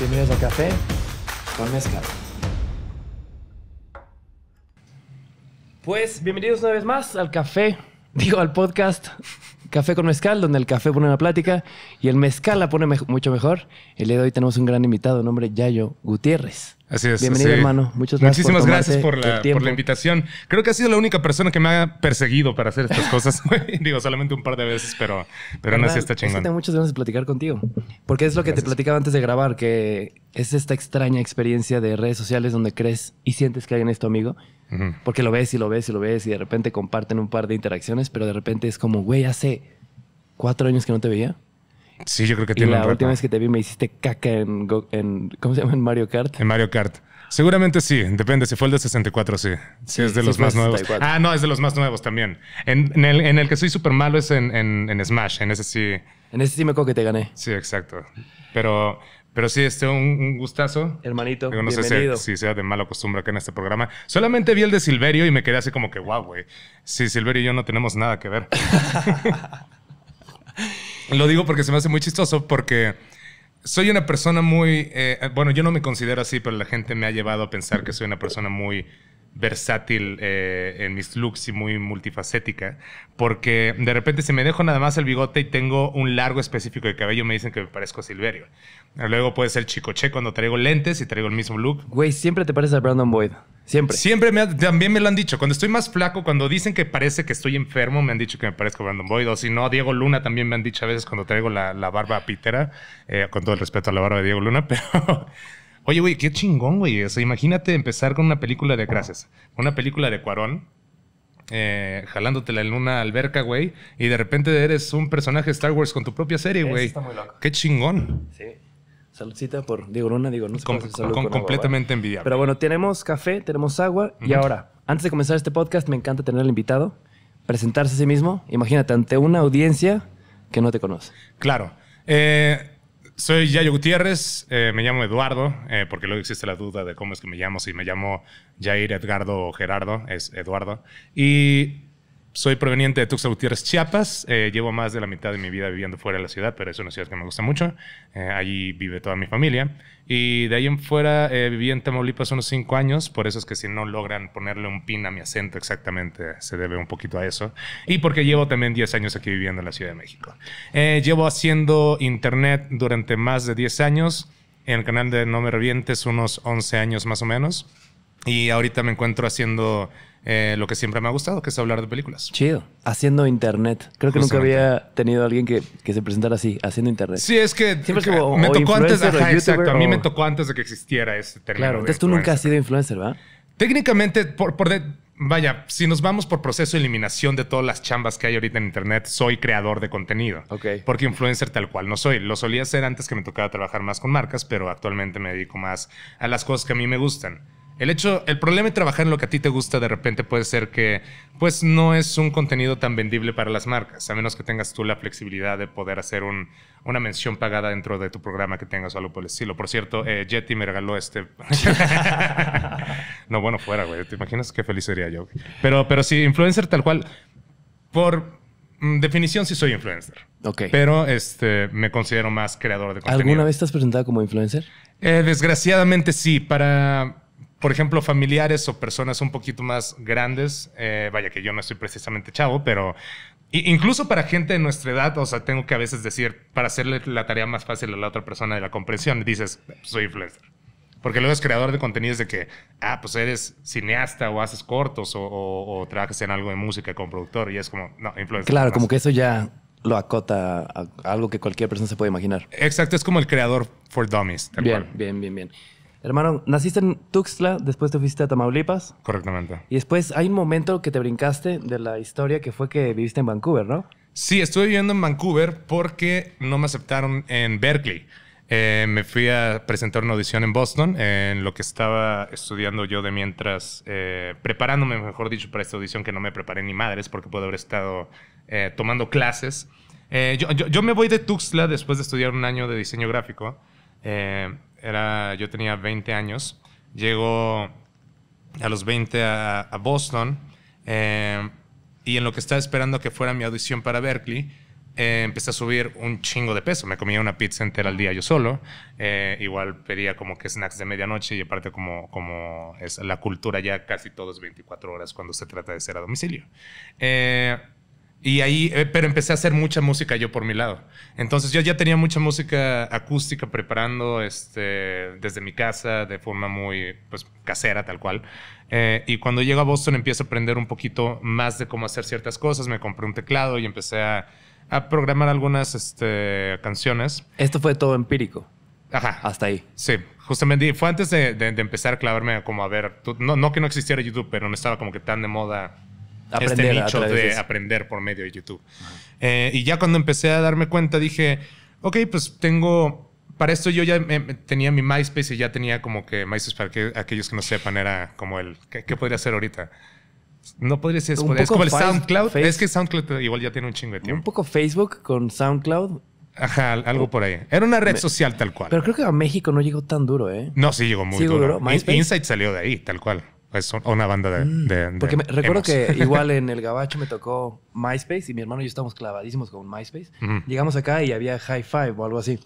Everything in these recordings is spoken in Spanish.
Bienvenidos al Café con Mezcal. Pues bienvenidos una vez más al café, digo al podcast Café con Mezcal, donde el café pone una plática y el mezcal la pone mucho mejor. El día de hoy tenemos un gran invitado, nombre Yayo Gutiérrez. Así es. Bienvenido, hermano. Muchas Muchísimas gracias por la, invitación. Creo que ha sido la única persona que me ha perseguido para hacer estas cosas. Digo, solamente un par de veces, pero, pero no así está chingón. Tengo muchas ganas de platicar contigo. Porque es lo que te platicaba antes de grabar, que es esta extraña experiencia de redes sociales donde crees y sientes que alguien es tu amigo porque lo ves y lo ves y lo ves y de repente comparten un par de interacciones, pero de repente es como, güey, hace cuatro años que no te veía. Sí, yo creo que tiene y la última vez que te vi me hiciste caca en, ¿cómo se llama? En Mario Kart. En Mario Kart. Seguramente sí, depende. Si fue el de 64, sí. Sí, es de los más nuevos. Ah, no, es de los más nuevos también. En, el, que soy súper malo es en, en, Smash. En ese sí. En ese sí me acuerdo que te gané. Sí, exacto. Pero pero sí, este, un, gustazo. Hermanito, manito no sé si, sea de mala costumbre acá en este programa. Solamente vi el de Silverio y me quedé así como que, wow, güey. Sí, Silverio y yo no tenemos nada que ver. Lo digo porque se me hace muy chistoso porque soy una persona muy... Eh, bueno, yo no me considero así, pero la gente me ha llevado a pensar que soy una persona muy versátil eh, en mis looks y muy multifacética, porque de repente si me dejo nada más el bigote y tengo un largo específico de cabello, me dicen que me parezco a Silverio. Luego puede ser Chicoche cuando traigo lentes y traigo el mismo look. Güey, siempre te pareces a Brandon Boyd. Siempre. Siempre me también me lo han dicho. Cuando estoy más flaco, cuando dicen que parece que estoy enfermo, me han dicho que me parezco a Brandon Boyd. O si no, Diego Luna también me han dicho a veces cuando traigo la, la barba pitera, eh, con todo el respeto a la barba de Diego Luna, pero Oye, güey, qué chingón, güey. O imagínate empezar con una película de gracias. Una película de Cuarón. Eh, jalándotela en una alberca, güey. Y de repente eres un personaje de Star Wars con tu propia serie, güey. Qué chingón. Sí. Saludcita por Digo, Luna, digo, no sé con, completamente envidiable. Pero bueno, tenemos café, tenemos agua. Y ahora, antes de comenzar este podcast, me encanta tener al invitado, presentarse a sí mismo. Imagínate, ante una audiencia que no te conoce. Claro. Eh. Soy Yayo Gutiérrez, eh, me llamo Eduardo, eh, porque luego existe la duda de cómo es que me llamo, si me llamo Jair, Edgardo o Gerardo, es Eduardo. Y soy proveniente de Tuxtla Gutiérrez, Chiapas. Eh, llevo más de la mitad de mi vida viviendo fuera de la ciudad, pero es una ciudad que me gusta mucho. allí vive toda mi familia. Y de ahí en fuera eh, viví en Tamaulipas unos 5 años, por eso es que si no logran ponerle un pin a mi acento exactamente, se debe un poquito a eso. Y porque llevo también 10 años aquí viviendo en la Ciudad de México. Eh, llevo haciendo internet durante más de 10 años, en el canal de No Me Revientes unos 11 años más o menos. Y ahorita me encuentro haciendo eh, lo que siempre me ha gustado, que es hablar de películas. Chido. Haciendo internet. Creo que nunca había tenido alguien que, se presentara así, haciendo internet. Sí, es que, siempre eh, me tocó antes. A mí me tocó antes de que existiera ese término. Claro, entonces tú nunca has sido influencer, ¿verdad? Técnicamente, por, vaya, si nos vamos por proceso de eliminación de todas las chambas que hay ahorita en Internet, soy creador de contenido. Ok. Porque influencer tal cual no soy. Lo solía ser antes que me tocaba trabajar más con marcas, pero actualmente me dedico más a las cosas que a mí me gustan. El hecho, el problema de trabajar en lo que a ti te gusta de repente puede ser que, pues, no es un contenido tan vendible para las marcas, a menos que tengas tú la flexibilidad de poder hacer una mención pagada dentro de tu programa que tengas o algo por el estilo. Por cierto, eh, Jetty me regaló este. no, bueno, fuera, güey. ¿Te imaginas qué feliz sería yo? Pero, pero sí, influencer tal cual. Por mm, definición, sí soy influencer. Ok. Pero este, me considero más creador de contenido. ¿Alguna vez estás has presentado como influencer? Eh, desgraciadamente sí. Para por ejemplo, familiares o personas un poquito más grandes, eh, vaya que yo no estoy precisamente chavo, pero incluso para gente de nuestra edad, o sea, tengo que a veces decir, para hacerle la tarea más fácil a la otra persona de la comprensión, dices, soy influencer. Porque luego es creador de contenidos de que, ah, pues eres cineasta o haces cortos o, trabajas en algo de música con productor y es como, no, influencer. Claro, como que eso ya lo acota a algo que cualquier persona se puede imaginar. Exacto, es como el creador for dummies. bien, bien, bien, bien. Hermano, naciste en Tuxtla, después te fuiste a Tamaulipas. Correctamente. Y después hay un momento que te brincaste de la historia que fue que viviste en Vancouver, ¿no? Sí, estuve viviendo en Vancouver porque no me aceptaron en Berkeley. Eh, me fui a presentar una audición en Boston, en lo que estaba estudiando yo de mientras, eh, preparándome, mejor dicho, para esta audición que no me preparé ni madres porque puedo haber estado eh, tomando clases. Yo, yo, me voy de Tuxtla después de estudiar un año de diseño gráfico yo tenía 20 años, llego a los 20 a, Boston eh, y en lo que estaba esperando que fuera mi audición para Berkeley, eh, empecé a subir un chingo de peso. Me comía una pizza entera al día yo solo. Eh, igual pedía como que snacks de medianoche y aparte como, como es la cultura ya casi todos 24 horas cuando se trata de ser a domicilio. Y ahí, eh, pero empecé a hacer mucha música yo por mi lado. Entonces yo ya tenía mucha música acústica preparando este, desde mi casa, de forma muy pues, casera, tal cual. Eh, y cuando llego a Boston empiezo a aprender un poquito más de cómo hacer ciertas cosas. Me compré un teclado y empecé a, programar algunas este, canciones. Esto fue todo empírico. Ajá. Hasta ahí. Sí, justamente. Fue antes de, empezar a clavarme como a ver, no, no que no existiera YouTube, pero no estaba como que tan de moda este aprender, este nicho de aprender por medio de YouTube. Eh, y ya cuando empecé a darme cuenta dije, ok, pues tengo... Para esto yo ya tenía mi MySpace y ya tenía como que MySpace, para aquellos que no sepan, era como el... ¿Qué, podría hacer ahorita? No podría ser Es como el SoundCloud. Es que SoundCloud igual ya tiene un chingo de tiempo. Un poco Facebook con SoundCloud. Ajá, algo por ahí. Era una red social tal cual. Pero creo que a México no llegó tan duro, ¿eh? No, sí llegó muy duro. MySpace salió de ahí, tal cual es una banda de. Mm, porque recuerdo que igual en el Gabacho me tocó MySpace y mi hermano y yo estábamos clavadísimos con MySpace. Llegamos acá y había High Five o algo así.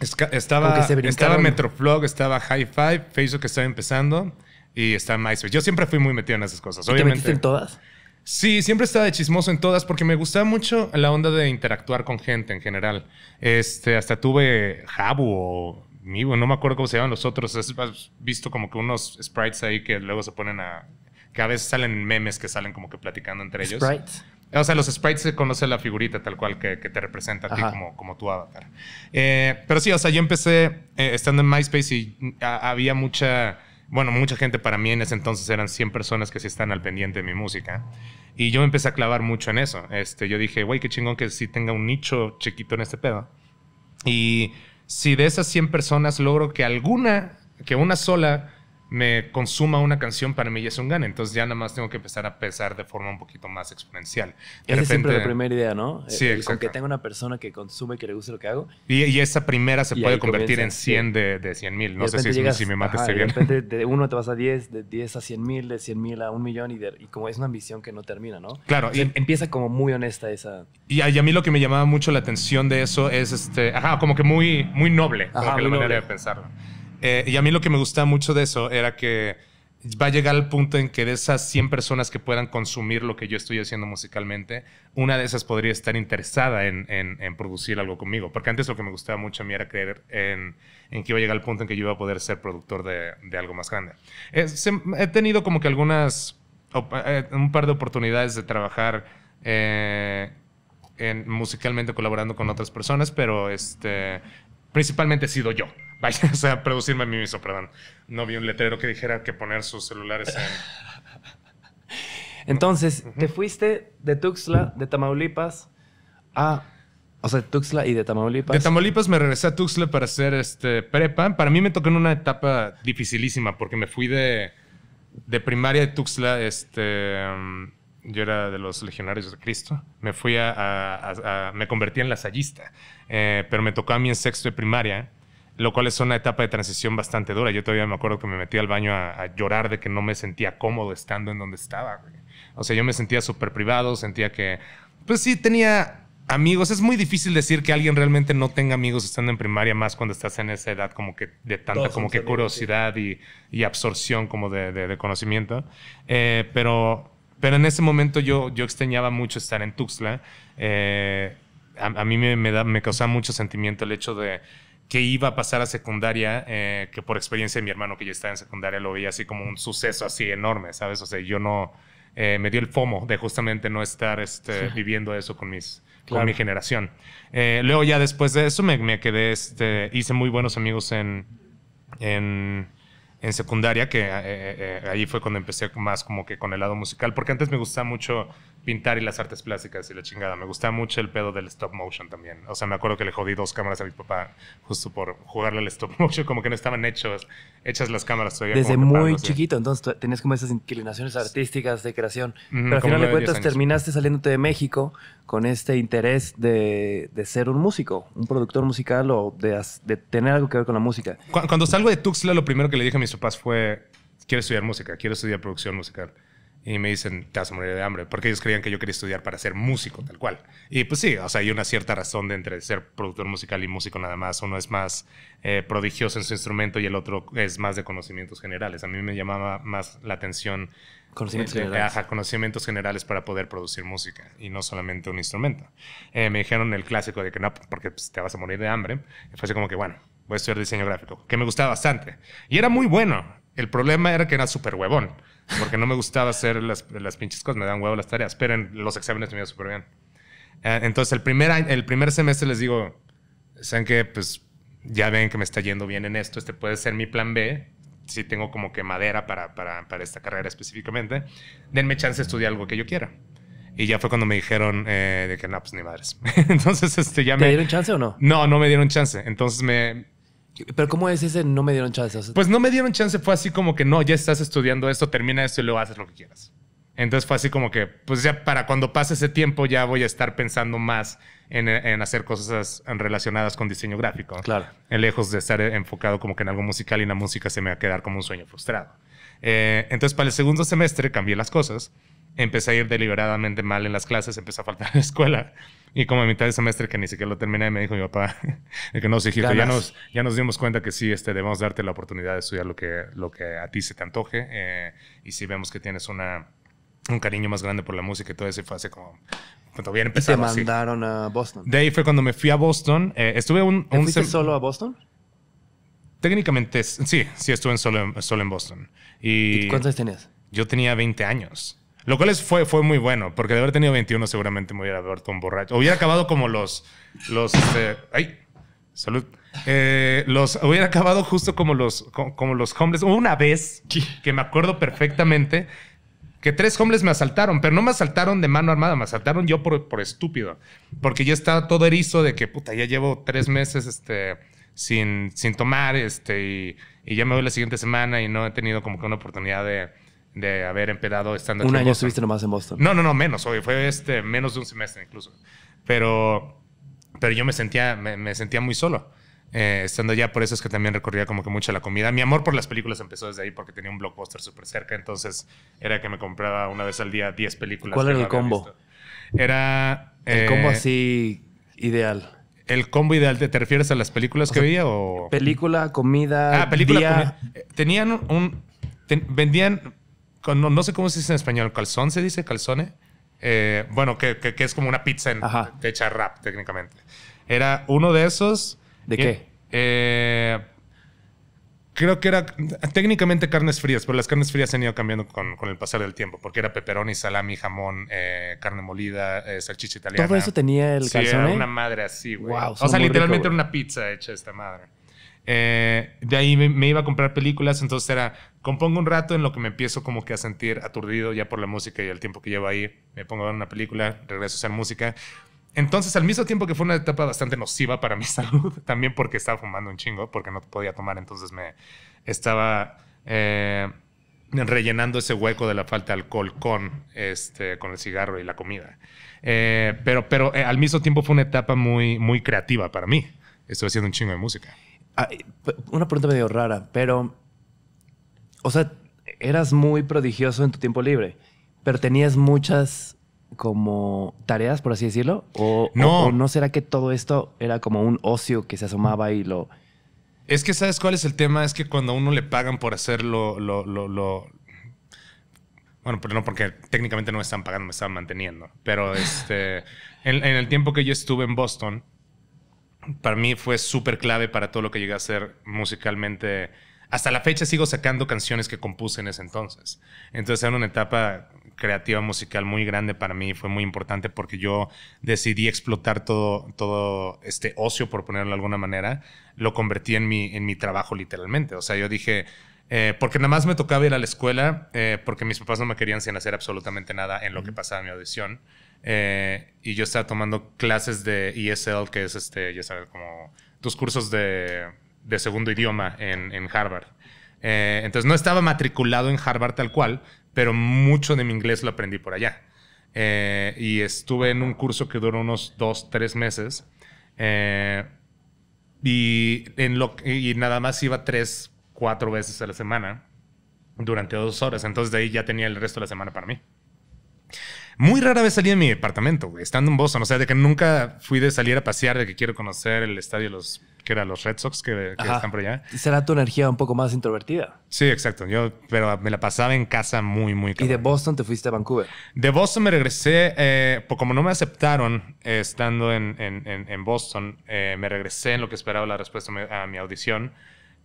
estaba, estaba Metroflog, estaba High Five, Facebook estaba empezando y estaba MySpace. Yo siempre fui muy metido en esas cosas. Obviamente, ¿Te en todas? Sí, siempre estaba de chismoso en todas porque me gustaba mucho la onda de interactuar con gente en general. Este, hasta tuve Jabu o no me acuerdo cómo se llaman los otros. has visto como que unos sprites ahí que luego se ponen a. que a veces salen memes que salen como que platicando entre ellos. Sprites. O sea, los sprites se conoce la figurita tal cual que, te representa a ti como, como tu avatar. Eh, pero sí, o sea, yo empecé eh, estando en MySpace y había mucha bueno, mucha gente para mí en ese entonces eran 100 personas que sí están al pendiente de mi música. Y yo me empecé a clavar mucho en eso. Este, yo dije, güey, qué chingón que sí tenga un nicho chiquito en este pedo. Y si de esas 100 personas logro que alguna, que una sola me consuma una canción, para mí y es un gane. Entonces ya nada más tengo que empezar a pesar de forma un poquito más exponencial. es siempre la primera idea, ¿no? Sí, eh, Con que tenga una persona que consume, y que le guste lo que hago. Y, esa primera se puede convertir en 100 de, de 100 mil. No sé si, me mates bien. De uno te vas a 10, de 10 a 100 mil, de 100 mil a un millón. Y, y, como es una ambición que no termina, ¿no? Claro. y, em, empieza como muy honesta esa... Y a, mí lo que me llamaba mucho la atención de eso es, este, ajá, como que muy, muy noble. como la manera de pensarlo. Eh, y a mí lo que me gustaba mucho de eso era que va a llegar al punto en que de esas 100 personas que puedan consumir lo que yo estoy haciendo musicalmente, una de esas podría estar interesada en, producir algo conmigo. Porque antes lo que me gustaba mucho a mí era creer en, que iba a llegar el punto en que yo iba a poder ser productor de, algo más grande. Eh, he tenido como que algunas, eh, un par de oportunidades de trabajar musicalmente colaborando con otras personas, pero este, principalmente he sido yo. Vaya, o sea, producirme a mí mismo, perdón. No vi un letrero que dijera que poner sus celulares Entonces, te fuiste de Tuxtla, de Tamaulipas, a... O sea, de Tuxtla y de Tamaulipas. De Tamaulipas me regresé a Tuxtla para hacer este, prepa. Para mí me tocó en una etapa dificilísima porque me fui de, de primaria de Tuxtla, este... Mm, yo era de los legionarios de Cristo. Me fui a, me convertí en lasallista. Eh, pero me tocó a mí en sexto de primaria, lo cual es una etapa de transición bastante dura. Yo todavía me acuerdo que me metí al baño a, llorar de que no me sentía cómodo estando en donde estaba. O sea, yo me sentía súper privado, sentía que, pues sí, tenía amigos. Es muy difícil decir que alguien realmente no tenga amigos estando en primaria, más cuando estás en esa edad como que de tanta como que curiosidad y, absorción como de, conocimiento. Eh, pero, pero en ese momento yo, yo extrañaba mucho estar en Tuxtla. Eh, a, mí me, causaba mucho sentimiento el hecho de que iba a pasar a secundaria, eh, que por experiencia de mi hermano que ya estaba en secundaria lo veía así como un suceso así enorme, ¿sabes? O sea, yo no, eh, me dio el FOMO de justamente no estar este, viviendo eso con, mis, con mi generación. Eh, luego ya después de eso me, quedé, este, hice muy buenos amigos en, en, secundaria, que ahí fue cuando empecé más como que con el lado musical, porque antes me gustaba mucho pintar y las artes plásticas y la chingada. Me gusta mucho el pedo del stop motion también. O sea, me acuerdo que le jodí dos cámaras a mi papá justo por jugarle al stop motion, como que no estaban hechos, hechas las cámaras todavía. Desde muy chiquito, entonces tenías como esas inclinaciones artísticas de creación. Pero al final de cuentas terminaste saliéndote de México con este interés de, ser un músico, un productor musical o de, tener algo que ver con la música. Cuando, salgo de Tuxla, lo primero que le dije a mis papás fue, quiero estudiar música, quiero estudiar producción musical y me dicen, te vas a morir de hambre, porque ellos creían que yo quería estudiar para ser músico, tal cual. Y pues sí, o sea, hay una cierta razón de entre ser productor musical y músico nada más. Uno es más eh, prodigioso en su instrumento y el otro es más de conocimientos generales. A mí me llamaba más la atención Conocimientos eh, generales. conocimientos generales para poder producir música y no solamente un instrumento. Eh, me dijeron el clásico de que no, porque pues, te vas a morir de hambre. Y fue así como que, bueno, voy a estudiar diseño gráfico, que me gustaba bastante. Y era muy bueno. El problema era que era súper huevón porque no me gustaba hacer las, pinches cosas, me dan huevo las tareas, pero en los exámenes me iba súper bien. Eh, entonces, el primer, el primer semestre les digo, ¿saben qué? Pues ya ven que me está yendo bien en esto, este puede ser mi plan B, si tengo como que madera para, para, para, esta carrera específicamente, denme chance de estudiar algo que yo quiera. Y ya fue cuando me dijeron eh, de que no, pues ni madres. Entonces, este, ya ¿Te me... dieron chance o no? No, no me dieron chance. Entonces, me, pero ¿cómo es ese no me dieron chance? pues no me dieron chance, fue así como que no, ya estás estudiando esto, termina esto y luego haces lo que quieras. Entonces fue así como que, pues ya para cuando pase ese tiempo ya voy a estar pensando más en, hacer cosas relacionadas con diseño gráfico. Claro. Eh, lejos de estar enfocado como que en algo musical y en la música se me va a quedar como un sueño frustrado. Eh, entonces para el segundo semestre cambié las cosas, empecé a ir deliberadamente mal en las clases, empecé a faltar a la escuela y como a mitad de semestre que ni siquiera lo terminé, me dijo mi papá, que no, hijito, ya nos, dimos cuenta que sí, este, debemos darte la oportunidad de estudiar lo que, lo que a ti se te antoje. Eh, y si vemos que tienes una, un cariño más grande por la música y toda eso, fase como... Cuando bien empezaron te mandaron a Boston. De ahí fue cuando me fui a Boston. Eh, estuve un... solo a Boston? Técnicamente, sí, sí estuve solo, en, Boston. ¿Y, cuántos tenías? Yo tenía 20 años. Lo cual es, fue, fue muy bueno, porque de haber tenido 21 seguramente me hubiera habido un borracho. Hubiera acabado como los... los este, ¡Ay! Salud. Eh, los hubiera acabado justo como los, como, los hombres. una vez que me acuerdo perfectamente que tres hombres me asaltaron, pero no me asaltaron de mano armada, me asaltaron yo por, estúpido, porque yo estaba todo erizo de que, puta, ya llevo tres meses este, sin, sin tomar este, y, y ya me voy la siguiente semana y no he tenido como que una oportunidad de de haber empezado estando Un año estuviste nomás en Boston. No, no, no, menos. fue este, menos de un semestre incluso. Pero, pero yo me sentía, me, sentía muy solo. Eh, estando allá, por eso es que también recorría como que mucho la comida. Mi amor por las películas empezó desde ahí porque tenía un blockbuster súper cerca, entonces era que me compraba una vez al día 10 películas. ¿Cuál era el combo? Era... el combo así ideal. ¿El combo ideal? ¿Te, refieres a las películas que veía o...? Película, comida, Ah, película, eh, Tenían un... vendían no, sé cómo se dice en español, calzón se dice, calzone. Eh, bueno, que, es como una pizza en, hecha rap técnicamente. Era uno de esos. ¿De qué? Eh, creo que era técnicamente carnes frías, pero las carnes frías han ido cambiando con, el pasar del tiempo, porque era peperoni, salami, jamón, eh, carne molida, salchicha italiana. Todo eso tenía el Era una madre así, güey. o sea, literalmente era una pizza hecha esta madre. de ahí me, iba a comprar películas, entonces era compongo un rato en lo que me empiezo como que a sentir aturdido ya por la música y el tiempo que llevo ahí. Me pongo a ver una película, regreso a hacer música. Entonces, al mismo tiempo que fue una etapa bastante nociva para mi salud, también porque estaba fumando un chingo, porque no podía tomar, entonces me estaba eh, rellenando ese hueco de la falta de alcohol con, este, con el cigarro y la comida. Eh, pero pero eh, al mismo tiempo fue una etapa muy, muy creativa para mí. Estoy haciendo un chingo de música. Ah, una pregunta medio rara, pero o sea, eras muy prodigioso en tu tiempo libre, pero tenías muchas como tareas, por así decirlo, o no, no será que todo esto era como un ocio que se asomaba y lo... Es que sabes cuál es el tema, es que cuando a uno le pagan por hacer lo, bueno, pero no porque técnicamente no me están pagando, me estaban manteniendo, pero este, en, en el tiempo que yo estuve en Boston, para mí fue súper clave para todo lo que llegué a hacer musicalmente hasta la fecha sigo sacando canciones que compuse en ese entonces. Entonces era una etapa creativa musical muy grande para mí, fue muy importante porque yo decidí explotar todo, todo este ocio, por ponerlo de alguna manera, lo convertí en mi, en mi trabajo literalmente. O sea, yo dije, eh, porque nada más me tocaba ir a la escuela, eh, porque mis papás no me querían sin hacer absolutamente nada en lo que pasaba en mi audición. Eh, y yo estaba tomando clases de ESL, que es este, ya sabes, como tus cursos de de segundo idioma en, Harvard. Eh, entonces no estaba matriculado en Harvard tal cual, pero mucho de mi inglés lo aprendí por allá. Eh, y estuve en un curso que duró unos dos, tres meses. Eh, y, en lo, y nada más iba tres, cuatro veces a la semana durante dos horas. Entonces de ahí ya tenía el resto de la semana para mí. Muy rara vez salí de mi departamento, estando en Boston. O sea, de que nunca fui de salir a pasear, de que quiero conocer el estadio de los que eran los Red Sox que, están por allá. Será tu energía un poco más introvertida. Sí, exacto. Yo, pero me la pasaba en casa muy, muy ¿Y de Boston te fuiste a Vancouver? De Boston me regresé, eh, como no me aceptaron eh, estando en, Boston, eh, me regresé en lo que esperaba la respuesta a mi audición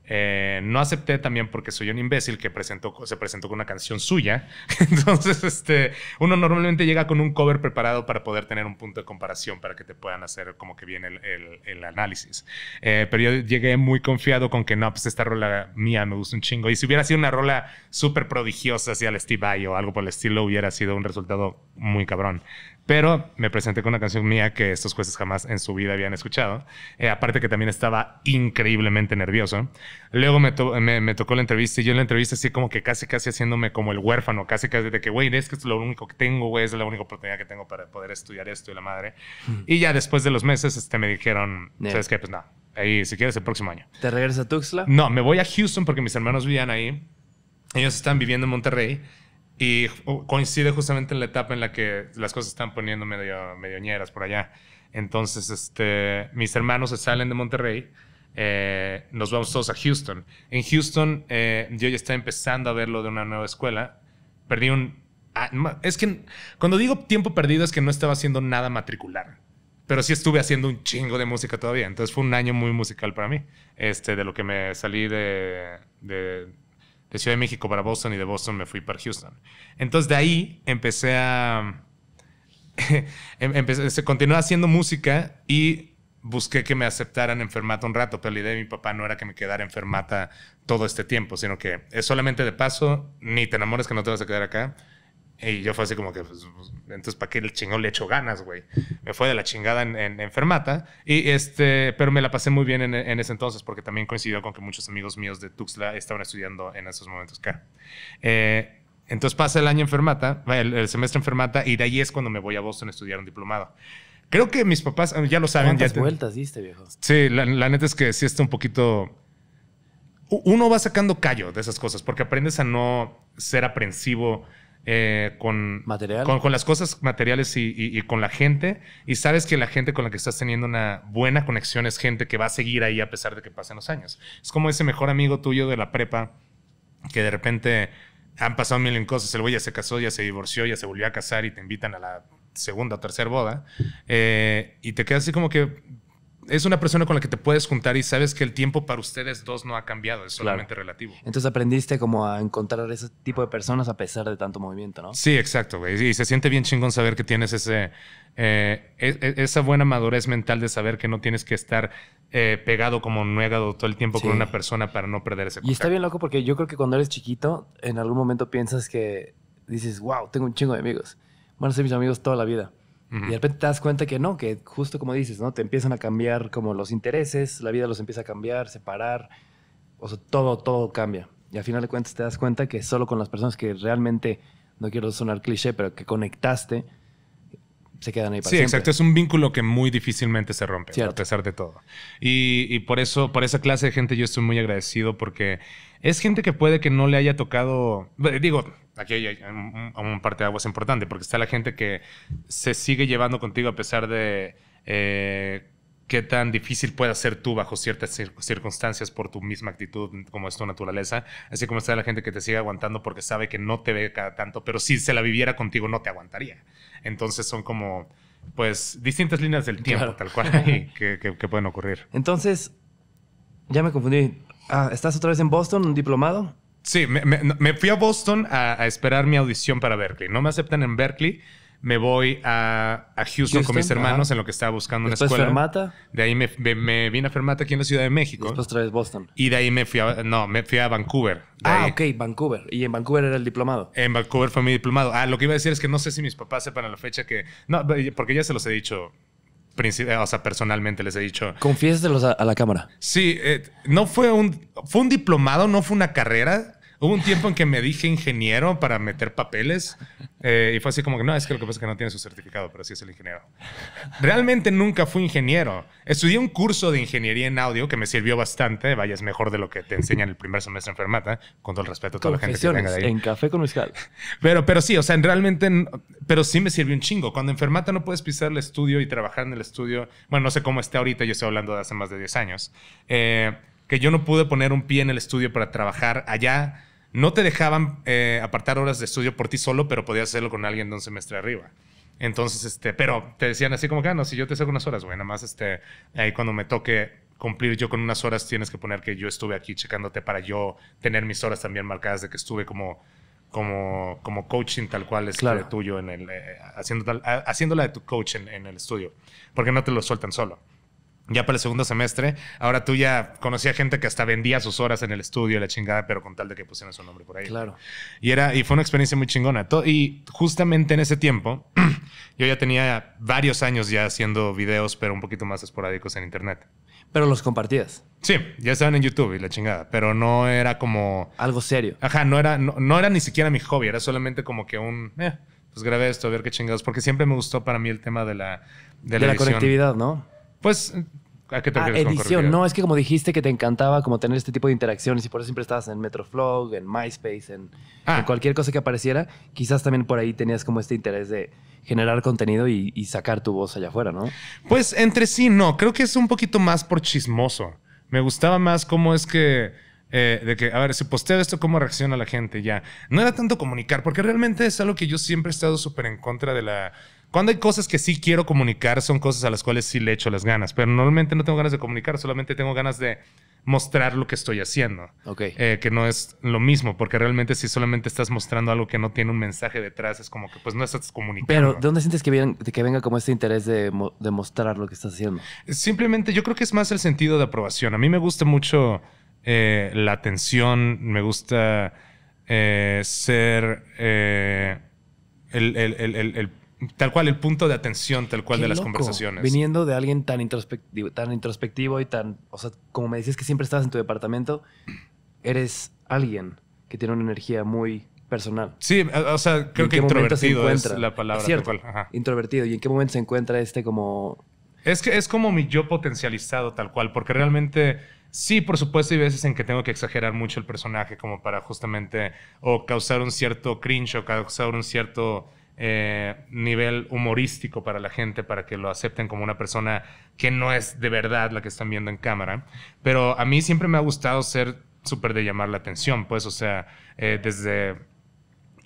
eh, no acepté también porque soy un imbécil que presentó, se presentó con una canción suya. Entonces, este, uno normalmente llega con un cover preparado para poder tener un punto de comparación para que te puedan hacer como que viene el, análisis. Eh, pero yo llegué muy confiado con que no, pues esta rola mía me gusta un chingo. Y si hubiera sido una rola súper prodigiosa, así al Steve Vai o algo por el estilo, hubiera sido un resultado muy cabrón. Pero me presenté con una canción mía que estos jueces jamás en su vida habían escuchado. Eh, aparte que también estaba increíblemente nervioso. Luego me, tocó la entrevista y yo en la entrevista así como que casi casi haciéndome como el huérfano, casi casi de que, güey, es que es lo único que tengo, güey, es la única oportunidad que tengo para poder estudiar esto y la madre. Hmm. Y ya después de los meses este, me dijeron, ¿sabes qué? Pues nada, ahí si quieres el próximo año. ¿Te regresas a Tuxla? No, me voy a Houston porque mis hermanos vivían ahí. Ellos están viviendo en Monterrey y coincide justamente en la etapa en la que las cosas están poniendo medio, medioñeras por allá. Entonces, este, mis hermanos se salen de Monterrey. Eh, nos vamos todos a Houston. En Houston eh, yo ya estaba empezando a verlo de una nueva escuela. Perdí un... Ah, es que cuando digo tiempo perdido es que no estaba haciendo nada matricular. Pero sí estuve haciendo un chingo de música todavía. Entonces fue un año muy musical para mí. Este, de lo que me salí de de Ciudad de México para Boston y de Boston me fui para Houston. Entonces de ahí empecé a... Em, se continuó haciendo música y busqué que me aceptaran enfermata un rato, pero la idea de mi papá no era que me quedara enfermata todo este tiempo, sino que es solamente de paso, ni te enamores que no te vas a quedar acá, y yo fue así como que, pues, pues, entonces, ¿para qué el chingón le echo ganas, güey? Me fue de la chingada en, en, Fermata. Y este, pero me la pasé muy bien en, en, ese entonces, porque también coincidió con que muchos amigos míos de Tuxtla estaban estudiando en esos momentos acá. Eh, entonces pasa el año en Fermata, el, semestre en Fermata, y de ahí es cuando me voy a Boston a estudiar un diplomado. Creo que mis papás ah, ya lo saben. ¿Cuántas vueltas diste, viejo? Sí, la, la neta es que sí está un poquito uno va sacando callo de esas cosas porque aprendes a no ser aprensivo eh, con, con, las cosas materiales y, con la gente. Y sabes que la gente con la que estás teniendo una buena conexión es gente que va a seguir ahí a pesar de que pasen los años. Es como ese mejor amigo tuyo de la prepa que de repente han pasado mil cosas. El güey ya se casó, ya se divorció, ya se volvió a casar y te invitan a la segunda o tercera boda. Eh, y te quedas así como que es una persona con la que te puedes juntar y sabes que el tiempo para ustedes dos no ha cambiado, es solamente relativo. Entonces aprendiste como a encontrar ese tipo de personas a pesar de tanto movimiento, ¿no? Sí, exacto, güey. Y se siente bien chingón saber que tienes ese, eh, e, e, esa buena madurez mental de saber que no tienes que estar eh, pegado como nuegado todo el tiempo con una persona para no perder ese contacto. Y está bien loco porque yo creo que cuando eres chiquito, en algún momento piensas que dices, wow, tengo un chingo de amigos. Van a ser mis amigos toda la vida. Y de repente te das cuenta que no, que justo como dices, ¿no? Te empiezan a cambiar como los intereses, la vida los empieza a cambiar, separar, o sea, todo, todo cambia. Y al final de cuentas te das cuenta que solo con las personas que realmente, no quiero sonar cliché, pero que conectaste, se quedan ahí para Sí, exacto. Es un vínculo que muy difícilmente se rompe, a pesar de todo. Y, y, por eso, por esa clase de gente yo estoy muy agradecido porque es gente que puede que no le haya tocado, digo, aquí hay un, parte de es importante, porque está la gente que se sigue llevando contigo a pesar de eh, qué tan difícil pueda ser tú bajo ciertas circunstancias por tu misma actitud, como es tu naturaleza, así como está la gente que te sigue aguantando porque sabe que no te ve cada tanto, pero si se la viviera contigo no te aguantaría. Entonces son como, pues, distintas líneas del tiempo, tal cual, que pueden ocurrir. Entonces, ya me confundí. Ah, ¿estás otra vez en Boston, un diplomado? Sí, me, fui a Boston a, esperar mi audición para Berkeley. No me aceptan en Berkeley. Me voy a, Houston, con mis hermanos en lo que estaba buscando una escuela. Fermata. De ahí me, vine a Fermata aquí en la Ciudad de México. Después otra vez Boston. Y de ahí me fui a, no, me fui a Vancouver. ah, ok, Vancouver. ¿Y en Vancouver era el diplomado? En Vancouver fue mi diplomado. Ah, lo que iba a decir es que no sé si mis papás sepan la fecha que... No, porque ya se los he dicho o sea, personalmente les he dicho. Confiéselos a, la cámara. Sí, eh, no fue un, fue un diplomado, no fue una carrera, Hubo un tiempo en que me dije ingeniero para meter papeles eh, y fue así como que no, es que lo que pasa es que no tiene su certificado, pero sí es el ingeniero. Realmente nunca fui ingeniero. Estudié un curso de ingeniería en audio que me sirvió bastante. Vaya, es mejor de lo que te enseñan el primer semestre en Fermata, con todo el respeto a toda la gente que venga de ahí. En café con mezcal. Pero, pero sí, o sea, realmente, pero sí me sirvió un chingo. Cuando en no puedes pisar el estudio y trabajar en el estudio, bueno, no sé cómo está ahorita, yo estoy hablando de hace más de 10 años. Eh, que yo no pude poner un pie en el estudio para trabajar allá no te dejaban eh, apartar horas de estudio por ti solo, pero podías hacerlo con alguien de un semestre arriba. Entonces, este, pero te decían así como que, ah, no, si yo te saco unas horas, güey, nada más, este, ahí cuando me toque cumplir yo con unas horas, tienes que poner que yo estuve aquí checándote para yo tener mis horas también marcadas de que estuve como, como, como coaching tal cual es de tuyo en el, eh, haciendo tal, haciéndola de tu coach en, en el estudio, porque no te lo sueltan solo ya para el segundo semestre. Ahora tú ya conocía gente que hasta vendía sus horas en el estudio, la chingada, pero con tal de que pusieran su nombre por ahí. Claro. Y, era, y fue una experiencia muy chingona. y justamente en ese tiempo, yo ya tenía varios años ya haciendo videos, pero un poquito más esporádicos en internet. Pero los compartías. Sí, ya estaban en YouTube y la chingada, pero no era como... Algo serio. Ajá, no era, no, era ni siquiera mi hobby, era solamente como que un... Eh, pues grabé esto, a ver qué chingados, porque siempre me gustó para mí el tema de la... De, la conectividad, ¿no? Pues, ¿a qué te ah, edición. No, es que como dijiste que te encantaba como tener este tipo de interacciones y por eso siempre estabas en Metroflog, en MySpace, en, ah. cualquier cosa que apareciera, quizás también por ahí tenías como este interés de generar contenido y, sacar tu voz allá afuera, ¿no? Pues entre sí, no. Creo que es un poquito más por chismoso. Me gustaba más cómo es que... Eh, de que, a ver, si posteo esto, ¿cómo reacciona la gente? Ya. No era tanto comunicar, porque realmente es algo que yo siempre he estado súper en contra de la cuando hay cosas que sí quiero comunicar, son cosas a las cuales sí le echo las ganas, pero normalmente no tengo ganas de comunicar, solamente tengo ganas de mostrar lo que estoy haciendo. Ok. Eh, que no es lo mismo, porque realmente si solamente estás mostrando algo que no tiene un mensaje detrás, es como que pues no estás comunicando. Pero, ¿de dónde sientes que, venga como este interés de, mostrar lo que estás haciendo? Simplemente yo creo que es más el sentido de aprobación. A mí me gusta mucho eh, la atención, me gusta eh, ser el Tal cual, el punto de atención, tal cual de las conversaciones. Viniendo de alguien tan introspectivo, tan introspectivo y tan. O sea, como me decías que siempre estabas en tu departamento, eres alguien que tiene una energía muy personal. Sí, o sea, creo que introvertido es la palabra. cierto, tal cual. introvertido. ¿Y en qué momento se encuentra este como...? Es que es como mi yo potencializado tal cual, porque realmente... Sí, por supuesto, hay veces en que tengo que exagerar mucho el personaje como para justamente o causar un cierto cringe o causar un cierto eh, nivel humorístico para la gente, para que lo acepten como una persona que no es de verdad la que están viendo en cámara. Pero a mí siempre me ha gustado ser súper de llamar la atención, pues, o sea, eh, desde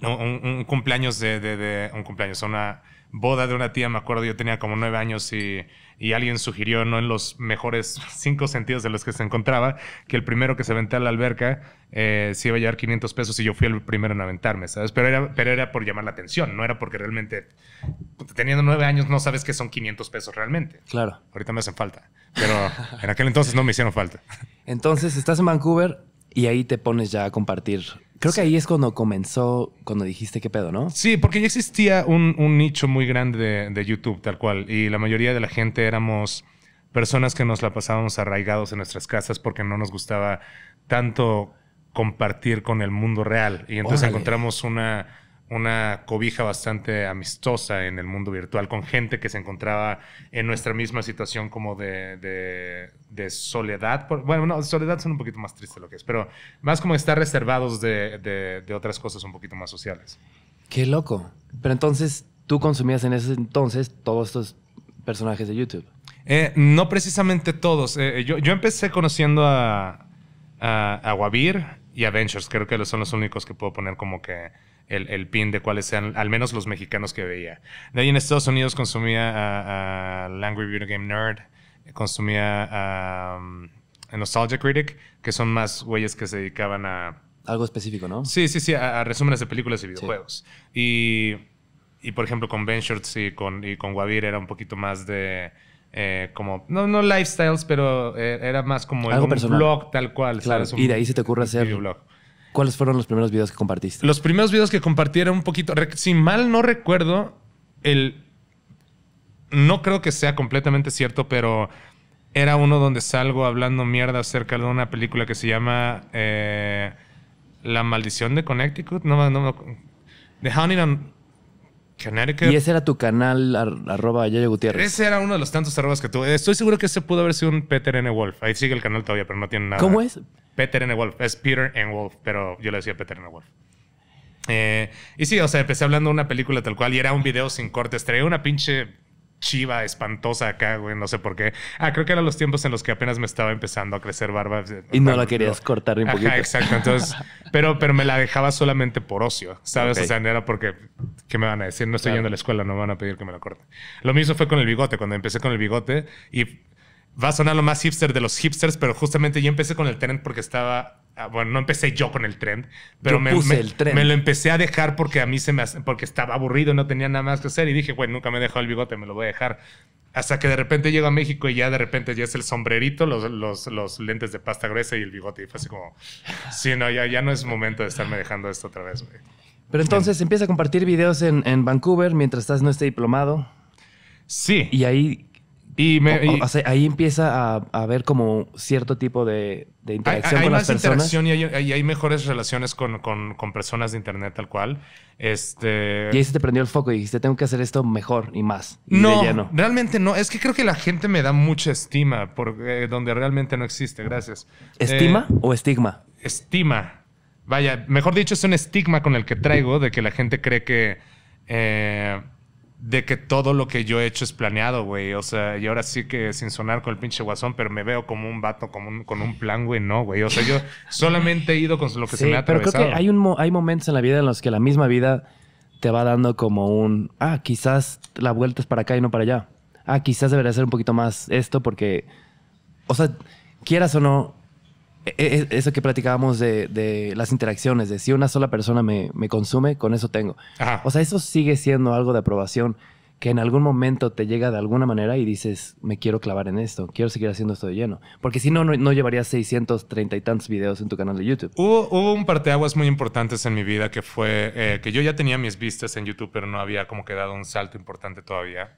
un, cumpleaños de, de un cumpleaños, una boda de una tía, me acuerdo, yo tenía como nueve años y, alguien sugirió, no en los mejores cinco sentidos de los que se encontraba, que el primero que se aventara a la alberca eh, se iba a llevar 500 pesos y yo fui el primero en aventarme, ¿sabes? Pero era, pero era por llamar la atención, no era porque realmente, teniendo nueve años, no sabes que son 500 pesos realmente. Claro. Ahorita me hacen falta, pero en aquel entonces no me hicieron falta. Entonces, estás en Vancouver y ahí te pones ya a compartir Creo que ahí es cuando comenzó, cuando dijiste qué pedo, ¿no? Sí, porque ya existía un, nicho muy grande de, YouTube, tal cual. Y la mayoría de la gente éramos personas que nos la pasábamos arraigados en nuestras casas porque no nos gustaba tanto compartir con el mundo real. Y entonces encontramos una una cobija bastante amistosa en el mundo virtual con gente que se encontraba en nuestra misma situación como de, soledad. bueno, no, soledad son un poquito más triste lo que es, pero más como estar reservados de, otras cosas un poquito más sociales. Qué loco. Pero entonces, tú consumías en ese entonces todos estos personajes de YouTube. Eh, no precisamente todos. Eh, yo, empecé conociendo a, a, y a Ventures. Creo que son los únicos que puedo poner como que el, pin de cuáles sean, al menos los mexicanos que veía. De ahí en Estados Unidos consumía a, ah, ah, Langry Language Game Nerd, consumía a, Nostalgia Critic, que son más güeyes que se dedicaban a... Algo específico, ¿no? Sí, sí, sí, a, resúmenes de películas y videojuegos. Y, por ejemplo, con Ben Shorts y con, y con Guavir era un poquito más de... Eh, como, no, no lifestyles, pero eh, era más como blog tal cual. Claro, y de ahí se te ocurre hacer ¿Cuáles fueron los primeros videos que compartiste? Los primeros videos que compartí era un poquito. Si mal no recuerdo, el. No creo que sea completamente cierto, pero era uno donde salgo hablando mierda acerca de una película que se llama eh, La maldición de Connecticut. No, no, The Connecticut. Y ese era tu canal, arroba Yayo Gutiérrez. Ese era uno de los tantos arrobas que tuve. Estoy seguro que ese pudo haber sido un Peter N. Wolf. Ahí sigue el canal todavía, pero no tiene nada. ¿Cómo es? Peter N. Wolf, es Peter N. Wolf, pero yo le decía Peter N. Wolf. Eh, y sí, o sea, empecé hablando de una película tal cual y era un video sin cortes. Traía una pinche chiva espantosa acá, güey, no sé por qué. Ah, creo que eran los tiempos en los que apenas me estaba empezando a crecer barba. Y no la querías cortar un poquito. Ajá, exacto. Entonces, pero, pero me la dejaba solamente por ocio, ¿sabes? O sea, no era porque, ¿qué me van a decir? No estoy yendo a la escuela, no me van a pedir que me la corte. Lo mismo fue con el bigote. Cuando empecé con el bigote y va a sonar lo más hipster de los hipsters, pero justamente yo empecé con el trend porque estaba. Ah, bueno, no empecé yo con el trend, pero me, lo empecé a dejar porque a mí se me porque estaba aburrido, no tenía nada más que hacer y dije, bueno, nunca me he dejado el bigote, me lo voy a dejar. Hasta que de repente llego a México y ya de repente ya es el sombrerito, los, lentes de pasta gruesa y el bigote. Y fue así como, sí, no, ya, no es momento de estarme dejando esto otra vez, Pero entonces empieza a compartir videos en, en Vancouver mientras estás no este diplomado. Sí. Y ahí y, ahí empieza a, haber ver como cierto tipo de, interacción con las personas. y hay, mejores relaciones con, personas de internet tal cual. Este... Y ahí se te prendió el foco y dijiste, tengo que hacer esto mejor y más. no, realmente no. Es que creo que la gente me da mucha estima eh, donde realmente no existe. Gracias. ¿Estima eh, o estigma? Estima. Vaya, mejor dicho, es un estigma con el que traigo de que la gente cree que... Eh, de que todo lo que yo he hecho es planeado, güey. O sea, y ahora sí que sin sonar con el pinche guasón, pero me veo como un vato como con un plan, güey, no, güey. O sea, yo solamente he ido con lo que se me ha atravesado. Pero creo que hay, un, hay momentos en la vida en los que la misma vida te va dando como un, ah, quizás la vuelta es para acá y no para allá. Ah, quizás debería ser un poquito más esto porque, o sea, quieras o no, e-, e-, eso que platicábamos de, las interacciones, de si una sola persona me, consume, con eso tengo. O sea, eso sigue siendo algo de aprobación que en algún momento te llega de alguna manera y dices, me quiero clavar en esto, quiero seguir haciendo esto de lleno. Porque si no, no, llevaría llevarías 630 y tantos videos en tu canal de YouTube. Hubo, un parteaguas muy importantes en mi vida que fue eh, que yo ya tenía mis vistas en YouTube, pero no había como que dado un salto importante todavía.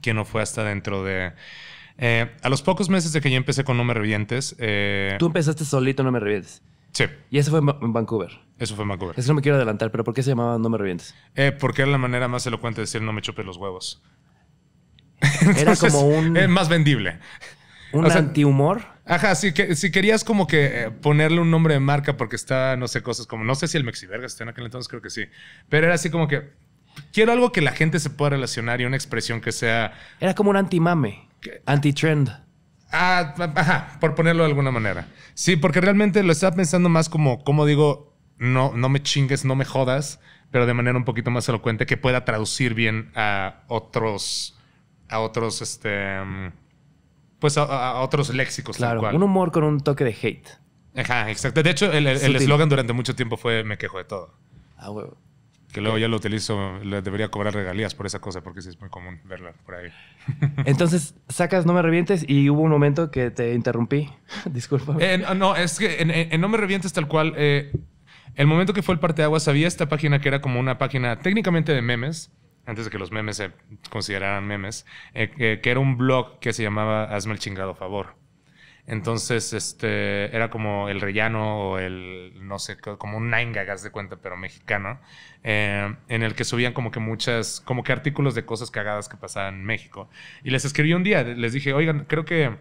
Que no fue hasta dentro de eh, a los pocos meses de que yo empecé con No Me Revientes. Eh, Tú empezaste solito No Me Revientes. Sí. Y eso fue en Vancouver. Eso fue en Vancouver. Eso no me quiero adelantar, pero ¿por qué se llamaba No Me Revientes? Eh, porque era la manera más elocuente de decir no me chupe los huevos. era como un. más vendible. Un antihumor. Ajá, si, que, si querías como que ponerle un nombre de marca porque está, no sé, cosas como. No sé si el Mexiverga está en aquel entonces, creo que sí. Pero era así como que. Quiero algo que la gente se pueda relacionar y una expresión que sea. Era como un antimame. Anti-trend. Ah, ajá, por ponerlo de alguna manera. Sí, porque realmente lo estaba pensando más como, como digo, no, no me chingues, no me jodas, pero de manera un poquito más elocuente que pueda traducir bien a otros, a otros, este, pues a, otros léxicos. Claro, un humor con un toque de hate. Ajá, exacto. De hecho, el eslogan durante mucho tiempo fue me quejo de todo. Ah, que luego ya lo utilizo, le debería cobrar regalías por esa cosa, porque sí es muy común verla por ahí. Entonces, sacas No Me Revientes y hubo un momento que te interrumpí. Disculpa. Eh, no, es que en, No Me Revientes tal cual, eh, el momento que fue el parte parteaguas, había esta página que era como una página técnicamente de memes, antes de que los memes se consideraran memes, eh, que, era un blog que se llamaba Hazme el chingado favor. Entonces, este, era como el rellano o el, no sé, como un nine de cuenta, pero mexicano, eh, en el que subían como que muchas, como que artículos de cosas cagadas que pasaban en México. Y les escribí un día, les dije, oigan, creo que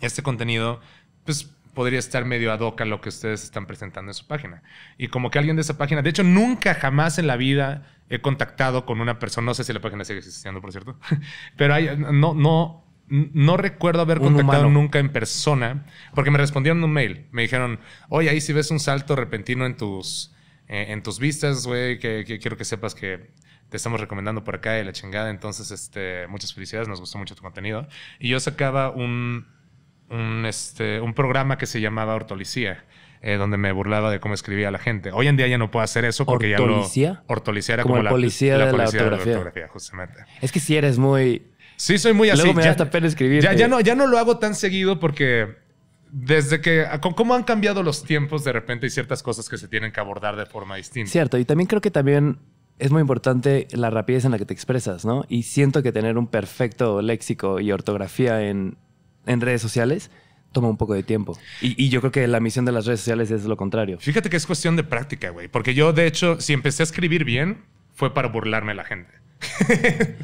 este contenido, pues podría estar medio ad hoc a lo que ustedes están presentando en su página. Y como que alguien de esa página, de hecho nunca jamás en la vida he contactado con una persona, no sé si la página sigue existiendo, por cierto, pero no, no, no recuerdo haber contactado nunca en persona, porque me respondieron un mail, me dijeron, oye, ahí si ves un salto repentino en tus eh, en tus vistas, güey, que, quiero que sepas que te estamos recomendando por acá de la chingada. Entonces, este, muchas felicidades, nos gustó mucho tu contenido. Y yo sacaba un, este, un programa que se llamaba Ortolicía. Eh, donde me burlaba de cómo escribía la gente. Hoy en día ya no puedo hacer eso porque ya lo... Ortolicía era como, la, policía, de, la, ortografía, justamente. Es que si eres muy... Sí, soy muy así. me da pena escribir. Ya, eh. no, ya no lo hago tan seguido porque desde que, ¿cómo han cambiado los tiempos de repente y ciertas cosas que se tienen que abordar de forma distinta? Cierto, y también creo que también es muy importante la rapidez en la que te expresas, ¿no? Y siento que tener un perfecto léxico y ortografía en, redes sociales toma un poco de tiempo. Y, y, yo creo que la misión de las redes sociales es lo contrario. Fíjate que es cuestión de práctica, güey, porque yo de hecho, si empecé a escribir bien, fue para burlarme a la gente.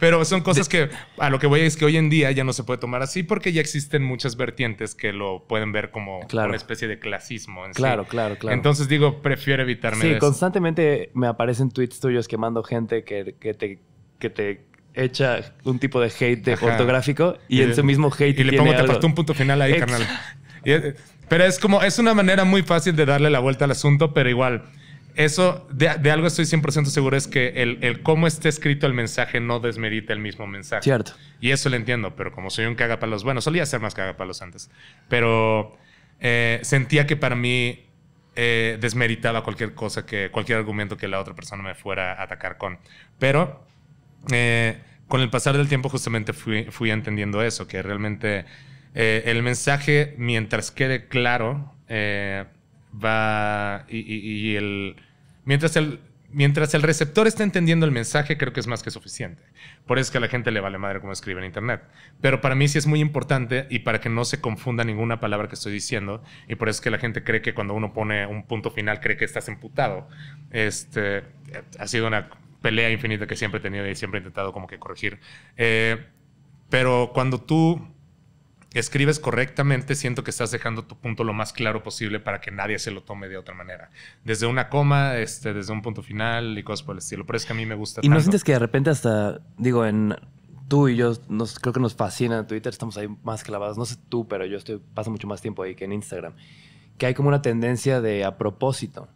Pero son cosas que a lo que voy es que hoy en día ya no se puede tomar así porque ya existen muchas vertientes que lo pueden ver como una especie de clasismo. claro, claro, claro. Entonces digo, prefiero evitarme. Sí, constantemente me aparecen tweets tuyos quemando gente que, que te, que te echa un tipo de hate de ortográfico y, en su mismo hate. Y le pongo, te un punto final ahí, carnal. pero es como, es una manera muy fácil de darle la vuelta al asunto, pero igual eso, de, algo estoy 100% seguro, es que el, cómo esté escrito el mensaje no desmerita el mismo mensaje. Cierto. Y eso lo entiendo, pero como soy un cagapalos, bueno, solía ser más cagapalos antes, pero eh, sentía que para mí eh, desmeritaba cualquier cosa, que cualquier argumento que la otra persona me fuera a atacar con. Pero eh, con el pasar del tiempo justamente fui, entendiendo eso, que realmente el mensaje, mientras quede claro, va y, el, mientras el mientras el receptor está entendiendo el mensaje, creo que es más que suficiente. Por eso es que a la gente le vale madre cómo escribe en Internet. Pero para mí sí es muy importante y para que no se confunda ninguna palabra que estoy diciendo. Y por eso es que la gente cree que cuando uno pone un punto final, cree que estás emputado. Este, ha sido una pelea infinita que siempre he tenido y siempre he intentado como que corregir. Eh, pero cuando tú escribes correctamente, siento que estás dejando tu punto lo más claro posible para que nadie se lo tome de otra manera. Desde una coma, este, desde un punto final y cosas por el estilo. Pero es que a mí me gusta. Y no sientes que de repente hasta, digo, en tú y yo nos, creo que nos fascina Twitter, estamos ahí más clavados. No sé tú, pero yo estoy, paso mucho más tiempo ahí que en Instagram. Que hay como una tendencia de a propósito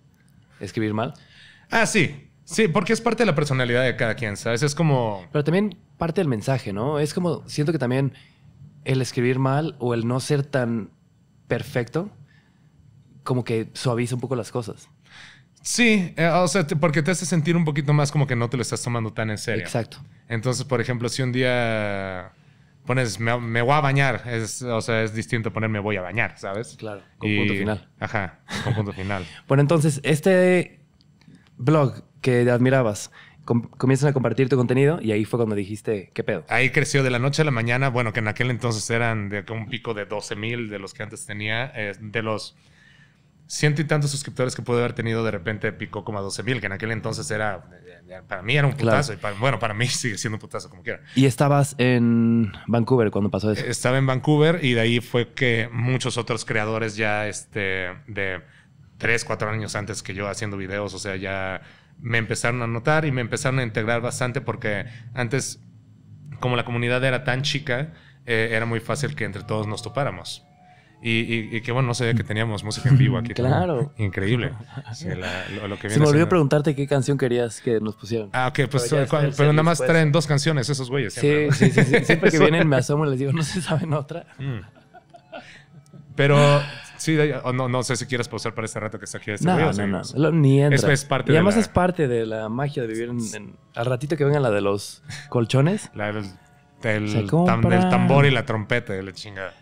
escribir mal. Ah, sí. Sí, porque es parte de la personalidad de cada quien, ¿sabes? Es como... Pero también parte del mensaje, ¿no? Es como, siento que también el escribir mal o el no ser tan perfecto, como que suaviza un poco las cosas. Sí, eh, o sea, porque te hace sentir un poquito más como que no te lo estás tomando tan en serio. Exacto. Entonces, por ejemplo, si un día pones me, voy a bañar, o sea, es distinto poner me voy a bañar, ¿sabes? Claro, con punto final. Ajá, con punto final. bueno, entonces, este blog que admirabas, comienzan a compartir tu contenido y ahí fue cuando dijiste, ¿qué pedo? Ahí creció de la noche a la mañana, bueno, que en aquel entonces eran de un pico de 12 mil de los que antes tenía, eh, de los ciento y tantos suscriptores que pude haber tenido, de repente picó como a 12 mil, que en aquel entonces era, eh, eh, para mí era un putazo, y bueno, para mí sigue siendo un putazo como quiera. ¿Y estabas en Vancouver cuando pasó eso? Estaba en Vancouver y de ahí fue que muchos otros creadores ya este, de 3, 4 años antes que yo haciendo videos, o sea, ya me empezaron a notar y me empezaron a integrar bastante porque antes, como la comunidad era tan chica, eh, era muy fácil que entre todos nos topáramos. Y, y, que bueno, no sabía que teníamos música en vivo aquí. claro. Increíble. Se me olvidó preguntarte qué canción querías que nos pusieran. Ah, ok, pues pero, nada más traen dos canciones esos güeyes. Sí, sí, sí, Siempre que vienen me asomo y les digo, no se saben otra. Mm. Pero Sí, oh, no, no sé si quieres pausar para este rato que está aquí. Este no, no, no, no, ni entra. Eso es parte y además es parte de la magia de vivir en, Al ratito que venga la de los colchones. la del, tambor y la trompeta de la chingada.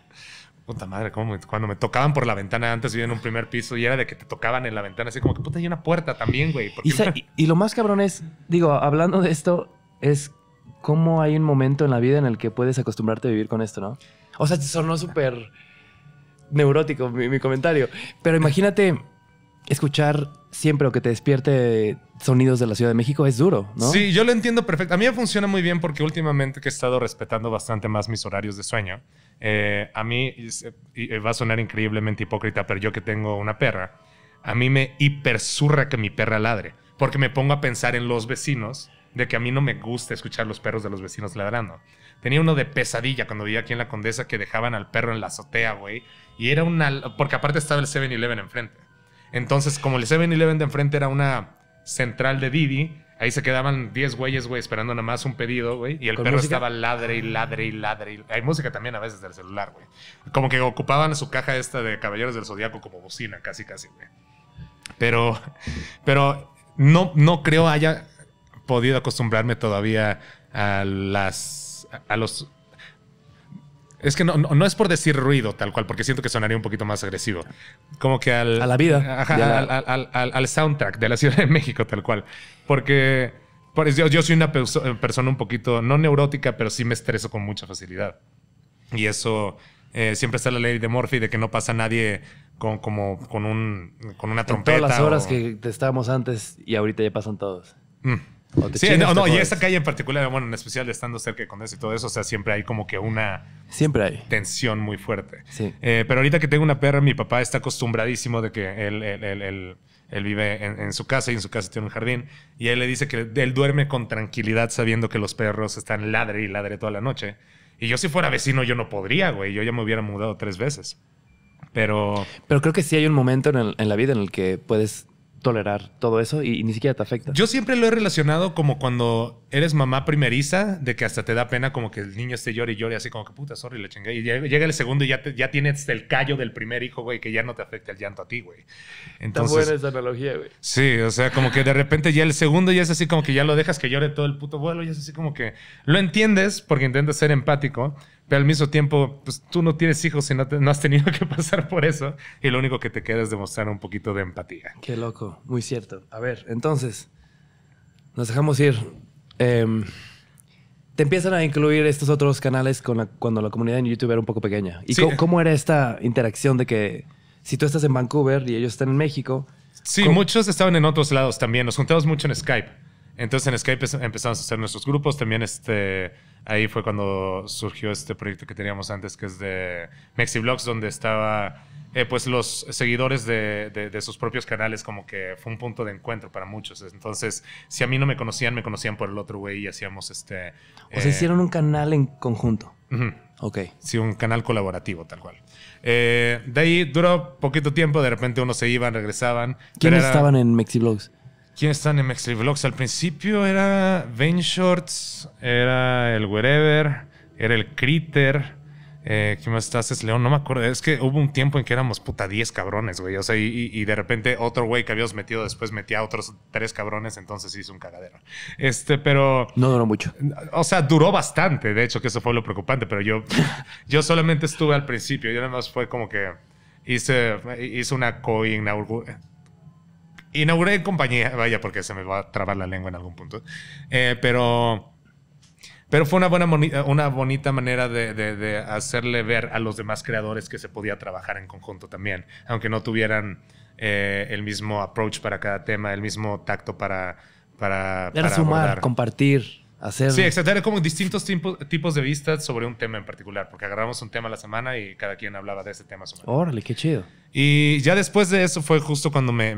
Puta madre, ¿cómo cuando me tocaban por la ventana antes vivía en un primer piso y era de que te tocaban en la ventana, así como que puta, hay una puerta también, güey. Y, lo más cabrón es, digo, hablando de esto, es cómo hay un momento en la vida en el que puedes acostumbrarte a vivir con esto, ¿no? O sea, sonó súper neurótico mi, comentario. Pero imagínate escuchar siempre o que te despierte sonidos de la Ciudad de México es duro, ¿no? Sí, yo lo entiendo perfecto. A mí me funciona muy bien porque últimamente que he estado respetando bastante más mis horarios de sueño. Eh, a mí va a sonar increíblemente hipócrita, pero yo que tengo una perra, a mí me hipersurra que mi perra ladre, porque me pongo a pensar en los vecinos, de que a mí no me gusta escuchar los perros de los vecinos ladrando. Tenía uno de pesadilla cuando vivía aquí en la Condesa que dejaban al perro en la azotea, güey, y era una. Porque aparte estaba el 7-Eleven enfrente. Entonces, como el 7-Eleven de enfrente era una central de Didi, ahí se quedaban 10 güeyes, güey, esperando nada más un pedido, güey. Y el perro estaba ladre y ladre y ladre. Hay música también a veces del celular, güey. Como que ocupaban su caja esta de Caballeros del Zodiaco como bocina, casi, casi, güey. Pero, pero no, no creo haya podido acostumbrarme todavía a las a los es que no, no, es por decir ruido tal cual, porque siento que sonaría un poquito más agresivo. Como que al... A la vida. Ajá, Al, soundtrack de la Ciudad de México tal cual. Porque yo, soy una persona un poquito, no neurótica, pero sí me estreso con mucha facilidad. Y eso, eh, siempre está la ley de Murphy de que no pasa nadie con, como, con, con una trompeta. todas las horas que estábamos antes y ahorita ya pasan todos. Mm sí, no, y esa calle en particular, bueno, en especial estando cerca de eso y todo eso, o sea, siempre hay como que una siempre hay. tensión muy fuerte. Sí. Eh, pero ahorita que tengo una perra, mi papá está acostumbradísimo de que él, él, vive en, su casa y en su casa tiene un jardín, y él le dice que él duerme con tranquilidad sabiendo que los perros están ladre y ladre toda la noche. Y yo si fuera vecino, yo no podría, güey, yo ya me hubiera mudado tres veces. Pero... Pero creo que sí hay un momento en, en la vida en el que puedes tolerar todo eso y, ni siquiera te afecta. Yo siempre lo he relacionado como cuando eres mamá primeriza, de que hasta te da pena como que el niño esté llore y llore, así como que puta, sorry, le chingue Y llega el segundo y ya, ya tienes el callo del primer hijo, güey, que ya no te afecta el llanto a ti, güey. Entonces, Tan buena esa analogía, güey. Sí, o sea, como que de repente ya el segundo ya es así como que ya lo dejas que llore todo el puto vuelo, y es así como que lo entiendes porque intentas ser empático, pero al mismo tiempo, pues, tú no tienes hijos y no, has tenido que pasar por eso. Y lo único que te queda es demostrar un poquito de empatía. Qué loco, muy cierto. A ver, entonces, nos dejamos ir. Em, te empiezan a incluir estos otros canales cuando la comunidad en YouTube era un poco pequeña. ¿Y cómo, era esta interacción de que si tú estás en Vancouver y ellos están en México? Sí, muchos estaban en otros lados también. Nos juntamos mucho en Skype. Entonces en Skype empezamos a hacer nuestros grupos. También este, ahí fue cuando surgió este proyecto que teníamos antes, que es de MexiVlogs, donde estaba eh, pues los seguidores de, sus propios canales como que fue un punto de encuentro para muchos. Entonces, si a mí no me conocían, me conocían por el otro güey y hacíamos este... O eh, sea, hicieron un canal en conjunto. Ok. Sí, un canal colaborativo, tal cual. Eh, de ahí duró poquito tiempo, de repente uno se iban, regresaban. ¿Quiénes estaban en MexiVlogs? ¿Quiénes están en Mexley Vlogs? Al principio era Vane Shorts, era el Wherever, era el Critter. Eh, ¿Qué más estás? Es León, no me acuerdo. Es que hubo un tiempo en que éramos puta 10 cabrones, güey. O sea, y, de repente otro güey que habíamos metido después metía a otros 3 cabrones, entonces hice un cagadero. Este, pero. No duró mucho. O sea, duró bastante, de hecho, que eso fue lo preocupante, pero yo, yo solamente estuve al principio. Yo nada más fue como que hice, hice una co inauguré compañía, vaya, porque se me va a trabar la lengua en algún punto. Eh, pero, pero fue una, buena, una bonita manera de, hacerle ver a los demás creadores que se podía trabajar en conjunto también, aunque no tuvieran eh, el mismo approach para cada tema, el mismo tacto para... para, sumar, compartir. Hacer... Sí, exacto. como distintos tipos de vistas sobre un tema en particular, porque agarramos un tema la semana y cada quien hablaba de ese tema. Órale, qué chido. Y ya después de eso fue justo cuando me,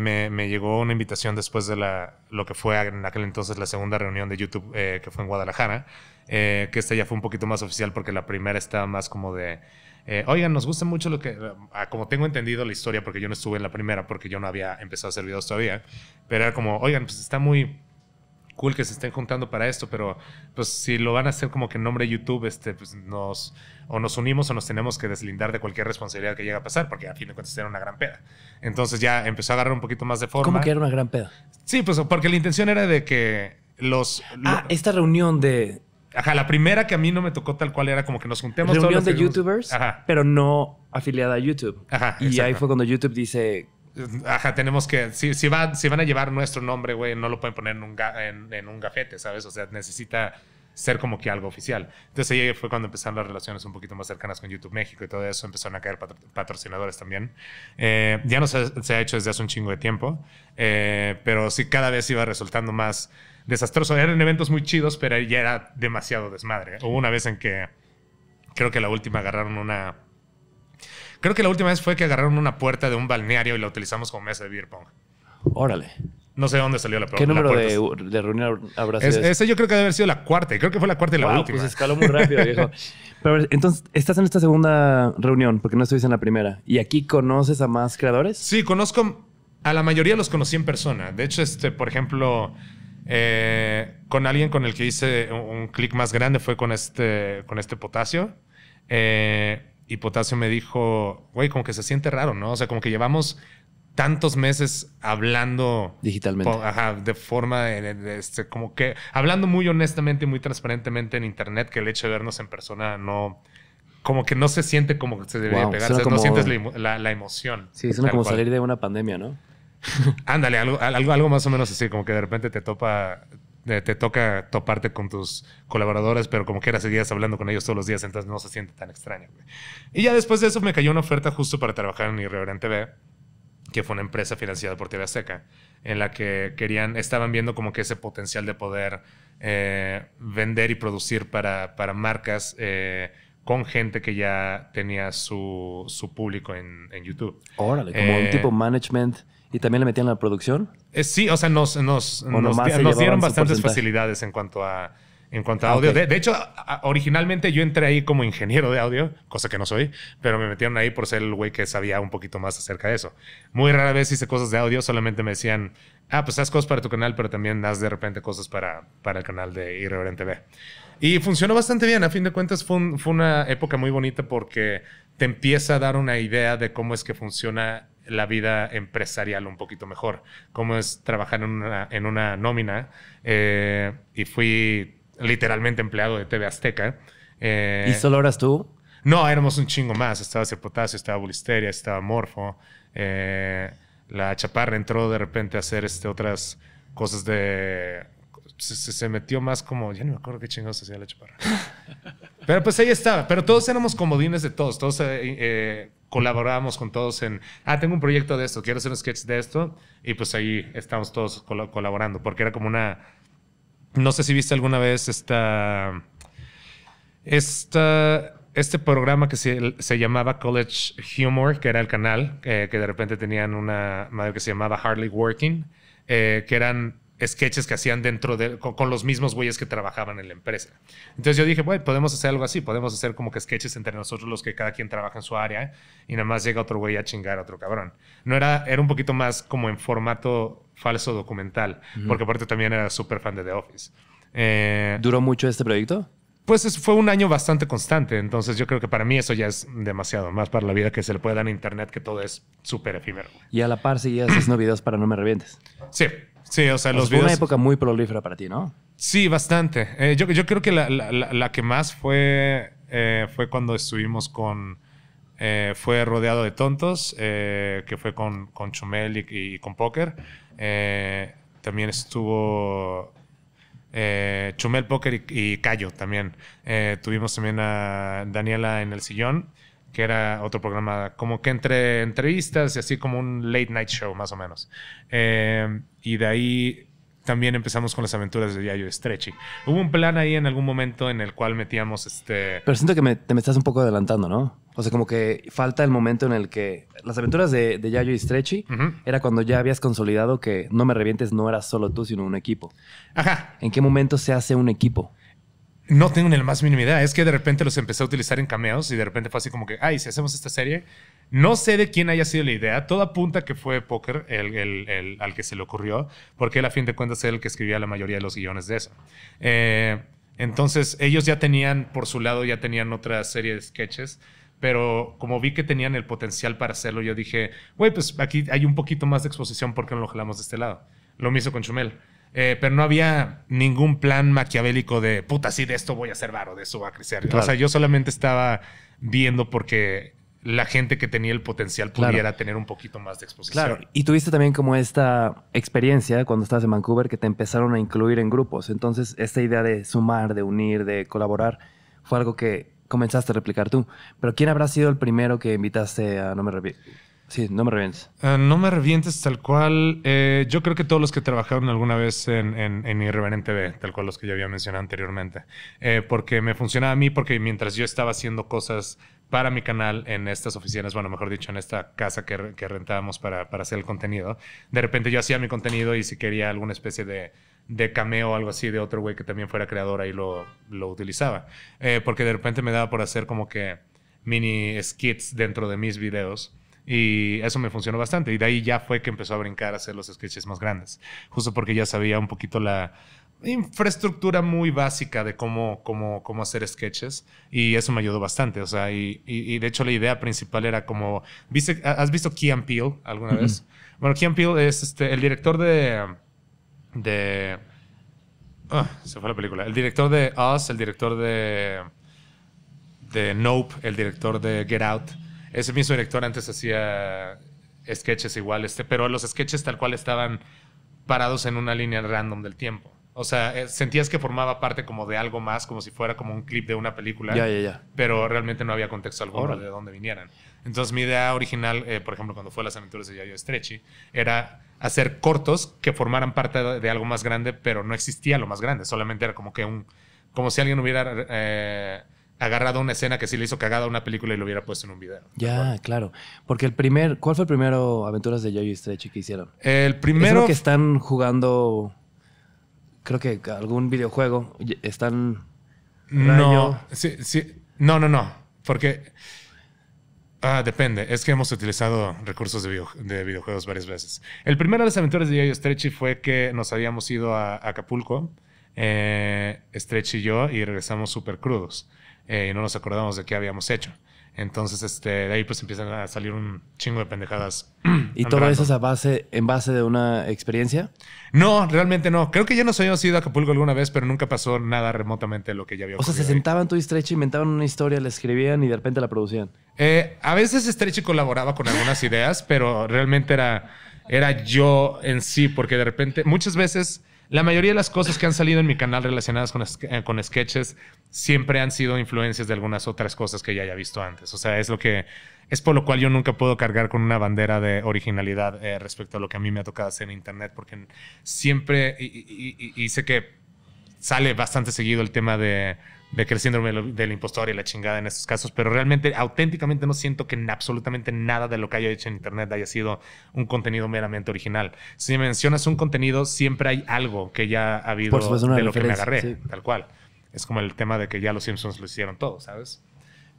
llegó una invitación después de la, lo que fue en aquel entonces la segunda reunión de YouTube eh, que fue en Guadalajara, eh, que esta ya fue un poquito más oficial porque la primera estaba más como de, eh, oigan, nos gusta mucho lo que, ah, como tengo entendido la historia, porque yo no estuve en la primera porque yo no había empezado a hacer videos todavía, pero era como, oigan, pues está muy cool que se estén juntando para esto, pero pues si lo van a hacer como que en nombre de YouTube, este, pues nos, o nos unimos o nos tenemos que deslindar de cualquier responsabilidad que llegue a pasar, porque a fin de cuentas era una gran peda. Entonces ya empezó a agarrar un poquito más de forma. ¿Cómo que era una gran peda? Sí, pues porque la intención era de que los... Ah, esta reunión de... Ajá, la primera que a mí no me tocó tal cual era como que nos juntemos. Reunión de youtubers, pero no afiliada a YouTube. Ajá, y ahí fue cuando YouTube dice, Ajá, tenemos que. Si, si van a llevar nuestro nombre, güey, no lo pueden poner en un, en, un gafete, ¿sabes? O sea, necesita ser como que algo oficial. Entonces ahí fue cuando empezaron las relaciones un poquito más cercanas con YouTube México y todo eso, empezaron a caer patrocinadores también. Eh, ya no se, ha hecho desde hace un chingo de tiempo, eh, pero sí cada vez iba resultando más desastroso. Eran eventos muy chidos, pero ya era demasiado desmadre. Hubo una vez en que creo que la última agarraron una Creo que la última vez fue que agarraron una puerta de un balneario y la utilizamos como mesa de beer pong. Órale. No sé dónde salió la pregunta. ¿Qué número de, reunión habrá sido? esa yo creo que debe haber sido la cuarta. Creo que fue la cuarta y la pues última. Pues escaló muy rápido, viejo. Pero entonces, estás en esta segunda reunión, porque no estuviste en la primera. ¿Y aquí conoces a más creadores? Sí, conozco. A la mayoría los conocí en persona. De hecho, este, por ejemplo, eh, con alguien con el que hice un, clic más grande fue con este, con este potasio. Eh, y Potasio me dijo, güey, como que se siente raro, ¿no? O sea, como que llevamos tantos meses hablando digitalmente. ajá, de forma este, como que hablando muy honestamente y muy transparentemente en internet que el hecho de vernos en persona no como que no se siente como que se debería pegar, como, no sientes la, emoción. Sí, es como salir de una pandemia, ¿no? Ándale, algo, algo, algo más o menos así, como que de repente te topa te, toca toparte con tus colaboradores, pero como que eras seguías hablando con ellos todos los días, entonces no se siente tan extraño. Y ya después de eso me cayó una oferta justo para trabajar en Irreverente TV que fue una empresa financiada por TV Seca, en la que querían, estaban viendo como que ese potencial de poder eh, vender y producir para, marcas. Eh, con gente que ya tenía su, público en, YouTube. Órale, como un eh, tipo management ¿Y también le metían la producción? Eh, sí, o sea, nos, nos, nos, dieron bastantes facilidades en cuanto a, en cuanto a ah, audio. De, hecho, originalmente yo entré ahí como ingeniero de audio, cosa que no soy, pero me metieron ahí por ser el güey que sabía un poquito más acerca de eso. Muy rara vez hice cosas de audio, solamente me decían, ah, pues haz cosas para tu canal, pero también haz de repente cosas para, para el canal de Irreverente TV. Y funcionó bastante bien, a fin de cuentas fue una época muy bonita porque te empieza a dar una idea de cómo es que funciona la vida empresarial un poquito mejor, Como es trabajar en una, nómina. Eh, y fui literalmente empleado de TV Azteca. Eh. ¿Y solo eras tú? No, éramos un chingo más. Estaba Potasio, estaba Bulisteria, estaba Morfo. Eh, la Chaparra entró de repente a hacer este, otras cosas de... Se, metió más como... Ya no me acuerdo qué chingados hacía la Chaparra. Pero pues ahí estaba. Pero todos éramos comodines de todos. Todos colaborábamos con todos en, ah, tengo un proyecto de esto, quiero hacer un sketch de esto, y pues ahí estamos todos colaborando, porque era como una, no sé si viste alguna vez esta, esta este programa que se, llamaba College Humor, que era el canal, eh, que de repente tenían una madre que se llamaba Hardly Working, eh, que eran sketches que hacían dentro con, los mismos güeyes que trabajaban en la empresa. Entonces yo dije, güey, podemos hacer algo así, podemos hacer como que sketches entre nosotros los que cada quien trabaja en su área y nada más llega otro güey a chingar a otro cabrón. No era, era un poquito más como en formato falso documental, porque aparte también era súper fan de The Office. Eh, ¿Duró mucho este proyecto? Pues fue un año bastante constante, entonces yo creo que para mí eso ya es demasiado, más para la vida que se le puede dar en internet que todo es súper efímero. Y a la par seguías haciendo videos para No Me Revientes. Sí, Sí, o sea, los Fue una época muy prolífera para ti, ¿no? Sí, bastante. Eh, yo, yo, creo que la, que más fue, eh, fue cuando estuvimos con. Eh, fue rodeado de tontos, que fue con, con Chumel y, con Poker. también estuvo Chumel, Poker y, y Cayo también. tuvimos también a Daniela en el sillón que era otro programa como que entre entrevistas y así como un late night show más o menos. Em, y de ahí también empezamos con las aventuras de Yayo Stretchy Hubo un plan ahí en algún momento en el cual metíamos este... Pero siento que me, te me estás un poco adelantando, ¿no? O sea, como que falta el momento en el que las aventuras de, Yayo y Stretchy era cuando ya habías consolidado que No Me Revientes no era solo tú, sino un equipo. Ajá. ¿En qué momento se hace un equipo? No tengo ni la más mínima idea. Es que de repente los empecé a utilizar en cameos y de repente fue así como que, ay, si hacemos esta serie. No sé de quién haya sido la idea. Toda apunta que fue Poker el, al que se le ocurrió, porque él a fin de cuentas es el que escribía la mayoría de los guiones de eso. Eh, entonces, ellos ya tenían, por su lado, ya tenían otra serie de sketches pero como vi que tenían el potencial para hacerlo, yo dije, güey, pues aquí hay un poquito más de exposición, ¿por qué no lo jalamos de este lado? Lo mismo con Chumel. Eh, pero no había ningún plan maquiavélico de puta, sí, de esto voy a ser varo, de eso va a crecer. O sea, yo solamente estaba viendo porque la gente que tenía el potencial pudiera tener un poquito más de exposición. Claro, y tuviste también como esta experiencia cuando estabas en Vancouver que te empezaron a incluir en grupos. Entonces, esta idea de sumar, de unir, de colaborar, fue algo que comenzaste a replicar tú. Pero ¿quién habrá sido el primero que invitaste a No Me Repito? Sí, no me revientes. Eh, no me revientes tal cual. Eh, yo creo que todos los que trabajaron alguna vez en, Irreverente B, tal cual los que ya había mencionado anteriormente, eh, porque me funcionaba a mí, porque mientras yo estaba haciendo cosas para mi canal en estas oficinas, bueno, mejor dicho, en esta casa que, rentábamos para, hacer el contenido, de repente yo hacía mi contenido y si quería alguna especie de, cameo o algo así de otro güey que también fuera creadora y lo, utilizaba. porque de repente me daba por hacer como que mini skits dentro de mis videos y eso me funcionó bastante. Y de ahí ya fue que empezó a brincar a hacer los sketches más grandes. Justo porque ya sabía un poquito la infraestructura muy básica de cómo, cómo, hacer sketches. Y eso me ayudó bastante. O sea, y, de hecho la idea principal era como... ¿Has visto Kean Peele alguna vez? Bueno, Kian Peele es este, el director de... de ah, se fue la película. El director de Us, el director de... De Nope, el director de Get Out ese mismo director antes hacía sketches igual, este, pero los sketches tal cual estaban parados en una línea random del tiempo. O sea, eh, sentías que formaba parte como de algo más, como si fuera como un clip de una película. Ya, ya, ya. Pero realmente no había contexto alguno de dónde vinieran. Entonces, mi idea original, eh, por ejemplo, cuando fue Las aventuras de Yayo Estrechi, era hacer cortos que formaran parte de, algo más grande, pero no existía lo más grande. Solamente era como que un. como si alguien hubiera. Eh, agarrado una escena que sí le hizo cagada a una película y lo hubiera puesto en un video. Ya, claro. Porque el primer, ¿cuál fue el primero Aventuras de Jojo y Stretchy que hicieron? El primero... Es que están jugando, creo que algún videojuego. Están... No, no, no, no. Porque... Ah, depende. Es que hemos utilizado recursos de, videojuegos varias veces. El primero de las aventuras de Yayo Stretchy fue que nos habíamos ido a, Acapulco, eh, Stretchy y yo, y regresamos súper crudos y eh, no nos acordamos de qué habíamos hecho. Entonces, este, de ahí pues empiezan a salir un chingo de pendejadas. ¿Y todo eso es en base de una experiencia? No, realmente no. Creo que ya nos habíamos ido a Acapulco alguna vez, pero nunca pasó nada remotamente lo que ya había O sea, se sentaban tú y Stretchy, inventaban una historia, la escribían y de repente la producían. Eh, a veces y colaboraba con algunas ideas, pero realmente era, era yo en sí, porque de repente, muchas veces... La mayoría de las cosas que han salido en mi canal relacionadas con, eh, con sketches siempre han sido influencias de algunas otras cosas que ya haya visto antes. O sea, es lo que es por lo cual yo nunca puedo cargar con una bandera de originalidad eh, respecto a lo que a mí me ha tocado hacer en internet, porque siempre y, sé que sale bastante seguido el tema de, de síndrome del impostor y la chingada en estos casos, pero realmente, auténticamente no siento que absolutamente nada de lo que haya hecho en Internet haya sido un contenido meramente original. Si mencionas un contenido, siempre hay algo que ya ha habido de lo que me agarré, tal cual. Es como el tema de que ya los Simpsons lo hicieron todo, ¿sabes?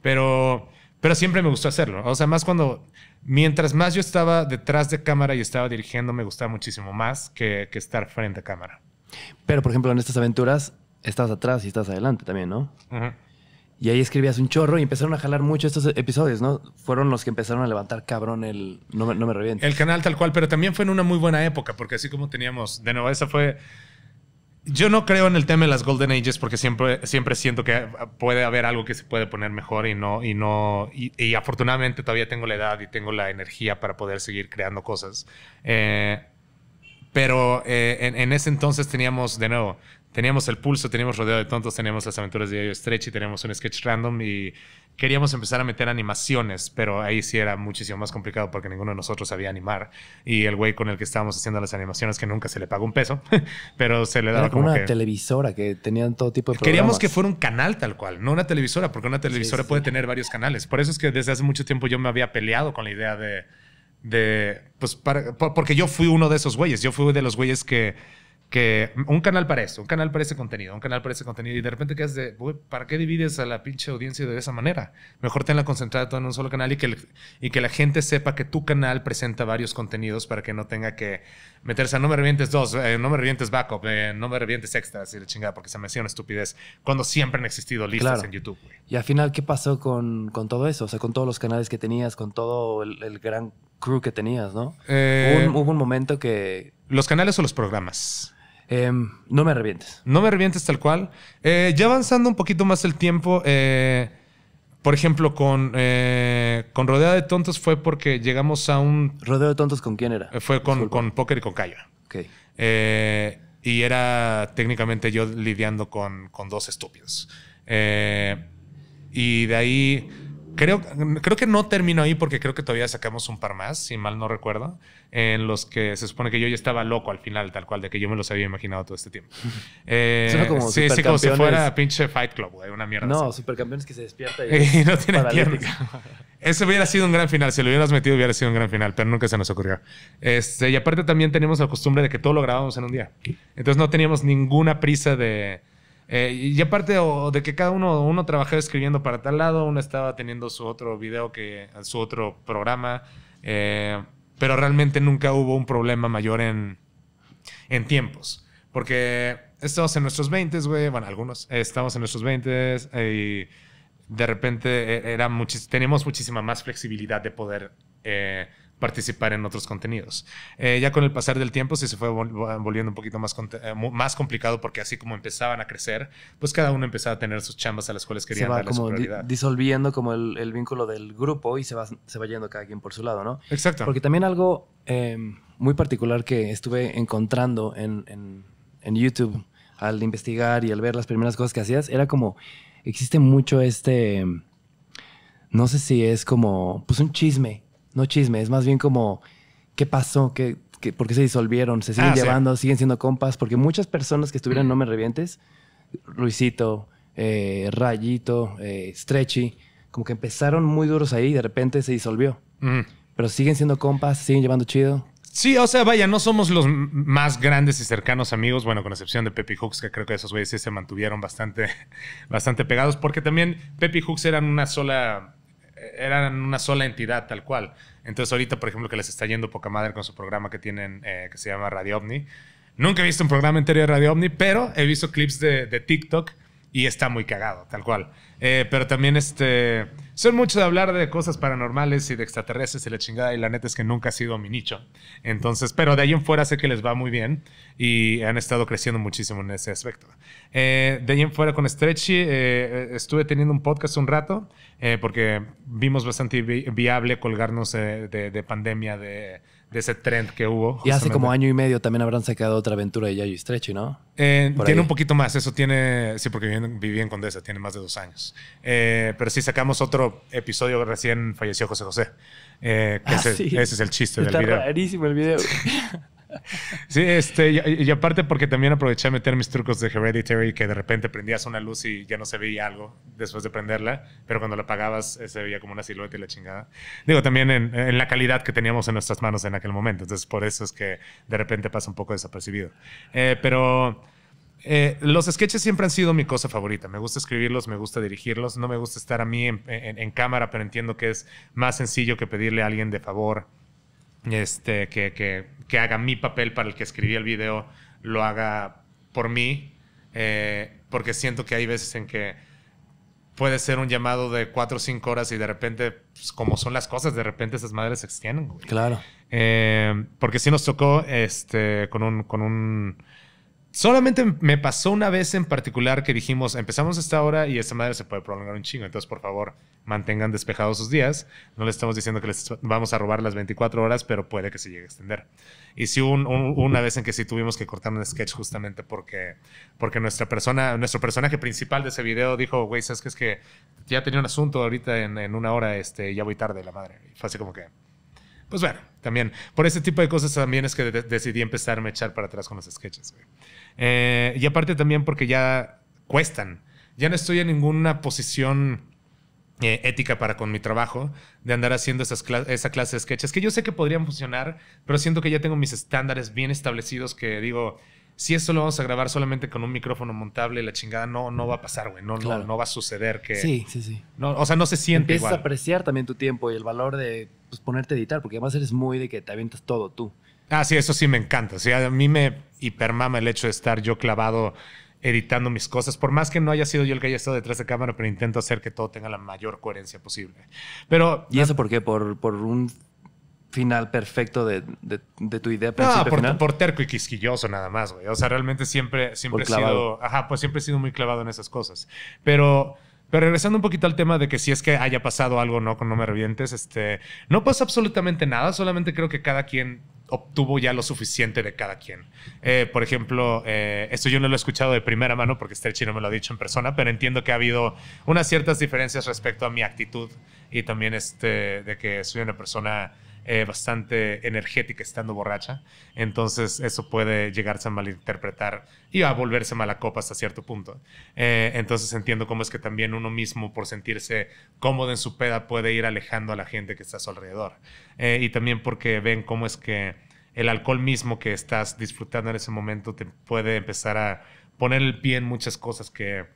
Pero, pero siempre me gustó hacerlo. O sea, más cuando, mientras más yo estaba detrás de cámara y estaba dirigiendo, me gustaba muchísimo más que, estar frente a cámara. Pero, por ejemplo, en estas aventuras, estás atrás y estás adelante también, ¿no? Y ahí escribías un chorro y empezaron a jalar mucho estos episodios, ¿no? Fueron los que empezaron a levantar cabrón el No me, no me El canal tal cual, pero también fue en una muy buena época, porque así como teníamos, de nuevo, esa fue yo no creo en el tema de las Golden Ages porque siempre, siempre siento que puede haber algo que se puede poner mejor y no, y no, y, afortunadamente todavía tengo la edad y tengo la energía para poder seguir creando cosas. Eh, pero eh, en, en, ese entonces teníamos, de nuevo, teníamos el pulso, teníamos Rodeo de Tontos, teníamos las aventuras de Yo Stretch y teníamos un sketch random y queríamos empezar a meter animaciones, pero ahí sí era muchísimo más complicado porque ninguno de nosotros sabía animar y el güey con el que estábamos haciendo las animaciones que nunca se le pagó un peso, pero se le daba era como una televisora que tenían todo tipo de Queríamos que fuera un canal tal cual, no una televisora, porque una televisora puede tener varios canales. Por eso es que desde hace mucho tiempo yo me había peleado con la idea de de pues porque yo fui uno de esos güeyes, yo fui de los güeyes que que un canal para eso, un canal para ese contenido, un canal para ese contenido, y de repente quedas de, ¿para qué divides a la pinche audiencia de esa manera? Mejor tenla concentrada toda en un solo canal y que, y que la gente sepa que tu canal presenta varios contenidos para que no tenga que meterse a no me revientes dos, eh, no me revientes backup, eh, no me revientes extras y la chingada, porque se me hacía una estupidez, cuando siempre han existido listas en YouTube, Y al final, ¿qué pasó con, con, todo eso? O sea, con todos los canales que tenías, con todo el, gran crew que tenías, ¿no? Eh, hubo un momento que... ¿Los canales o los programas? Em, no me revientes. No me revientes tal cual. Eh, ya avanzando un poquito más el tiempo, eh, por ejemplo, con, eh, con Rodea de Tontos fue porque llegamos a un... ¿Rodeo de Tontos con quién era? Fue con, con Póker y con Cayo. Ok. y era técnicamente yo lidiando con, con dos estúpidos. y de ahí Creo, creo que no termino ahí porque creo que todavía sacamos un par más, si mal no recuerdo, en los que se supone que yo ya estaba loco al final, tal cual, de que yo me los había imaginado todo este tiempo. Eh, como sí, sí, como si fuera pinche Fight Club, güey, una mierda. No, supercampeones que se despierta y, no tiene piernas. Ese hubiera sido un gran final, si lo hubieras metido hubiera sido un gran final, pero nunca se nos ocurrió. Este, y aparte también tenemos la costumbre de que todo lo grabábamos en un día. Entonces no teníamos ninguna prisa de eh, y aparte de que cada uno, uno trabajaba escribiendo para tal lado, uno estaba teniendo su otro video, que, su otro programa, eh, pero realmente nunca hubo un problema mayor en, tiempos. Porque estamos en nuestros 20, güey, bueno, algunos, eh, estamos en nuestros 20 y de repente era muchísima más flexibilidad de poder participar en otros contenidos. Eh, ya con el pasar del tiempo sí se fue volviendo un poquito más, eh, más complicado porque así como empezaban a crecer, pues cada uno empezaba a tener sus chambas a las cuales querían se como disolviendo como el, vínculo del grupo y se va, se va yendo cada quien por su lado, ¿no? Exacto. Porque también algo eh, muy particular que estuve encontrando en, en YouTube al investigar y al ver las primeras cosas que hacías era como existe mucho este no sé si es como pues un chisme no chisme, es más bien como qué pasó, por qué se disolvieron, se siguen ah, llevando, siguen siendo compas, porque muchas personas que estuvieron No Me Revientes, Luisito, eh, Rayito, eh, Stretchy, como que empezaron muy duros ahí y de repente se disolvió. Pero siguen siendo compas, siguen llevando chido. Sí, o sea, vaya, no somos los más grandes y cercanos amigos, bueno, con excepción de Pepe Hooks, que creo que esos güeyes sí se mantuvieron bastante, bastante pegados, porque también Pepe Hooks eran una sola eran una sola entidad tal cual. Entonces ahorita, por ejemplo, que les está yendo poca madre con su programa que tienen, eh, que se llama Radio OVNI. Nunca he visto un programa entero de Radio OVNI, pero he visto clips de, TikTok y está muy cagado, tal cual. Eh, pero también este... Son mucho de hablar de cosas paranormales y de extraterrestres y la chingada, y la neta es que nunca ha sido mi nicho. Entonces, pero de ahí en fuera sé que les va muy bien y han estado creciendo muchísimo en ese aspecto. Eh, de ahí en fuera con Stretchy, eh, eh, estuve teniendo un podcast un rato porque vimos bastante viable colgarnos de, de pandemia de de ese trend que hubo. Y hace como año y medio también habrán sacado otra aventura de Yayo y Stretchy, ¿no? Eh, tiene un poquito más, eso tiene, sí, porque viví, en, Condesa, tiene más de dos años. Eh, pero sí sacamos otro episodio, recién falleció José José. Eh, ah, ese, es el chiste del video. Está rarísimo el video. sí, este, y, aparte porque también aproveché a meter mis trucos de Hereditary, que de repente prendías una luz y ya no se veía algo después de prenderla, pero cuando la apagabas eh, se veía como una silueta y la chingada. Digo, también en, la calidad que teníamos en nuestras manos en aquel momento, entonces por eso es que de repente pasa un poco desapercibido. Eh, pero... Eh, los sketches siempre han sido mi cosa favorita. Me gusta escribirlos, me gusta dirigirlos. No me gusta estar a mí en cámara, pero entiendo que es más sencillo que pedirle a alguien de favor este, que, haga mi papel para el que escribí el video, lo haga por mí, eh, porque siento que hay veces en que puede ser un llamado de cuatro o cinco horas y de repente, pues, como son las cosas, de repente esas madres se extienden. Claro. Eh, porque sí nos tocó este, con un Solamente me pasó una vez en particular que dijimos, empezamos esta hora y esta madre se puede prolongar un chingo, entonces por favor mantengan despejados sus días. No le estamos diciendo que les vamos a robar las 24 horas, pero puede que se llegue a extender. Y sí una vez en que sí tuvimos que cortar un sketch justamente porque, porque nuestra persona, nuestro personaje principal de ese video dijo, güey, sabes que es que ya tenía un asunto ahorita en, en una hora, este, ya voy tarde, la madre. Y fue así como que, pues bueno, también por ese tipo de cosas también es que decidí empezarme a echar para atrás con los sketches. Güey. Eh, y aparte también porque ya cuestan. Ya no estoy en ninguna posición eh, ética para con mi trabajo de andar haciendo esas esa clase de sketches que yo sé que podrían funcionar, pero siento que ya tengo mis estándares bien establecidos que digo, si esto lo vamos a grabar solamente con un micrófono montable, la chingada no, no va a pasar, güey. No, no, no, va a suceder que. Sí, sí, sí. No, o sea, no se siente Empiezas a apreciar también tu tiempo y el valor de pues, ponerte a editar, porque además eres muy de que te avientas todo tú. Ah, sí, eso sí me encanta. Sí, a mí me hipermama el hecho de estar yo clavado editando mis cosas, por más que no haya sido yo el que haya estado detrás de cámara, pero intento hacer que todo tenga la mayor coherencia posible. Pero ¿Y eso por qué? ¿Por, por un final perfecto de, tu idea no, por, terco y quisquilloso nada más, güey. O sea, realmente siempre, siempre he sido... Ajá, pues siempre he sido muy clavado en esas cosas. Pero... Pero regresando un poquito al tema de que si es que haya pasado algo no con No Me Revientes, este, no pasa absolutamente nada, solamente creo que cada quien obtuvo ya lo suficiente de cada quien. Eh, por ejemplo, eh, esto yo no lo he escuchado de primera mano porque este chino me lo ha dicho en persona, pero entiendo que ha habido unas ciertas diferencias respecto a mi actitud y también este, de que soy una persona eh, bastante energética estando borracha. Entonces eso puede llegarse a malinterpretar y a volverse mala copa hasta cierto punto. Eh, entonces entiendo cómo es que también uno mismo, por sentirse cómodo en su peda, puede ir alejando a la gente que está a su alrededor. Eh, y también porque ven cómo es que el alcohol mismo que estás disfrutando en ese momento te puede empezar a poner el pie en muchas cosas que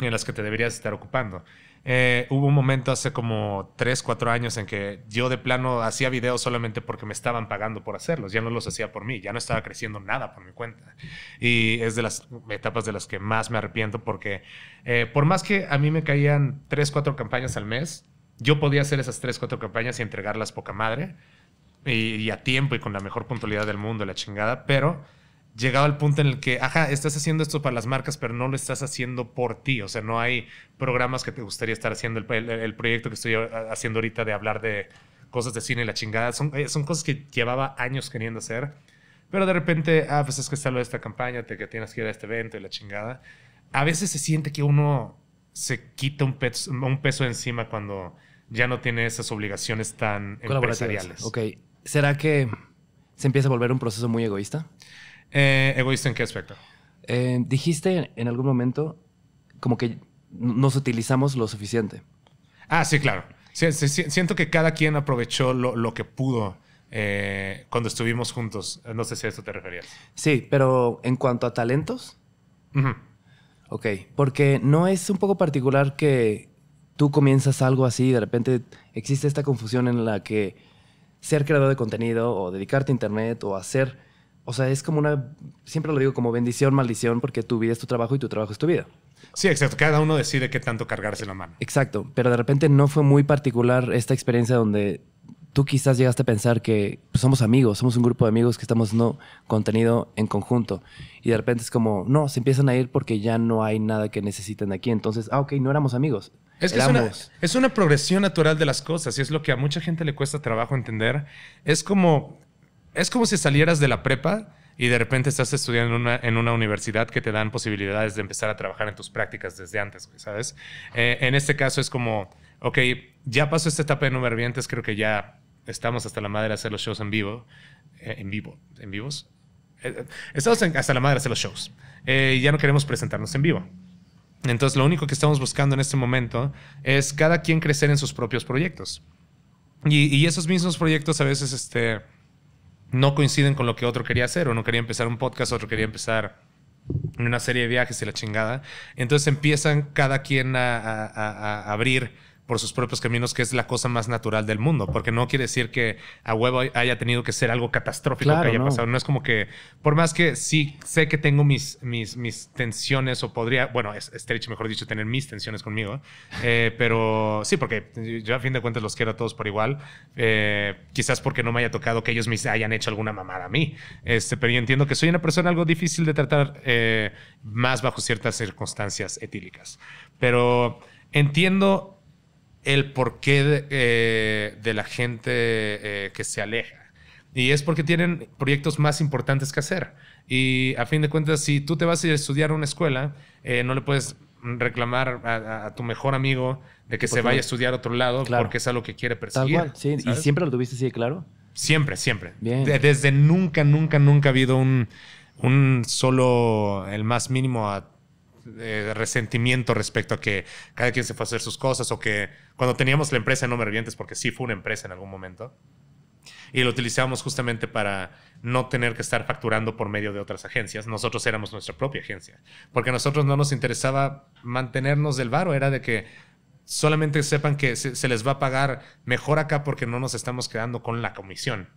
en las que te deberías estar ocupando. Eh, hubo un momento hace como 3, 4 años en que yo de plano hacía videos solamente porque me estaban pagando por hacerlos, ya no los hacía por mí, ya no estaba creciendo nada por mi cuenta. Y es de las etapas de las que más me arrepiento porque eh, por más que a mí me caían 3, 4 campañas al mes, yo podía hacer esas 3, 4 campañas y entregarlas poca madre y, y a tiempo y con la mejor puntualidad del mundo, la chingada, pero Llegaba al punto en el que, ajá, estás haciendo esto para las marcas, pero no lo estás haciendo por ti. O sea, no hay programas que te gustaría estar haciendo. El, proyecto que estoy haciendo ahorita de hablar de cosas de cine y la chingada, son, eh, son cosas que llevaba años queriendo hacer. Pero de repente, ah, pues es que está lo de esta campaña, te, que tienes que ir a este evento y la chingada. A veces se siente que uno se quita un peso, un peso encima cuando ya no tiene esas obligaciones tan empresariales. Ok. ¿Será que se empieza a volver un proceso muy egoísta? Eh, ¿Egoísta en qué aspecto? Eh, dijiste en algún momento como que nos utilizamos lo suficiente. Ah, sí, claro. siento que cada quien aprovechó lo, que pudo eh, cuando estuvimos juntos. No sé si a eso te referías. Sí, pero en cuanto a talentos. Ok, porque no es un poco particular que tú comienzas algo así y de repente existe esta confusión en la que ser creador de contenido o dedicarte a Internet o hacer o sea, es como una, siempre lo digo como bendición, maldición, porque tu vida es tu trabajo y tu trabajo es tu vida. Sí, exacto. Cada uno decide qué tanto cargarse la mano. Exacto. Pero de repente no fue muy particular esta experiencia donde tú quizás llegaste a pensar que pues, somos amigos, somos un grupo de amigos que estamos no contenido en conjunto. Y de repente es como, no, se empiezan a ir porque ya no hay nada que necesiten aquí. Entonces, ah, ok, no éramos amigos. Es es una, progresión natural de las cosas y es lo que a mucha gente le cuesta trabajo entender. Es como es como si salieras de la prepa y de repente estás estudiando en una, en una, universidad que te dan posibilidades de empezar a trabajar en tus prácticas desde antes, ¿sabes? Eh, en este caso es como, ok, ya pasó esta etapa de no verbientes, creo que ya estamos hasta la madre de hacer los shows en vivo, eh, en vivo, en vivos. Eh, estamos hasta la madre de hacer los shows. ya no queremos presentarnos en vivo. Entonces, lo único que estamos buscando en este momento es cada quien crecer en sus propios proyectos. Y, y esos mismos proyectos a veces, este, no coinciden con lo que otro quería hacer. Uno quería empezar un podcast, otro quería empezar una serie de viajes y la chingada. Entonces empiezan cada quien a, a abrir por sus propios caminos, que es la cosa más natural del mundo, porque no quiere decir que a huevo haya tenido que ser algo catastrófico que haya pasado. No es como que, por más que sí sé que tengo mis, mis, mis tensiones o podría, bueno, es, mejor dicho, tener mis tensiones conmigo, eh, pero sí, porque yo a fin de cuentas los quiero a todos por igual, eh, quizás porque no me haya tocado que ellos me hayan hecho alguna mamada a mí, este, pero yo entiendo que soy una persona algo difícil de tratar eh, más bajo ciertas circunstancias etílicas, pero entiendo el porqué de, eh, la gente eh, que se aleja. Y es porque tienen proyectos más importantes que hacer. Y a fin de cuentas, si tú te vas a estudiar a una escuela, eh, no le puedes reclamar a, tu mejor amigo de que se vaya a estudiar a otro lado porque es algo que quiere perseguir. ¿Y siempre lo tuviste así de claro? Siempre, siempre. desde nunca, nunca, nunca ha habido un, un solo, el más mínimo a resentimiento respecto a que cada quien se fue a hacer sus cosas o que cuando teníamos la empresa No Me Revientes, porque sí fue una empresa en algún momento, y lo utilizábamos justamente para no tener que estar facturando por medio de otras agencias. Nosotros éramos nuestra propia agencia, porque a nosotros no nos interesaba mantenernos del varo, era de que solamente sepan que se, se les va a pagar mejor acá porque no nos estamos quedando con la comisión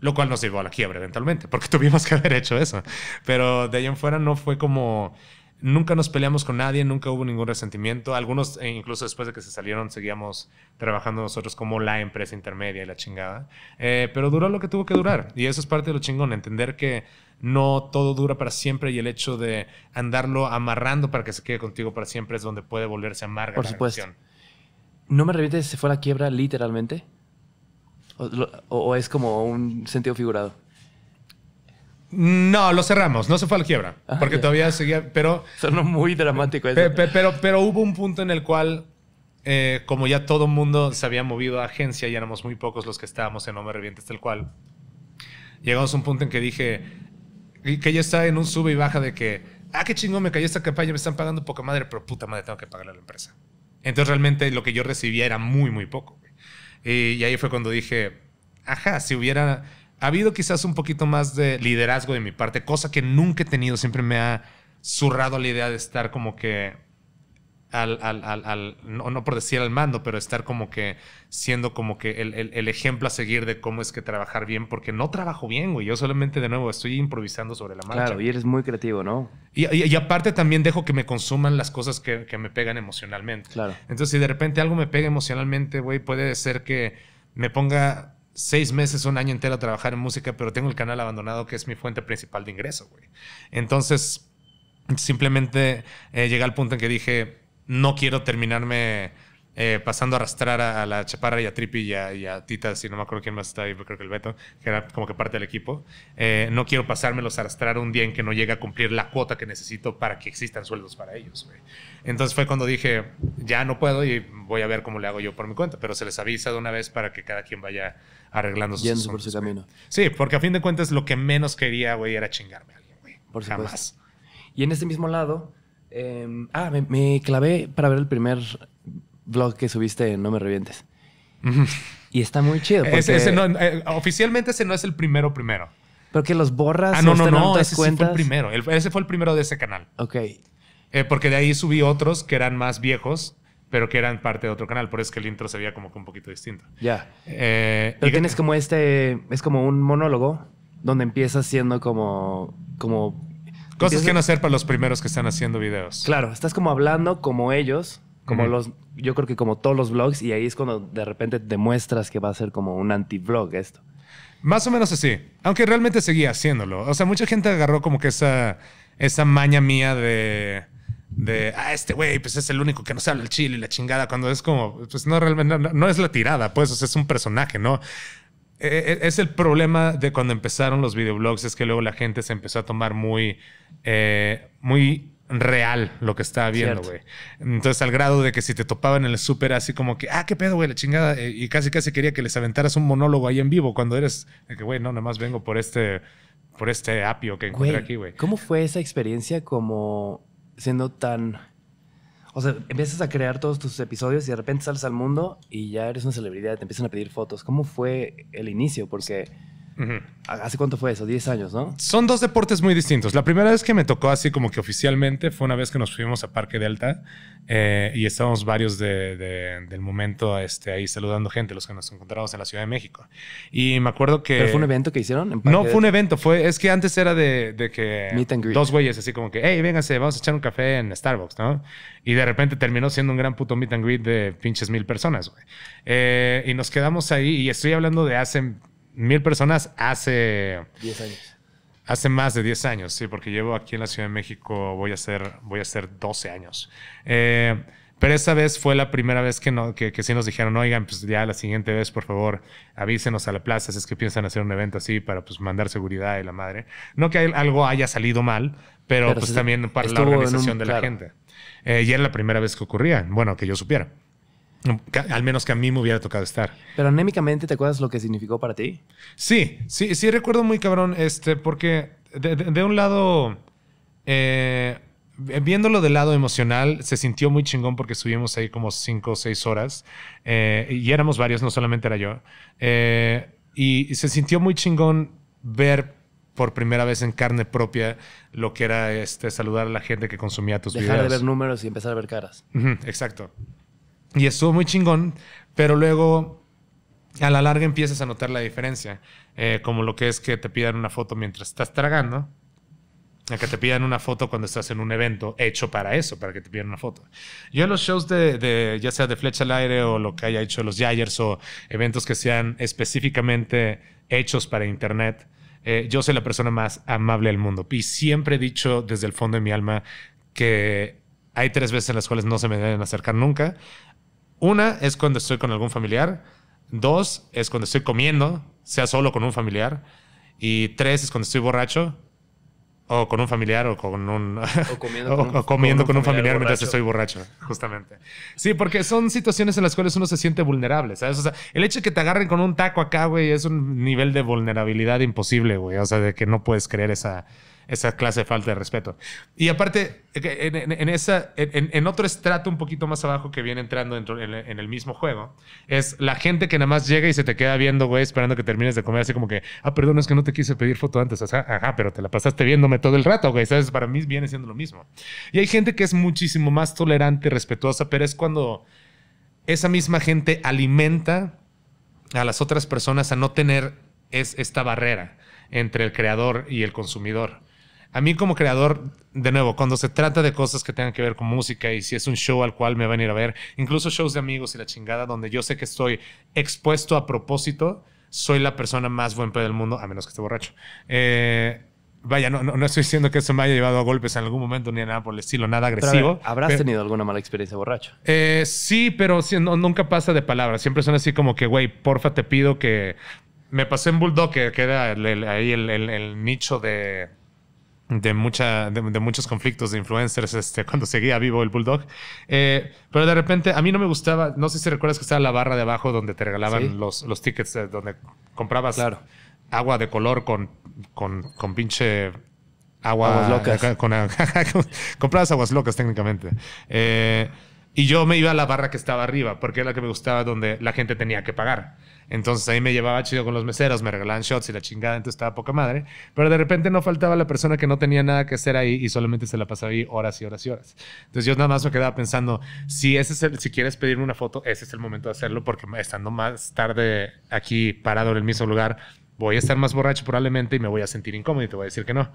lo cual nos llevó a la quiebra eventualmente, porque tuvimos que haber hecho eso. Pero de ahí en fuera no fue como Nunca nos peleamos con nadie, nunca hubo ningún resentimiento. Algunos, e incluso después de que se salieron, seguíamos trabajando nosotros como la empresa intermedia y la chingada. Eh, pero duró lo que tuvo que durar. Y eso es parte de lo chingón, entender que no todo dura para siempre y el hecho de andarlo amarrando para que se quede contigo para siempre es donde puede volverse amarga Por supuesto. ¿No me revientes se fue la quiebra literalmente? o es como un sentido figurado? No, lo cerramos, no se fue a la quiebra, ah, porque todavía seguía, pero... Sonó muy dramático Pero, pero, hubo un punto en el cual, eh, como ya todo el mundo se había movido a agencia y éramos muy pocos los que estábamos en No Me Revientes el cual, llegamos a un punto en que dije, que ya estaba en un sube y baja de que, ah, qué chingón, me cayó esta campaña, me están pagando poca madre, pero puta madre, tengo que pagarle a la empresa. Entonces realmente lo que yo recibía era muy, muy poco. Y, y ahí fue cuando dije, ajá, si hubiera ha habido quizás un poquito más de liderazgo de mi parte, cosa que nunca he tenido. Siempre me ha zurrado la idea de estar como que al, no, por decir al mando, pero estar como que siendo como que el, ejemplo a seguir de cómo es que trabajar bien, porque no trabajo bien, güey. Yo solamente de nuevo estoy improvisando sobre la marcha. Claro, y eres muy creativo, ¿no? Y, aparte también dejo que me consuman las cosas que, que, me pegan emocionalmente. Claro. Entonces, si de repente algo me pega emocionalmente, güey, puede ser que me ponga seis meses, un año entero a trabajar en música, pero tengo el canal abandonado que es mi fuente principal de ingreso, güey. Entonces, simplemente eh, llegué al punto en que dije, no quiero terminarme eh, pasando a arrastrar a, la Chaparra y a Tripi y a, y Tita, si no me acuerdo quién más está ahí, creo que el Beto, que era como que parte del equipo. Eh, no quiero pasármelos a arrastrar un día en que no llegue a cumplir la cuota que necesito para que existan sueldos para ellos, güey. Entonces fue cuando dije, ya no puedo y voy a ver cómo le hago yo por mi cuenta, pero se les avisa de una vez para que cada quien vaya arreglando Yendo por su camino. Sí, porque a fin de cuentas lo que menos quería, güey, era chingarme a alguien, güey. Por Jamás. Y en este mismo lado, em, ah, me, clavé para ver el primer vlog que subiste No Me Revientes. y está muy chido. Porque... Eh, oficialmente ese no es el primero primero. ¿Pero que los borras. Ah, este no, no, no. Ese fue el primero. ese fue el primero de ese canal. Ok. Eh, porque de ahí subí otros que eran más viejos, pero que eran parte de otro canal. Por eso es que el intro se veía como que un poquito distinto. Ya. Eh, pero tienes como este, es como un monólogo donde empiezas siendo como, como Cosas que no hacer para los primeros que están haciendo videos. Claro, estás como hablando como ellos, como los, yo creo que como todos los vlogs, y ahí es cuando de repente demuestras que va a ser como un anti-vlog esto. Más o menos así, aunque realmente seguía haciéndolo. O sea, mucha gente agarró como que esa, esa maña mía de de, ah, este güey, pues es el único que no sabe el chile y la chingada, cuando es como, pues no, realmente, no, es la tirada, pues, o es un personaje, ¿no? E, e, es el problema de cuando empezaron los videoblogs, es que luego la gente se empezó a tomar muy, eh, muy real lo que estaba viendo, güey. Entonces, al grado de que si te topaban en el súper, así como que, ah, qué pedo, güey, la chingada. Eh, y casi, casi quería que les aventaras un monólogo ahí en vivo cuando eres, güey, no, nada más vengo por este, por este apio que encuentro aquí, güey. ¿Cómo fue esa experiencia como siendo tan... O sea, empiezas a crear todos tus episodios y de repente sales al mundo y ya eres una celebridad, te empiezan a pedir fotos. ¿Cómo fue el inicio? Porque ¿Hace cuánto fue eso? 10 años, ¿no? Son dos deportes muy distintos. La primera vez que me tocó así como que oficialmente fue una vez que nos fuimos a Parque Delta Alta eh, y estábamos varios del momento este, ahí saludando gente, los que nos encontramos en la Ciudad de México. Y me acuerdo que... ¿Pero fue un evento que hicieron? En no, fue un evento. Fue, es que antes era de, que... Meet and Dos güeyes así como que, hey, vénganse, vamos a echar un café en Starbucks, ¿no? Y de repente terminó siendo un gran puto meet and greet de pinches mil personas, güey. Eh, y nos quedamos ahí y estoy hablando de hace mil personas hace... años. Hace más de 10 años, sí, porque llevo aquí en la Ciudad de México, voy a hacer, voy a hacer 12 años. Eh, pero esa vez fue la primera vez que, no, que, sí nos dijeron, oigan, pues ya la siguiente vez, por favor, avísenos a la plaza si es que piensan hacer un evento así para pues mandar seguridad y la madre. No que algo haya salido mal, pero, pues también para la organización de la gente. Eh, y era la primera vez que ocurría, bueno, que yo supiera. Al menos que a mí me hubiera tocado estar. Pero anémicamente, ¿te acuerdas lo que significó para ti? Sí, sí, sí, recuerdo muy cabrón, este, porque de, un lado, eh, viéndolo del lado emocional, se sintió muy chingón porque estuvimos ahí como cinco o seis horas eh, y éramos varios, no solamente era yo. Eh, y, se sintió muy chingón ver por primera vez en carne propia lo que era este, saludar a la gente que consumía tus videos. Dejar de ver números y empezar a ver caras. exacto. Y estuvo muy chingón, pero luego a la larga empiezas a notar la diferencia. Eh, como lo que es que te pidan una foto mientras estás tragando, a que te pidan una foto cuando estás en un evento hecho para eso, para que te pidan una foto. Yo en los shows de, ya sea de Flecha al Aire o lo que haya hecho los Jayers o eventos que sean específicamente hechos para Internet, eh, yo soy la persona más amable del mundo. Y siempre he dicho desde el fondo de mi alma que hay tres veces en las cuales no se me deben acercar nunca. Una es cuando estoy con algún familiar. Dos es cuando estoy comiendo, sea solo con un familiar. Y tres es cuando estoy borracho o con un familiar o con un o comiendo con un, familiar, mientras estoy borracho justamente sí porque son situaciones en las cuales uno se siente vulnerable el hecho de que te agarren con un taco acá güey es un nivel de vulnerabilidad imposible güey o sea de que no puedes creer esa esa clase de falta de respeto. Y aparte, eh, en, esa, en, otro estrato un poquito más abajo que viene entrando en, el mismo juego, es la gente que nada más llega y se te queda viendo, güey, esperando que termines de comer, así como que, ah, perdón, es que no te quise pedir foto antes, ajá, ajá pero te la pasaste viéndome todo el rato, güey, ¿sabes? Para mí viene siendo lo mismo. Y hay gente que es muchísimo más tolerante, respetuosa, pero es cuando esa misma gente alimenta a las otras personas a no tener esta barrera entre el creador y el consumidor a mí como creador, de nuevo, cuando se trata de cosas que tengan que ver con música y si es un show al cual me van a ir a ver, incluso shows de amigos y la chingada, donde yo sé que estoy expuesto a propósito, soy la persona más buen del mundo, a menos que esté borracho. Eh, vaya, no, no, estoy diciendo que eso me haya llevado a golpes en algún momento ni nada por el estilo, nada agresivo. ¿Habrás tenido alguna mala experiencia borracho? Eh, sí, pero nunca pasa de palabras. Siempre son así como que, güey, porfa, te pido que. Me pasé en Bulldog, que, que era ahí el nicho de de, mucha, de, muchos conflictos de influencers este, cuando seguía vivo el Bulldog. Eh, pero de repente, a mí no me gustaba, no sé si recuerdas que estaba la barra de abajo donde te regalaban los, los tickets, eh, donde comprabas agua de color con, con, pinche agua. Aguas locas. comprabas aguas locas técnicamente. Eh, y yo me iba a la barra que estaba arriba, porque era la que me gustaba donde la gente tenía que pagar. Entonces ahí me llevaba chido con los meseros, me regalaban shots y la chingada, entonces estaba poca madre. Pero de repente no faltaba la persona que no tenía nada que hacer ahí y solamente se la pasaba ahí horas y horas y horas. Entonces yo nada más me quedaba pensando, si, ese es el, si quieres pedirme una foto, ese es el momento de hacerlo porque estando más tarde aquí parado en el mismo lugar, voy a estar más borracho probablemente y me voy a sentir incómodo y te voy a decir que no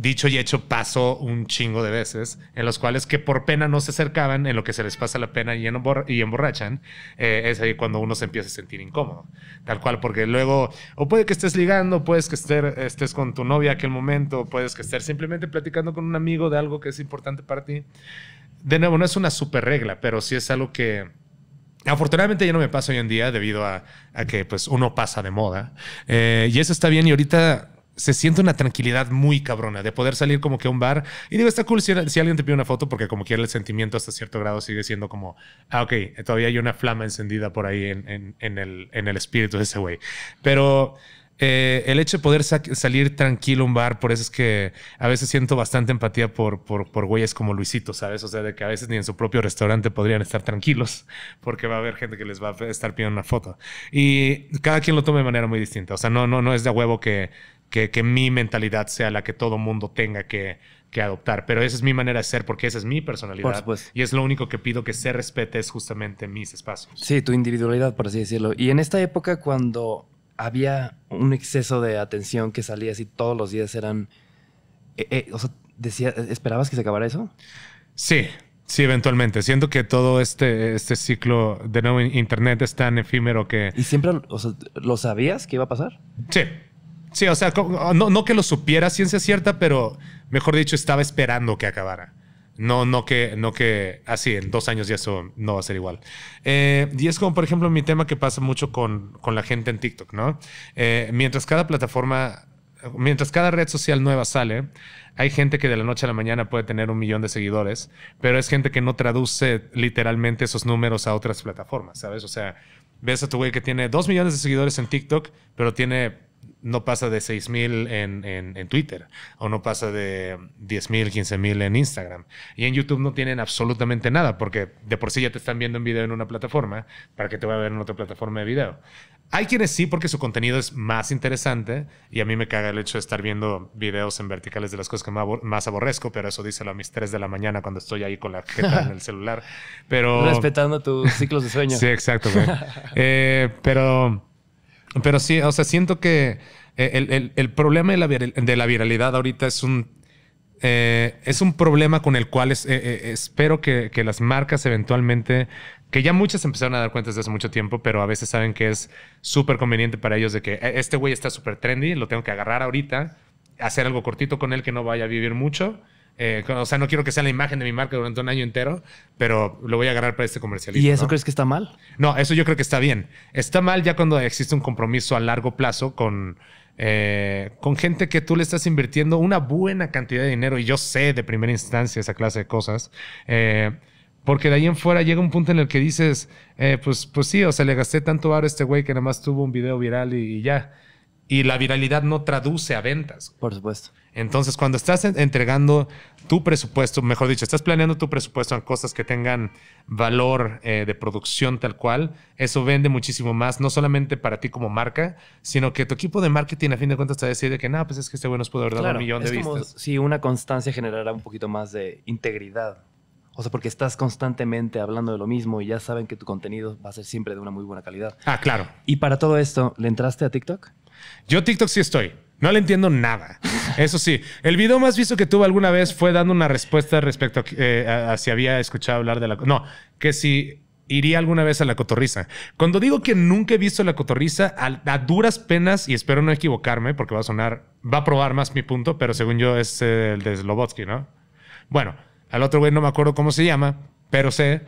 dicho y hecho pasó un chingo de veces, en los cuales que por pena no se acercaban, en lo que se les pasa la pena y, emborrachan, eh, es ahí cuando uno se empieza a sentir incómodo. Tal cual, porque luego, o puede que estés ligando, puedes que estés, con tu novia aquel momento, puedes que estés simplemente platicando con un amigo de algo que es importante para ti. De nuevo, no es una super regla, pero sí es algo que... Afortunadamente ya no me pasa hoy en día debido a, que pues uno pasa de moda. Eh, y eso está bien y ahorita se siente una tranquilidad muy cabrona de poder salir como que a un bar. Y digo, está cool si, alguien te pide una foto, porque como quiera el sentimiento hasta cierto grado sigue siendo como, ah, ok, todavía hay una flama encendida por ahí en, el, en el espíritu de ese güey. Pero... Eh, el hecho de poder salir tranquilo a un bar, por eso es que a veces siento bastante empatía por, por, por, güeyes como Luisito, ¿sabes? O sea, de que a veces ni en su propio restaurante podrían estar tranquilos porque va a haber gente que les va a estar pidiendo una foto. Y cada quien lo toma de manera muy distinta. O sea, no, no, no es de huevo que que, mi mentalidad sea la que todo mundo tenga que, adoptar. Pero esa es mi manera de ser porque esa es mi personalidad. y es lo único que pido que se respete es justamente mis espacios. Sí, tu individualidad, por así decirlo. Y en esta época cuando había un exceso de atención que salía así todos los días eran... Eh, eh, ¿esperabas que se acabara eso? Sí, Sí, eventualmente. Siento que todo este, este ciclo de nuevo Internet es tan efímero que... ¿Y siempre, lo sabías que iba a pasar? Sí, Sí, o sea, no, que lo supiera ciencia cierta, pero mejor dicho, estaba esperando que acabara. No, no que, no que así ah, en dos años ya eso no va a ser igual. Eh, y es como, por ejemplo, mi tema que pasa mucho con, la gente en TikTok, ¿no? Eh, mientras cada plataforma, mientras cada red social nueva sale, hay gente que de la noche a la mañana puede tener un millón de seguidores, pero es gente que no traduce literalmente esos números a otras plataformas, ¿sabes? O sea, ves a tu güey que tiene dos millones de seguidores en TikTok, pero tiene no pasa de 6.000 en, en, Twitter o no pasa de 10.000, 15.000 en Instagram. Y en YouTube no tienen absolutamente nada porque de por sí ya te están viendo en video en una plataforma, ¿para que te vaya a ver en otra plataforma de video? Hay quienes sí porque su contenido es más interesante y a mí me caga el hecho de estar viendo videos en verticales de las cosas que más aborrezco, pero eso díselo a mis 3 de la mañana cuando estoy ahí con la jeta en el celular. Pero... Respetando tus ciclos de sueño. sí, exacto. Eh, pero pero sí, o sea, siento que eh, el, problema de la, viralidad ahorita es un, eh, es un problema con el cual eh, espero que, que, las marcas eventualmente, que ya muchas empezaron a dar cuenta desde hace mucho tiempo, pero a veces saben que es súper conveniente para ellos de que este güey está súper trendy, lo tengo que agarrar ahorita, hacer algo cortito con él que no vaya a vivir mucho eh, o sea, no quiero que sea la imagen de mi marca durante un año entero, pero lo voy a agarrar para este comercial. ¿Y eso crees que está mal? No, eso yo creo que está bien. Está mal ya cuando existe un compromiso a largo plazo con, eh, con gente que tú le estás invirtiendo una buena cantidad de dinero, y yo sé de primera instancia esa clase de cosas. Eh, porque de ahí en fuera llega un punto en el que dices, pues, pues sí, o sea, le gasté tanto aro a este güey que nada más tuvo un video viral y ya. Y la viralidad no traduce a ventas. Por supuesto. Entonces, cuando estás entregando tu presupuesto, mejor dicho, estás planeando tu presupuesto en cosas que tengan valor eh, de producción tal cual, eso vende muchísimo más, no solamente para ti como marca, sino que tu equipo de marketing a fin de cuentas te decide que, no, pues es que este bueno nos puede haber un millón de Si una constancia generará un poquito más de integridad. O sea, porque estás constantemente hablando de lo mismo y ya saben que tu contenido va a ser siempre de una muy buena calidad. Ah, claro. Y para todo esto, ¿le entraste a TikTok? Yo TikTok sí estoy. No le entiendo nada. Eso sí, el video más visto que tuve alguna vez fue dando una respuesta respecto a, eh, si había escuchado hablar de la... No, que si iría alguna vez a la cotorriza. Cuando digo que nunca he visto la cotorriza, a, duras penas, y espero no equivocarme porque va a sonar, va a probar más mi punto, pero según yo es eh, el de Slobotsky, ¿no? Bueno, al otro güey no me acuerdo cómo se llama, pero sé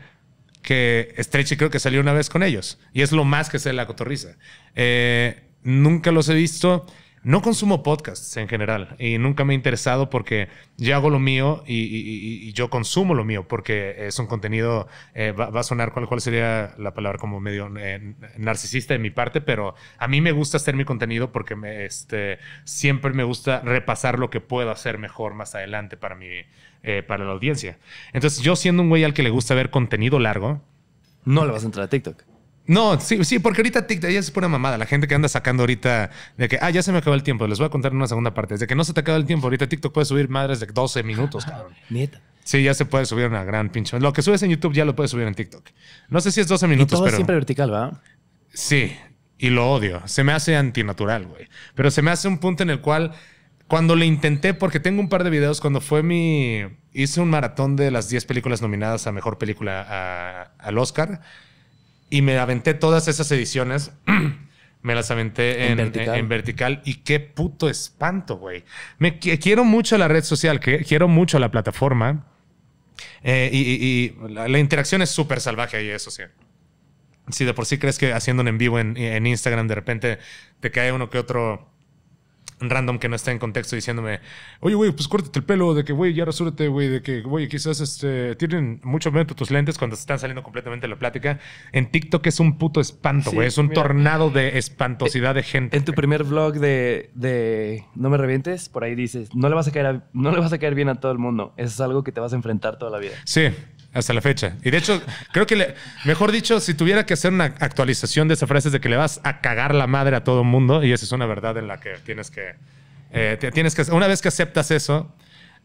que Stretchy creo que salió una vez con ellos, y es lo más que sé de la cotorriza. Eh, nunca los he visto. No consumo podcasts en general y nunca me he interesado porque yo hago lo mío y, yo consumo lo mío porque es un contenido, eh, va, a sonar cuál, cuál sería la palabra como medio eh, narcisista de mi parte, pero a mí me gusta hacer mi contenido porque este, siempre me gusta repasar lo que puedo hacer mejor más adelante para, mi, eh, para la audiencia. Entonces yo siendo un güey al que le gusta ver contenido largo, no le vas a entrar a TikTok. No, sí, sí, porque ahorita TikTok ya es pone mamada. La gente que anda sacando ahorita de que, ah, ya se me acabó el tiempo. Les voy a contar en una segunda parte. Desde que no se te acaba el tiempo, ahorita TikTok puede subir madres de 12 minutos, ah, cabrón. Nieta. Sí, ya se puede subir una gran pinche. Lo que subes en YouTube ya lo puedes subir en TikTok. No sé si es 12 minutos, y todo siempre vertical, va? Sí, y lo odio. Se me hace antinatural, güey. Pero se me hace un punto en el cual, cuando le intenté, porque tengo un par de videos, cuando fue mi. Hice un maratón de las 10 películas nominadas a mejor película al Oscar y me aventé todas esas ediciones. me las aventé en, vertical. Y qué puto espanto, güey. Me quiero mucho la red social, quiero mucho la plataforma. Eh, y, la, interacción es súper salvaje ahí, eso sí. Si de por sí crees que haciendo un en vivo en Instagram de repente te cae uno que otro random que no está en contexto diciéndome, oye, güey, pues córtate el pelo, de que, güey, ya resúrate, güey, de que, güey, quizás este, tienen mucho momento tus lentes cuando se están saliendo completamente la plática. En TikTok es un puto espanto, güey, es un tornado de espantosidad eh, de gente. En tu primer vlog de, de, No me revientes, por ahí dices, no le, vas a caer no le vas a caer bien a todo el mundo, eso es algo que te vas a enfrentar toda la vida. Sí, hasta la fecha. Y de hecho, creo que, mejor dicho, si tuviera que hacer una actualización de esa frase es de que le vas a cagar la madre a todo el mundo, y esa es una verdad en la que tienes que... Eh, tienes que una vez que aceptas eso,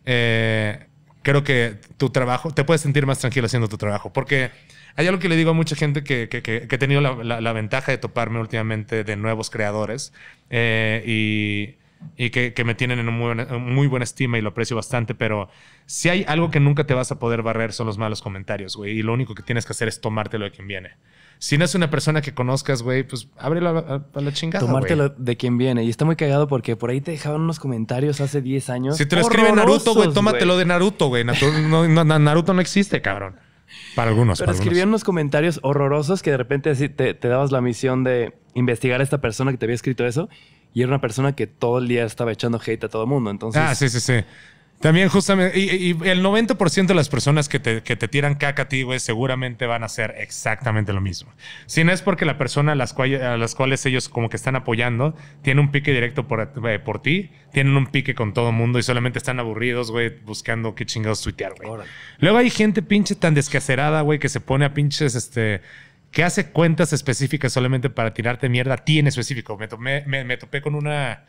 eh, creo que tu trabajo, te puedes sentir más tranquilo haciendo tu trabajo, porque hay algo que le digo a mucha gente que, que, he tenido la, ventaja de toparme últimamente de nuevos creadores, eh, y y que, me tienen en muy, buena estima y lo aprecio bastante, pero si hay algo que nunca te vas a poder barrer son los malos comentarios, güey, y lo único que tienes que hacer es tomártelo de quien viene. Si no es una persona que conozcas, güey, pues ábrelo a, la chingada. Tomártelo de quien viene. Y está muy cagado porque por ahí te dejaban unos comentarios hace 10 años. Si te lo escribe Naruto, güey, tómatelo de Naruto, güey. Naruto no existe, cabrón. Para algunos. Pero escribían unos comentarios horrorosos que de repente te dabas la misión de investigar a esta persona que te había escrito eso y era una persona que todo el día estaba echando hate a todo el mundo. Entonces, ah, sí, sí, sí. También justamente, y, el 90% de las personas que te, tiran caca a ti, güey, seguramente van a hacer exactamente lo mismo. Si no es porque la persona a las, cuales, a las cuales ellos como que están apoyando tiene un pique directo por, eh, por ti, tienen un pique con todo el mundo y solamente están aburridos, güey, buscando qué chingados tuitear, güey. Luego hay gente pinche tan descacerada, güey, que se pone a pinches, este que hace cuentas específicas solamente para tirarte mierda tiene específico. Me, me, topé con una...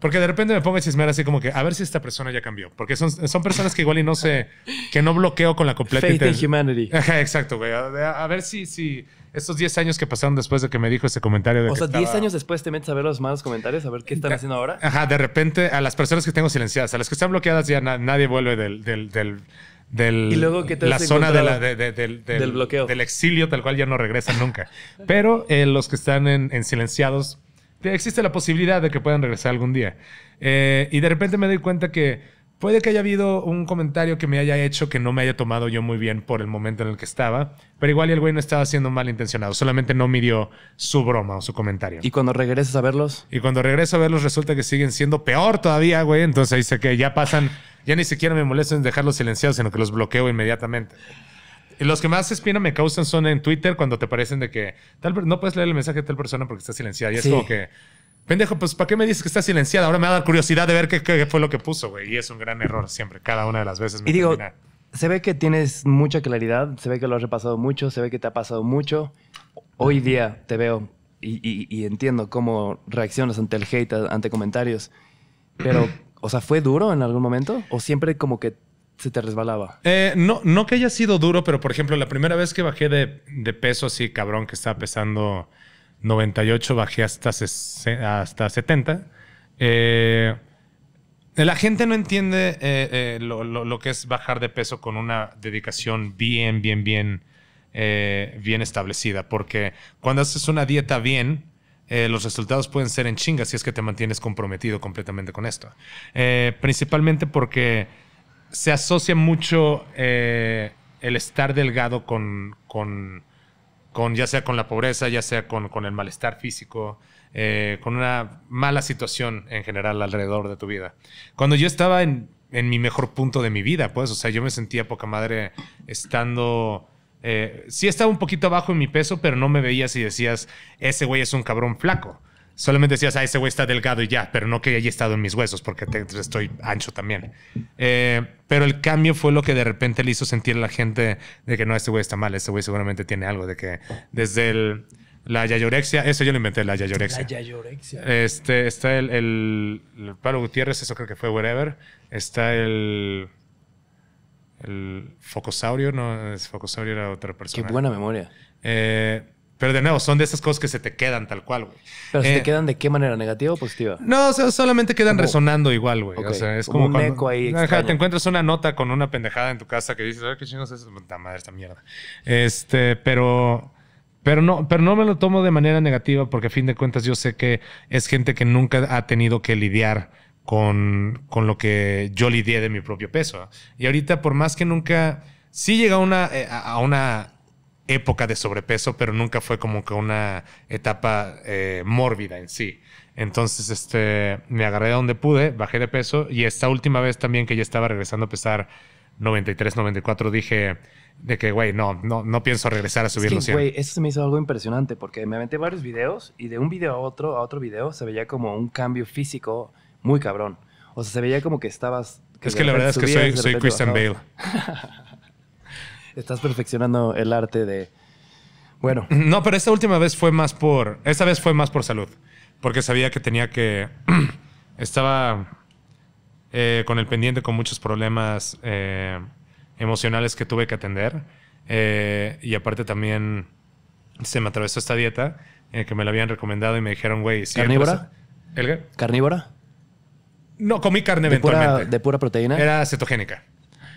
Porque de repente me pongo a chismear así como que a ver si esta persona ya cambió. Porque son, personas que igual y no sé, que no bloqueo con la completa. exacto, güey. A, ver si, si estos 10 años que pasaron después de que me dijo ese comentario. De o sea, 10 años después te metes a ver los malos comentarios, a ver qué están haciendo ahora. Ajá, de repente a las personas que tengo silenciadas, a las que están bloqueadas ya nadie vuelve del ¿Y luego que la zona de la, del, bloqueo. Del exilio, tal cual ya no regresan nunca. Pero eh, los que están en, silenciados, existe la posibilidad de que puedan regresar algún día. Eh, y de repente me doy cuenta que Puede que haya habido un comentario que me haya hecho que no me haya tomado yo muy bien por el momento en el que estaba, pero igual el güey no estaba siendo malintencionado, solamente no midió su broma o su comentario. ¿Y cuando regresas a verlos? Y cuando regreso a verlos resulta que siguen siendo peor todavía, güey, entonces dice que ya pasan, ya ni siquiera me molesto en dejarlos silenciados, sino que los bloqueo inmediatamente. los que más espina me causan son en Twitter cuando te parecen de que tal no puedes leer el mensaje de tal persona porque está silenciada y es como que Pendejo, pues ¿para qué me dices que está silenciada? Ahora me da curiosidad de ver qué, fue lo que puso, güey. Y es un gran error siempre, cada una de las veces. y digo, se ve que tienes mucha claridad, se ve que lo has repasado mucho, se ve que te ha pasado mucho. Hoy día te veo y, entiendo cómo reaccionas ante el hate, ante comentarios. Pero, o sea, ¿fue duro en algún momento? ¿O siempre como que se te resbalaba? Eh, no, no que haya sido duro, pero por ejemplo, la primera vez que bajé de, de peso así, cabrón, que estaba pesando... 98 bajé hasta, hasta 70. Eh, la gente no entiende eh, eh, lo, que es bajar de peso con una dedicación bien, bien, bien, bien establecida. Porque cuando haces una dieta bien, los resultados pueden ser en chingas si es que te mantienes comprometido completamente con esto. principalmente porque se asocia mucho el estar delgado con con ya sea con la pobreza, ya sea con, el malestar físico, eh, con una mala situación en general alrededor de tu vida. Cuando yo estaba en, mi mejor punto de mi vida, pues, o sea, yo me sentía poca madre estando... Eh, sí estaba un poquito abajo en mi peso, pero no me veías y decías, ese güey es un cabrón flaco solamente decías, ah, ese güey está delgado y ya, pero no que haya estado en mis huesos porque estoy ancho también. Eh, pero el cambio fue lo que de repente le hizo sentir a la gente de que no, este güey está mal, este güey seguramente tiene algo, de que desde el... La yayorexia, eso yo lo inventé, la yayorexia. La yayorexia. Este, está el, Pablo Gutiérrez, eso creo que fue Wherever. Está el. El Focosaurio, no, es Focosaurio era otra persona. Qué buena memoria. Eh, pero de nuevo, son de esas cosas que se te quedan tal cual, güey. ¿Pero se te eh, quedan de qué manera? ¿Negativa o positiva? No, solamente quedan resonando igual, güey. O sea, es como, un eco ahí. Ajá, te encuentras una nota con una pendejada en tu casa que dices, ay, ah, qué chingos es esta madre, esta mierda. Este, pero. Pero no, pero no me lo tomo de manera negativa porque a fin de cuentas yo sé que es gente que nunca ha tenido que lidiar con, con lo que yo lidié de mi propio peso. Y ahorita, por más que nunca, sí llega una, eh, a una época de sobrepeso, pero nunca fue como que una etapa eh, mórbida en sí. Entonces, este, me agarré donde pude, bajé de peso y esta última vez también que ya estaba regresando a pesar 93, 94, dije de que, güey, no, no, no pienso regresar a subir los Güey, eso se me hizo algo impresionante porque me aventé varios videos y de un video a otro, a otro video, se veía como un cambio físico muy cabrón. O sea, se veía como que estabas... es que la verdad es que soy, soy Christian Bale. estás perfeccionando el arte de. Bueno. No, pero esta última vez fue más por. Esta vez fue más por salud. Porque sabía que tenía que. estaba eh, con el pendiente con muchos problemas eh, emocionales que tuve que atender. Eh, y aparte también se me atravesó esta dieta que me la habían recomendado y me dijeron, güey, ¿Carnívora? ¿El ¿Carnívora? No, comí carne eventualmente. ¿De pura proteína? Era cetogénica.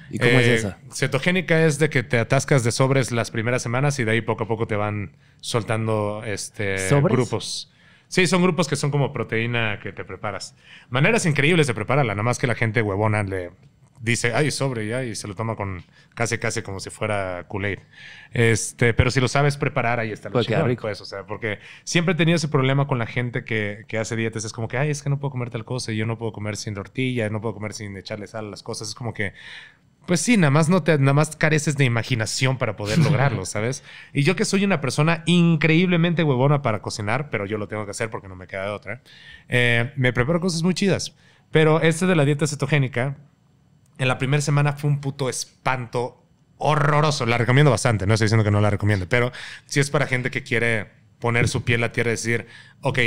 ¿Y cómo es eh, esa? Cetogénica es de que te atascas de sobres las primeras semanas y de ahí poco a poco te van soltando este, grupos. Sí, son grupos que son como proteína que te preparas. Maneras increíbles de prepararla, nada más que la gente huevona le dice, ay, sobre ya, y se lo toma con casi, casi como si fuera Kool-Aid. Este, pero si lo sabes preparar, ahí está lo rico pues, o sea, porque siempre he tenido ese problema con la gente que, que, hace dietas, es como que, ay, es que no puedo comer tal cosa, y yo no puedo comer sin tortilla, no puedo comer sin echarle sal a las cosas, es como que pues sí, nada más no te, nada más careces de imaginación para poder lograrlo, ¿sabes? Y yo que soy una persona increíblemente huevona para cocinar, pero yo lo tengo que hacer porque no me queda de otra. Eh, me preparo cosas muy chidas. Pero este de la dieta cetogénica, en la primera semana fue un puto espanto horroroso. La recomiendo bastante, no estoy diciendo que no la recomiende, pero si es para gente que quiere poner su piel en la tierra y decir, ok,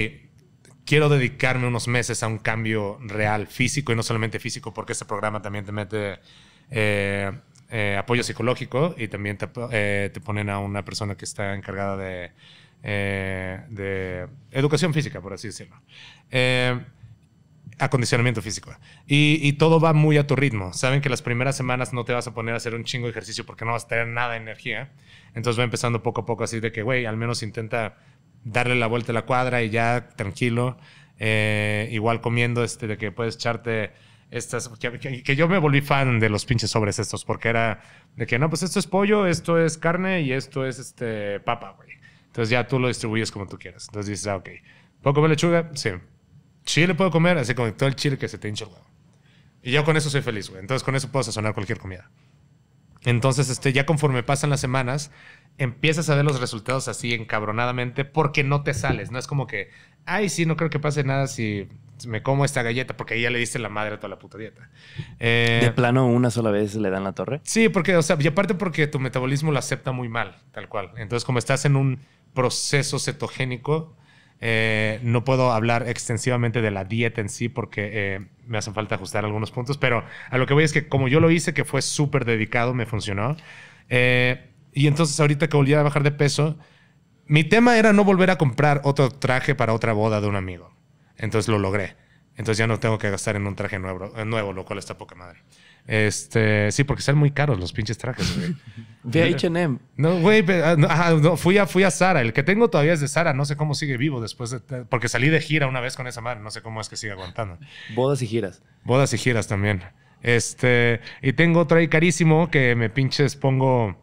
quiero dedicarme unos meses a un cambio real físico y no solamente físico, porque este programa también te mete eh, eh, apoyo psicológico y también eh, te, ponen a una persona que está encargada de, educación física, por así decirlo. acondicionamiento físico. Y, todo va muy a tu ritmo. Saben que las primeras semanas no te vas a poner a hacer un chingo de ejercicio porque no vas a tener nada de energía. Entonces va empezando poco a poco así de que, güey, al menos intenta darle la vuelta a la cuadra y ya tranquilo. igual comiendo, este, de que puedes echarte que, yo me volví fan de los pinches sobres estos, porque era de que no, pues esto es pollo, esto es carne y esto es este papa, güey. Entonces ya tú lo distribuyes como tú quieras. Entonces dices, ah, ok, ¿puedo comer lechuga? Sí. ¿Chile puedo comer? Así con todo el chile que se te hincha el huevo. Y yo con eso soy feliz, güey. Entonces con eso puedo sazonar cualquier comida. Entonces, este, ya conforme pasan las semanas, empiezas a ver los resultados así encabronadamente porque no te sales. No es como que, ay, sí, no creo que pase nada si me como esta galleta porque ahí ya le diste la madre a toda la puta dieta. Eh, ¿De plano una sola vez le dan la torre? Sí, porque, o sea, y aparte porque tu metabolismo lo acepta muy mal, tal cual. Entonces, como estás en un proceso cetogénico, eh, no puedo hablar extensivamente de la dieta en sí porque eh, me hacen falta ajustar algunos puntos, pero a lo que voy es que como yo lo hice, que fue súper dedicado, me funcionó. y entonces ahorita que volví a bajar de peso, mi tema era no volver a comprar otro traje para otra boda de un amigo. Entonces lo logré. Entonces ya no tengo que gastar en un traje nuevo, eh, nuevo lo cual está poca madre. Este, sí, porque salen muy caros los pinches trajes, De HM. No, güey, ah, ah, fui, a, fui a Sara. El que tengo todavía es de Sara. No sé cómo sigue vivo después de. Porque salí de gira una vez con esa madre. No sé cómo es que sigue aguantando. Bodas y giras. Bodas y giras también. Este, y tengo otro ahí carísimo que me pinches pongo.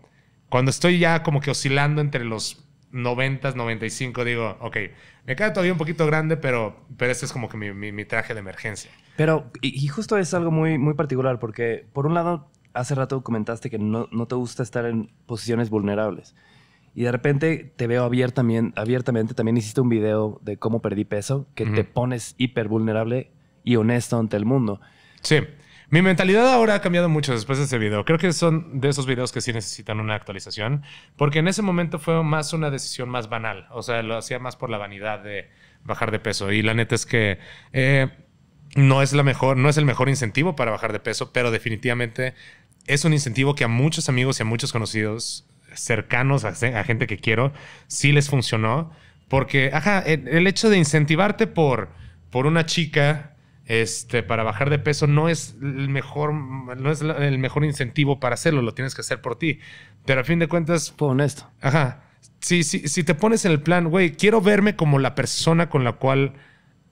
Cuando estoy ya como que oscilando entre los 90, 95, digo, ok, me queda todavía un poquito grande, pero, pero este es como que mi, mi, traje de emergencia. Pero, y, justo es algo muy, muy particular, porque por un lado, hace rato comentaste que no, no te gusta estar en posiciones vulnerables. Y de repente te veo abiertamente, abiertamente también hiciste un video de cómo perdí peso, que te pones hiper vulnerable y honesto ante el mundo. Sí. Mi mentalidad ahora ha cambiado mucho después de ese video. Creo que son de esos videos que sí necesitan una actualización, porque en ese momento fue más una decisión más banal. O sea, lo hacía más por la vanidad de bajar de peso. Y la neta es que eh, no, es la mejor, no es el mejor incentivo para bajar de peso, pero definitivamente es un incentivo que a muchos amigos y a muchos conocidos cercanos a, gente que quiero, sí les funcionó. Porque, el, hecho de incentivarte por, por una chica este, para bajar de peso no es el mejor, no es el mejor incentivo para hacerlo, lo tienes que hacer por ti. Pero a fin de cuentas. honesto. Ajá. Si, si, si te pones en el plan, güey, quiero verme como la persona con la cual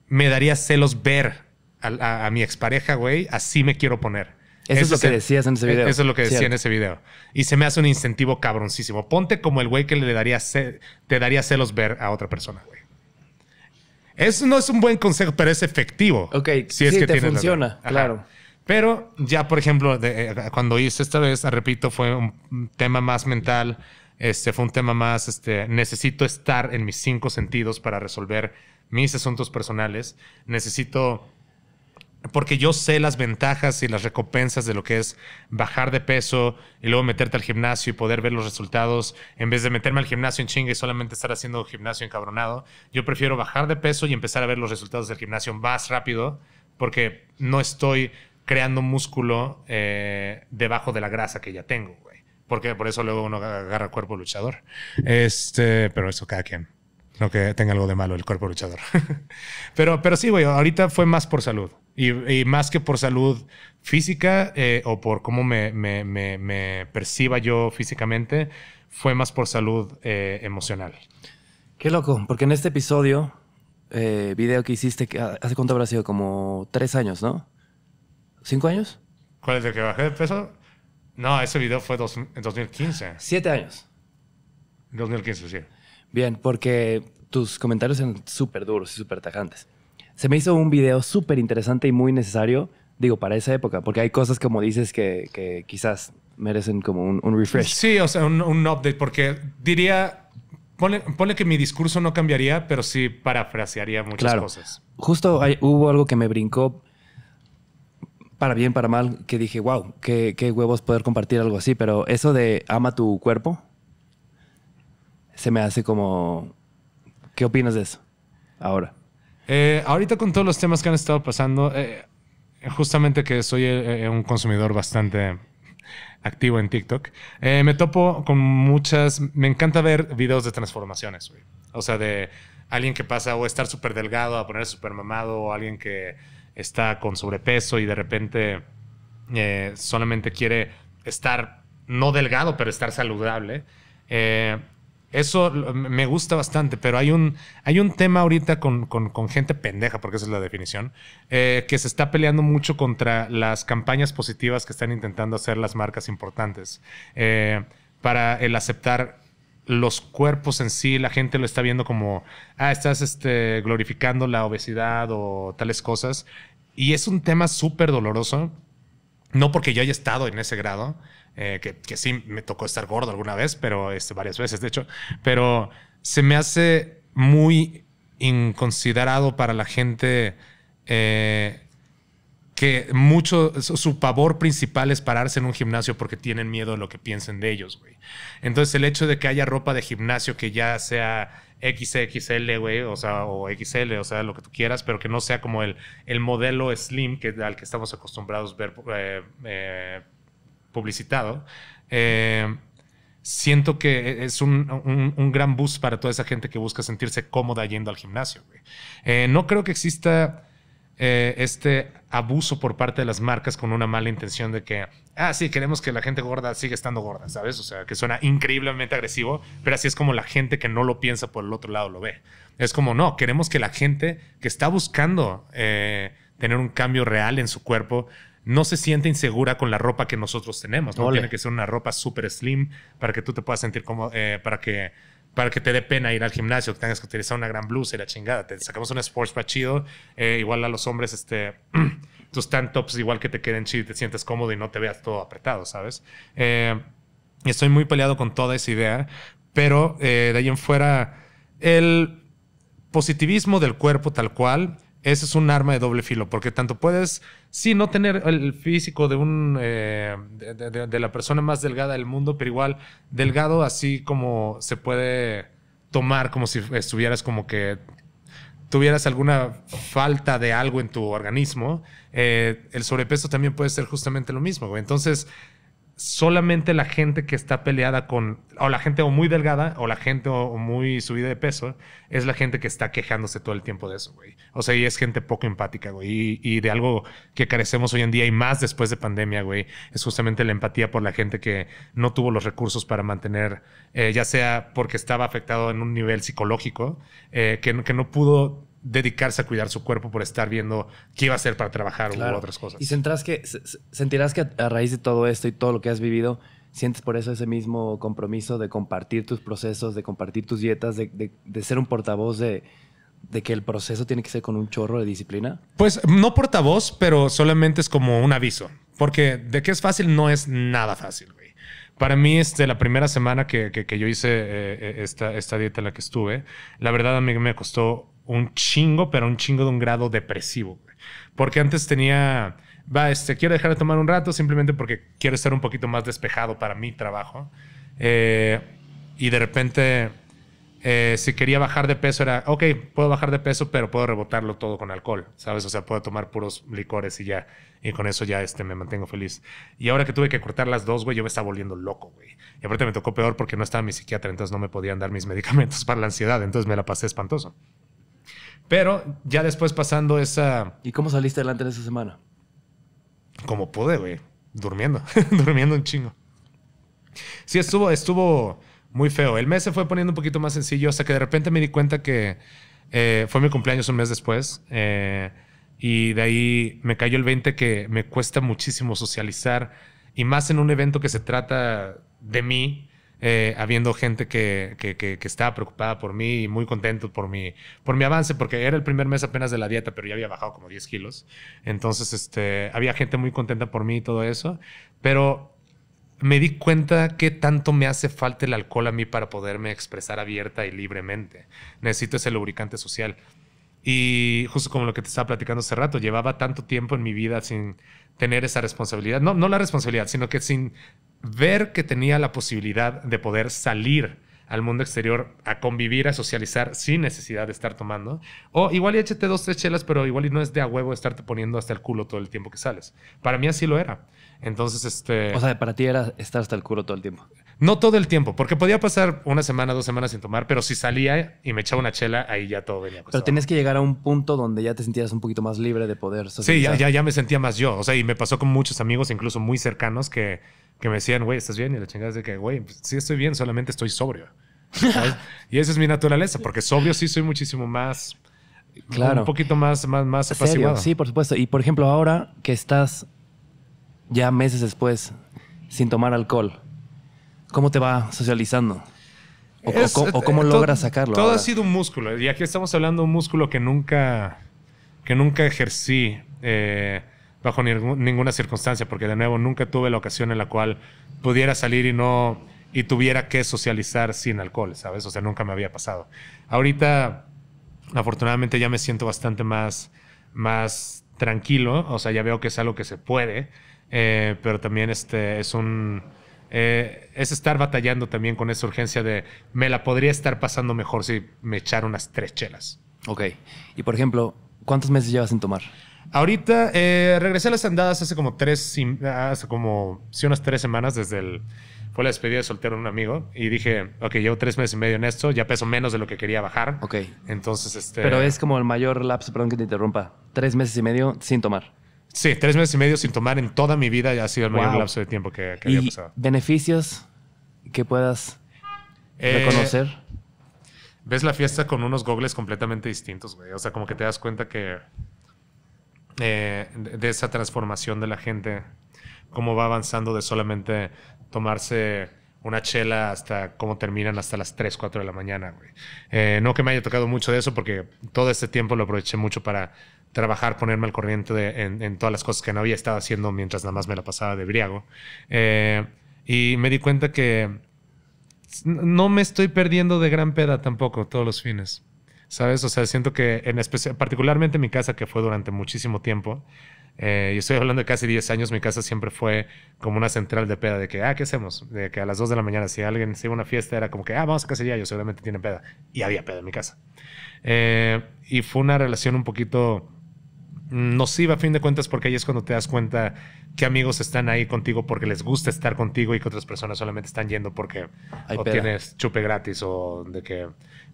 me daría celos ver a, mi expareja, güey, así me quiero poner. Eso, es lo que decías en ese video. Eso es lo que decía en ese video. Y se me hace un incentivo cabroncísimo. Ponte como el güey que le daría te daría celos ver a otra persona, güey. Eso no es un buen consejo, pero es efectivo. Ok, si es que te funciona, claro. Pero ya, por ejemplo, eh, cuando hice esta vez, ah, repito, fue un tema más mental, este, fue un tema más, este, necesito estar en mis cinco sentidos para resolver mis asuntos personales, necesito porque yo sé las ventajas y las recompensas de lo que es bajar de peso y luego meterte al gimnasio y poder ver los resultados en vez de meterme al gimnasio en chinga y solamente estar haciendo gimnasio encabronado. Yo prefiero bajar de peso y empezar a ver los resultados del gimnasio más rápido porque no estoy creando músculo eh, debajo de la grasa que ya tengo, güey. Porque por eso luego uno agarra cuerpo luchador. Este, pero eso cada quien. No que tenga algo de malo el cuerpo luchador. pero, pero sí, güey, ahorita fue más por salud. Y, más que por salud física eh, o por cómo me, perciba yo físicamente, fue más por salud eh, emocional. Qué loco, porque en este episodio, eh, video que hiciste, ah, ¿hace cuánto habrá sido? Como tres años, ¿no? ¿Cinco años? ¿Cuál es el que bajé de peso? No, ese video fue dos, en 2015. Siete años. 2015, sí. Bien, porque tus comentarios eran súper duros y súper tajantes. Se me hizo un video súper interesante y muy necesario, digo, para esa época, porque hay cosas, como dices, que, quizás merecen como un, refresh. Sí, o sea, un, update, porque diría, pone, que mi discurso no cambiaría, pero sí parafrasearía muchas cosas. Justo hubo algo que me brincó, para bien, para mal, que dije, wow, qué huevos poder compartir algo así, pero eso de ama tu cuerpo, se me hace como... ¿Qué opinas de eso ahora? Eh, ahorita con todos los temas que han estado pasando, eh, justamente que soy eh, un consumidor bastante activo en TikTok, me topo con muchas... Me encanta ver videos de transformaciones, O sea, de alguien que pasa o estar súper delgado a poner súper mamado o alguien que está con sobrepeso y de repente solamente quiere estar no delgado, pero estar saludable. Eh, eso me gusta bastante, pero hay un, hay un tema ahorita con, gente pendeja, porque esa es la definición, eh, que se está peleando mucho contra las campañas positivas que están intentando hacer las marcas importantes eh, para el aceptar los cuerpos en sí, la gente lo está viendo como, ah, estás este, glorificando la obesidad o tales cosas. Y es un tema súper doloroso, no porque yo haya estado en ese grado, eh, que, sí me tocó estar gordo alguna vez, pero este, varias veces, de hecho, pero se me hace muy inconsiderado para la gente eh, que mucho, su pavor principal es pararse en un gimnasio porque tienen miedo de lo que piensen de ellos, güey. Entonces el hecho de que haya ropa de gimnasio que ya sea XXL, güey, o sea, o XL, o sea, lo que tú quieras, pero que no sea como el, el modelo slim que, al que estamos acostumbrados ver. Eh, publicitado, eh, siento que es un, gran bus para toda esa gente que busca sentirse cómoda yendo al gimnasio. Eh, no creo que exista eh, este abuso por parte de las marcas con una mala intención de que, ah, sí, queremos que la gente gorda siga estando gorda, ¿sabes? O sea, que suena increíblemente agresivo, pero así es como la gente que no lo piensa por el otro lado lo ve. Es como, no, queremos que la gente que está buscando... tener un cambio real en su cuerpo, no se siente insegura con la ropa que nosotros tenemos. No tiene que ser una ropa súper slim para que tú te puedas sentir como, eh, para que para que te dé pena ir al gimnasio, que tengas que utilizar una gran blusa y la chingada. Te sacamos un sports para chido, eh, igual a los hombres, este, tus tank tops igual que te queden chido te sientes cómodo y no te veas todo apretado, ¿sabes? Eh, estoy muy peleado con toda esa idea, pero de ahí en fuera, el positivismo del cuerpo tal cual ese es un arma de doble filo, porque tanto puedes, sí, no tener el físico de un eh, de, la persona más delgada del mundo, pero igual delgado así como se puede tomar como si estuvieras como que tuvieras alguna falta de algo en tu organismo, eh, el sobrepeso también puede ser justamente lo mismo. Entonces, solamente la gente que está peleada con, o la gente o muy delgada, o la gente o, muy subida de peso, es la gente que está quejándose todo el tiempo de eso, güey. O sea, y es gente poco empática, güey. Y, de algo que carecemos hoy en día y más después de pandemia, güey, es justamente la empatía por la gente que no tuvo los recursos para mantener, eh, ya sea porque estaba afectado en un nivel psicológico, eh, que no pudo dedicarse a cuidar su cuerpo por estar viendo qué iba a hacer para trabajar o u otras cosas. Y sentirás que, sentirás que a raíz de todo esto y todo lo que has vivido, sientes por eso ese mismo compromiso de compartir tus procesos, de compartir tus dietas, de, ser un portavoz de, de que el proceso tiene que ser con un chorro de disciplina? Pues no portavoz, pero solamente es como un aviso. Porque de que es fácil no es nada fácil, güey. Para mí, este, la primera semana que, yo hice eh, eh, esta, esta dieta en la que estuve, la verdad a mí me costó un chingo, pero un chingo de un grado depresivo. Porque antes tenía, va, este, quiero dejar de tomar un rato simplemente porque quiero estar un poquito más despejado para mi trabajo. Eh, y de repente, eh, si quería bajar de peso, era, ok, puedo bajar de peso, pero puedo rebotarlo todo con alcohol, ¿sabes? O sea, puedo tomar puros licores y ya. Y con eso ya este, me mantengo feliz. Y ahora que tuve que cortar las dos, güey, yo me estaba volviendo loco, güey. Y aparte me tocó peor porque no estaba mi psiquiatra, entonces no me podían dar mis medicamentos para la ansiedad, entonces me la pasé espantoso. Pero ya después pasando esa... ¿Y cómo saliste adelante en esa semana? Como pude, güey. Durmiendo. Durmiendo un chingo. Sí, estuvo, estuvo muy feo. El mes se fue poniendo un poquito más sencillo hasta que de repente me di cuenta que eh, fue mi cumpleaños un mes después. Eh, y de ahí me cayó el 20 que me cuesta muchísimo socializar. Y más en un evento que se trata de mí, eh, habiendo gente que, que, estaba preocupada por mí y muy contento por mi, por mi avance, porque era el primer mes apenas de la dieta, pero ya había bajado como 10 kilos. Entonces, este, había gente muy contenta por mí y todo eso, pero me di cuenta que tanto me hace falta el alcohol a mí para poderme expresar abierta y libremente. Necesito ese lubricante social. Y justo como lo que te estaba platicando hace rato, llevaba tanto tiempo en mi vida sin tener esa responsabilidad. No, no la responsabilidad, sino que sin ver que tenía la posibilidad de poder salir al mundo exterior a convivir, a socializar sin necesidad de estar tomando. O igual y échate dos, tres chelas, pero igual y no es de a huevo estarte poniendo hasta el culo todo el tiempo que sales. Para mí así lo era. Entonces, este... O sea, para ti era estar hasta el culo todo el tiempo. No todo el tiempo, porque podía pasar una semana, dos semanas sin tomar, pero si salía y me echaba una chela, ahí ya todo venía. Pero tenías que llegar a un punto donde ya te sentías un poquito más libre de poder socializar. Sí, ya, ya, ya me sentía más yo. O sea, y me pasó con muchos amigos, incluso muy cercanos, que que me decían, güey, ¿estás bien? Y la chingada es de que, güey, pues, sí estoy bien, solamente estoy sobrio. y esa es mi naturaleza, porque sobrio sí soy muchísimo más. Claro. Un poquito más, más, más apaciguado. Sí, por supuesto. Y por ejemplo, ahora que estás ya meses después sin tomar alcohol, ¿cómo te va socializando? ¿O, cómo eh, logras sacarlo? Todo ha sido un músculo. Y aquí estamos hablando de un músculo que nunca, que nunca ejercí. Eh, bajo ninguna circunstancia, porque de nuevo nunca tuve la ocasión en la cual pudiera salir y no y tuviera que socializar sin alcohol, ¿sabes? O sea, nunca me había pasado. Ahorita, afortunadamente, ya me siento bastante más, más tranquilo, o sea, ya veo que es algo que se puede, eh, pero también este, es un... Eh, es estar batallando también con esa urgencia de me la podría estar pasando mejor si me echara unas tres chelas. Ok. Y por ejemplo, ¿cuántos meses llevas sin tomar? Ahorita eh, regresé a las andadas hace como tres, ah, hace como, sí, unas tres semanas desde el, fue la despedida de soltero de un amigo y dije, ok, llevo tres meses y medio en esto, ya peso menos de lo que quería bajar. Ok. Entonces, este... Pero es como el mayor lapso, perdón que te interrumpa, tres meses y medio sin tomar. Sí, tres meses y medio sin tomar en toda mi vida ya ha sido el mayor lapso de tiempo que, había pasado. ¿Beneficios que puedas eh, reconocer? Ves la fiesta con unos gogles completamente distintos, güey. O sea, como que te das cuenta que eh, de esa transformación de la gente, cómo va avanzando de solamente tomarse una chela hasta cómo terminan hasta las 3, 4 de la mañana, eh, no que me haya tocado mucho de eso, porque todo este tiempo lo aproveché mucho para trabajar, ponerme al corriente en, todas las cosas que no había estado haciendo mientras nada más me la pasaba de briago. Eh, y me di cuenta que no me estoy perdiendo de gran peda tampoco todos los fines. ¿sabes? O sea, siento que en especial, particularmente en mi casa, que fue durante muchísimo tiempo, eh, y estoy hablando de casi 10 años, mi casa siempre fue como una central de peda, de que, ah, ¿qué hacemos? De que a las 2 de la mañana, si alguien se iba a una fiesta, era como que, ah, vamos a ya, yo seguramente tiene peda. Y había peda en mi casa. Eh, y fue una relación un poquito nociva a fin de cuentas porque ahí es cuando te das cuenta que amigos están ahí contigo porque les gusta estar contigo y que otras personas solamente están yendo porque o tienes chupe gratis o de que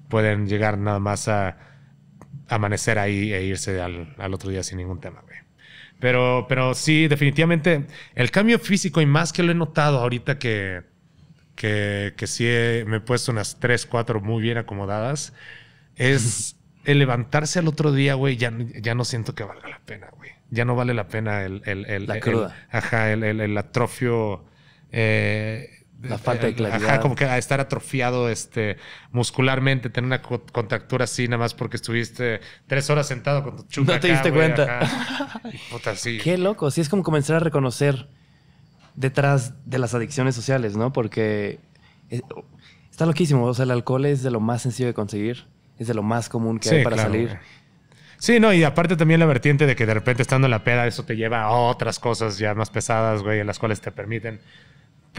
pueden llegar nada más a amanecer ahí e irse al, otro día sin ningún tema, güey. Pero, pero sí, definitivamente el cambio físico y más que lo he notado ahorita que, que, sí me he puesto unas 3, 4 muy bien acomodadas, es el levantarse al otro día, güey, ya, ya no siento que valga la pena, güey. Ya no vale la pena el... la cruda. el, atrofio eh, la falta de claridad. Ajá, como que a estar atrofiado este, muscularmente, tener una contractura así, nada más porque estuviste tres horas sentado con tu chupa. No te diste cuenta. Qué loco. Sí, es como comenzar a reconocer detrás de las adicciones sociales, ¿no? Porque eh, está loquísimo. O sea, el alcohol es de lo más sencillo de conseguir, es de lo más común que hay para salir. Sí, no, y aparte también la vertiente de que de repente estando en la peda, eso te lleva a otras cosas ya más pesadas, güey, en las cuales te permiten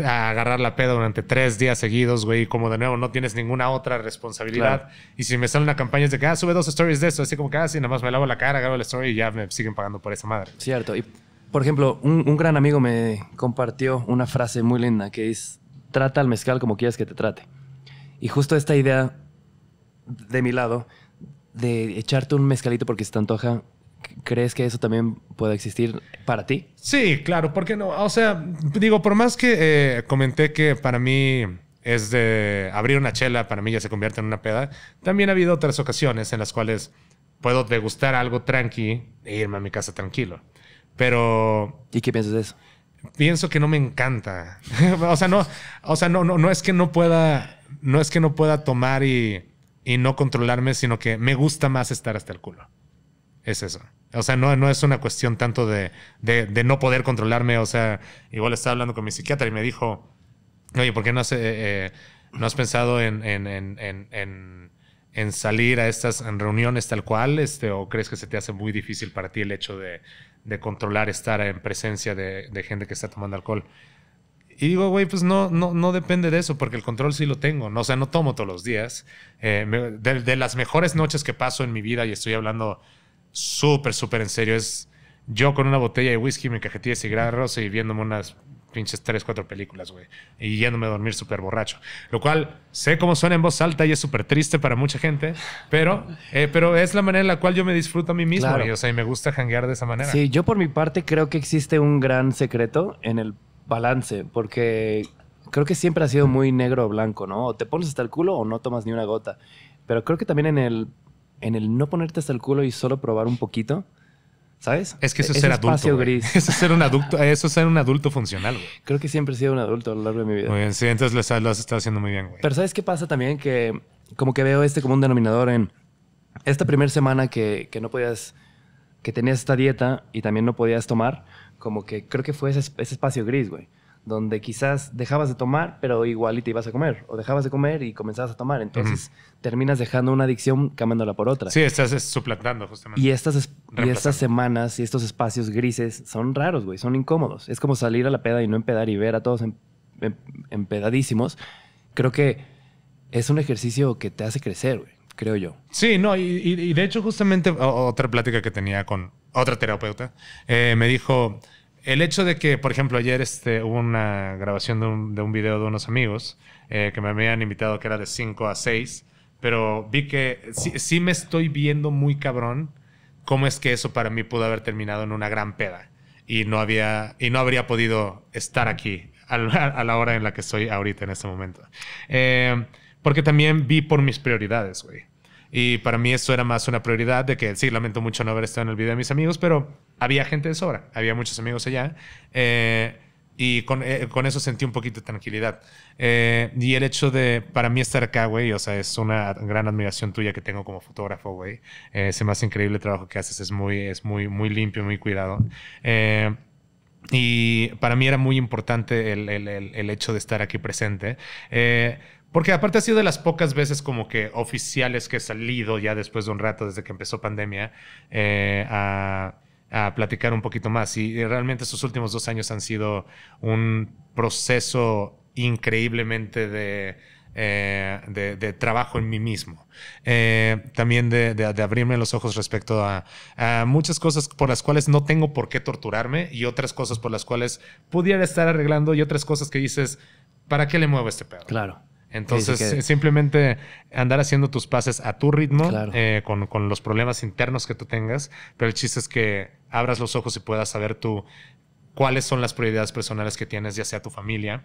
a agarrar la peda durante tres días seguidos, güey, como de nuevo no tienes ninguna otra responsabilidad. Y si me sale una campaña de que, ah, sube dos stories de eso. así como que, ah, nada más me lavo la cara, grabo la story y ya me siguen pagando por esa madre. Cierto. Y, por ejemplo, un, un gran amigo me compartió una frase muy linda que es, trata al mezcal como quieras que te trate. Y justo esta idea de mi lado, de echarte un mezcalito porque se te antoja, ¿Crees que eso también puede existir para ti? Sí, claro, porque no, o sea, digo, por más que eh, comenté que para mí es de abrir una chela, para mí ya se convierte en una peda, también ha habido otras ocasiones en las cuales puedo degustar algo tranqui e irme a mi casa tranquilo. Pero... ¿Y qué piensas de eso? Pienso que no me encanta. o sea, no, o sea no, no, no es que no pueda, no es que no pueda tomar y, y no controlarme, sino que me gusta más estar hasta el culo. Es eso. O sea, no, es una cuestión tanto de, no poder controlarme. O sea, igual estaba hablando con mi psiquiatra y me dijo, oye, ¿por qué no has, eh, eh, no has pensado en, en, salir a estas reuniones tal cual? Este, ¿O crees que se te hace muy difícil para ti el hecho de, controlar estar en presencia de, gente que está tomando alcohol? Y digo, güey, pues no, no, no depende de eso, porque el control sí lo tengo. No, o sea, no tomo todos los días. Eh, de, de, las mejores noches que paso en mi vida, y estoy hablando súper, súper en serio. Es yo con una botella de whisky, mi cajetilla de cigarros y viéndome unas pinches tres, cuatro películas, güey. Y yéndome a dormir súper borracho. Lo cual sé cómo suena en voz alta y es súper triste para mucha gente, pero, eh, pero es la manera en la cual yo me disfruto a mí mismo. Y, o me gusta janguear de esa manera. Sí, yo por mi parte creo que existe un gran secreto en el balance, porque creo que siempre ha sido muy negro o blanco, ¿no? O te pones hasta el culo o no tomas ni una gota. Pero creo que también en el en el no ponerte hasta el culo y solo probar un poquito, ¿sabes? Es que eso es ser adulto. Eso es ser un adulto, eh, eso es ser un adulto funcional, güey. Creo que siempre he sido un adulto a lo largo de mi vida. Muy bien, sí, entonces lo, has estado haciendo muy bien, güey. Pero ¿sabes qué pasa también? Que como que veo este como un denominador en esta primera semana que, que no podías, que tenías esta dieta y también no podías tomar, como que creo que fue ese, ese espacio gris, güey donde quizás dejabas de tomar, pero igual y te ibas a comer, o dejabas de comer y comenzabas a tomar. Entonces terminas dejando una adicción cambiándola por otra. Sí, estás suplantando justamente. Y estas, estas semanas y estos espacios grises son raros, güey, son incómodos. Es como salir a la peda y no empedar y ver a todos en em, em, empedadísimos. Creo que es un ejercicio que te hace crecer, güey, creo yo. Sí, no, y, de hecho justamente otra plática que tenía con otra terapeuta, eh, me dijo el hecho de que, por ejemplo, ayer este, hubo una grabación de un, video de unos amigos eh, que me habían invitado que era de 5 a 6, pero vi que sí, me estoy viendo muy cabrón cómo es que eso para mí pudo haber terminado en una gran peda y no, había, y no habría podido estar aquí a la, hora en la que estoy ahorita en este momento. Eh, porque también vi por mis prioridades, güey. Y para mí eso era más una prioridad de que sí, lamento mucho no haber estado en el video de mis amigos, pero había gente de sobra, había muchos amigos allá. Eh, y con, eh, con, eso sentí un poquito de tranquilidad. Eh, y el hecho de, para mí estar acá, güey, o sea, es una gran admiración tuya que tengo como fotógrafo, güey. ese más increíble trabajo que haces es muy, es muy, muy limpio, muy cuidado. y para mí era muy importante el, el, el, hecho de estar aquí presente. Eh, porque aparte ha sido de las pocas veces como que oficiales que he salido ya después de un rato, desde que empezó pandemia, eh, a, platicar un poquito más. Y, realmente estos últimos dos años han sido un proceso increíblemente de, eh, de, trabajo en mí mismo. Eh, también de, abrirme los ojos respecto a, muchas cosas por las cuales no tengo por qué torturarme y otras cosas por las cuales pudiera estar arreglando y otras cosas que dices, ¿para qué le muevo este pedo? Claro. Entonces, eh, simplemente andar haciendo tus pases a tu ritmo, eh, con, los problemas internos que tú tengas, pero el chiste es que abras los ojos y puedas saber tú cuáles son las prioridades personales que tienes, ya sea tu familia.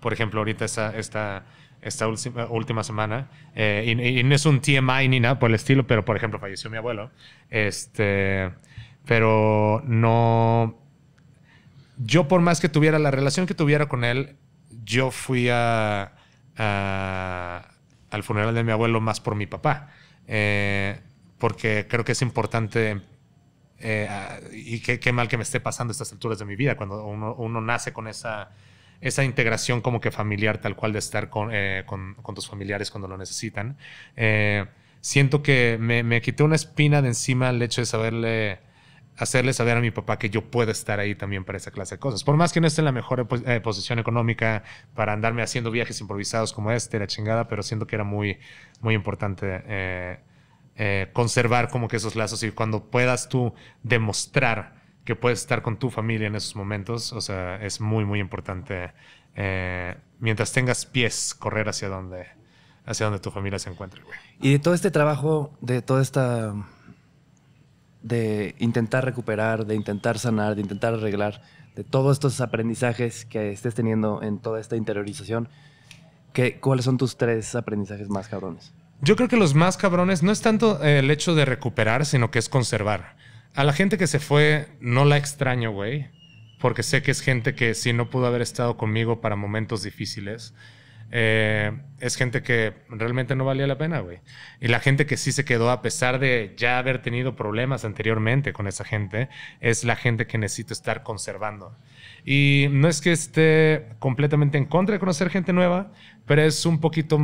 Por ejemplo, ahorita esta, esta, esta última, última semana, eh, y, no es un TMI ni nada por el estilo, pero por ejemplo, falleció mi abuelo. Este, pero no. Yo, por más que tuviera la relación que tuviera con él, yo fui a al funeral de mi abuelo más por mi papá, eh, porque creo que es importante eh, y qué, mal que me esté pasando estas alturas de mi vida, cuando uno, nace con esa, esa integración como que familiar tal cual de estar con, eh, tus familiares cuando lo necesitan. siento que me quité una espina de encima el hecho de saberle hacerle saber a mi papá que yo puedo estar ahí también para esa clase de cosas. Por más que no esté en la mejor eh, pues, eh, posición económica para andarme haciendo viajes improvisados como este, la chingada, pero siento que era muy, muy importante eh, conservar como que esos lazos y cuando puedas tú demostrar que puedes estar con tu familia en esos momentos, o sea, es muy, muy importante mientras tengas pies, correr hacia donde, hacia tu familia se encuentre. Y de todo este trabajo, de toda esta de intentar recuperar, de intentar sanar, de intentar arreglar, de todos estos aprendizajes que estés teniendo en toda esta interiorización, ¿qué, ¿cuáles son tus tres aprendizajes más cabrones? Yo creo que los más cabrones no es tanto eh, el hecho de recuperar, sino que es conservar. A la gente que se fue, no la extraño, güey, porque sé que es gente que si no pudo haber estado conmigo para momentos difíciles, eh, es gente que realmente no valía la pena, güey. Y la gente que sí se quedó, a pesar de ya haber tenido problemas anteriormente con esa gente, es la gente que necesito estar conservando. Y no es que esté completamente en contra de conocer gente nueva, pero es un poquito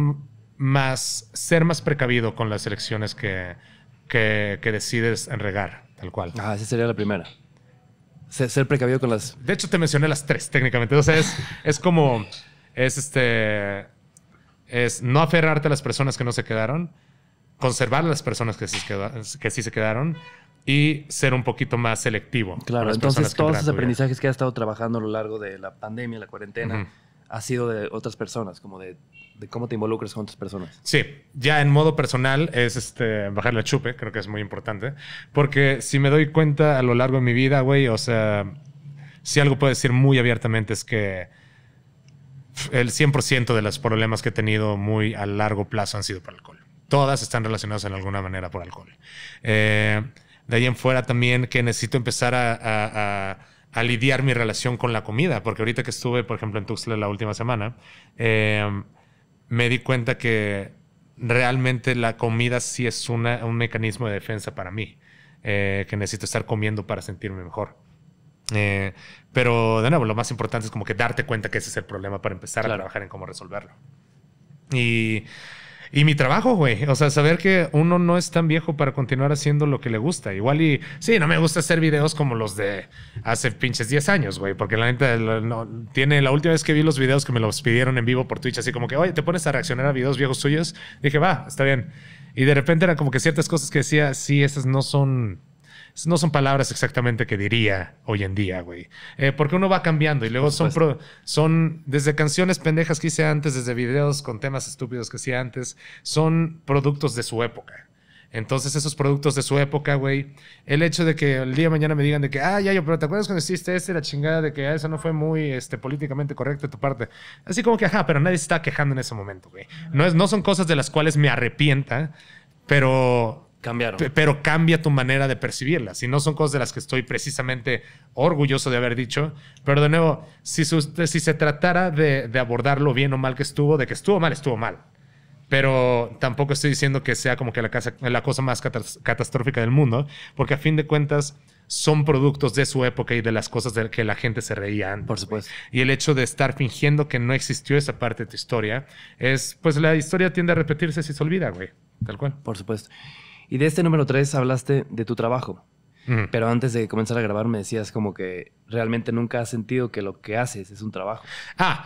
más, ser más precavido con las elecciones que, que, decides enregar, tal cual. Ah, esa sería la primera. Ser, precavido con las... De hecho, te mencioné las tres técnicamente. O sea, es, es como es este es no aferrarte a las personas que no se quedaron, conservar a las personas que sí, se quedaron y ser un poquito más selectivo. Claro, entonces todos esos aprendizajes que has estado trabajando a lo largo de la pandemia, la cuarentena, ha sido de otras personas, como de, cómo te involucras con otras personas. Sí, ya en modo personal es este, bajarle chupe, creo que es muy importante, porque si me doy cuenta a lo largo de mi vida, güey, o sea, si algo puedo decir muy abiertamente es que el 100% de los problemas que he tenido muy a largo plazo han sido por alcohol. Todas están relacionadas en alguna manera por alcohol. Eh, de ahí en fuera también que necesito empezar a, lidiar mi relación con la comida, porque ahorita que estuve, por ejemplo, en Tuxtla la última semana, em, me di cuenta que realmente la comida sí es un mecanismo de defensa para mí, eh, que necesito estar comiendo para sentirme mejor. Eh, pero de nuevo, lo más importante es como que darte cuenta que ese es el problema para empezar a trabajar en cómo resolverlo. Y, y mi trabajo, güey. O sea, saber que uno no es tan viejo para continuar haciendo lo que le gusta. Igual y sí, no me gusta hacer videos como los de hace pinches 10 años, güey. Porque la neta no, tiene la última vez que vi los videos que me los pidieron en vivo por Twitch, así como que, oye, te pones a reaccionar a videos viejos suyos. Dije, va, está bien. Y de repente era como que ciertas cosas que decía, sí, esas no son no son palabras exactamente que diría hoy en día, güey. Eh, porque uno va cambiando y luego son, son desde canciones pendejas que hice antes, desde videos con temas estúpidos que hacía antes, son productos de su época. Entonces, esos productos de su época, güey, el hecho de que el día de mañana me digan de que, ah, ya, yo, pero ¿te acuerdas cuando hiciste ese La chingada de que ah, eso no fue muy este, políticamente correcto de tu parte. Así como que, ajá, pero nadie se está quejando en ese momento, güey. No, es, no son cosas de las cuales me arrepienta, pero Cambiaron. Pero cambia tu manera de percibirlas. si no son cosas de las que estoy precisamente orgulloso de haber dicho. Pero de nuevo, si, si se tratara de, abordar abordarlo bien o mal que estuvo, de que estuvo mal, estuvo mal. Pero tampoco estoy diciendo que sea como que la, casa, la cosa más catastrófica del mundo, porque a fin de cuentas son productos de su época y de las cosas de que la gente se reía Por supuesto. Y el hecho de estar fingiendo que no existió esa parte de tu historia es, pues la historia tiende a repetirse si se olvida, güey. Tal cual. Por supuesto. Y de este número tres hablaste de tu trabajo. Pero antes de comenzar a grabar me decías como que realmente nunca has sentido que lo que haces es un trabajo. Ah,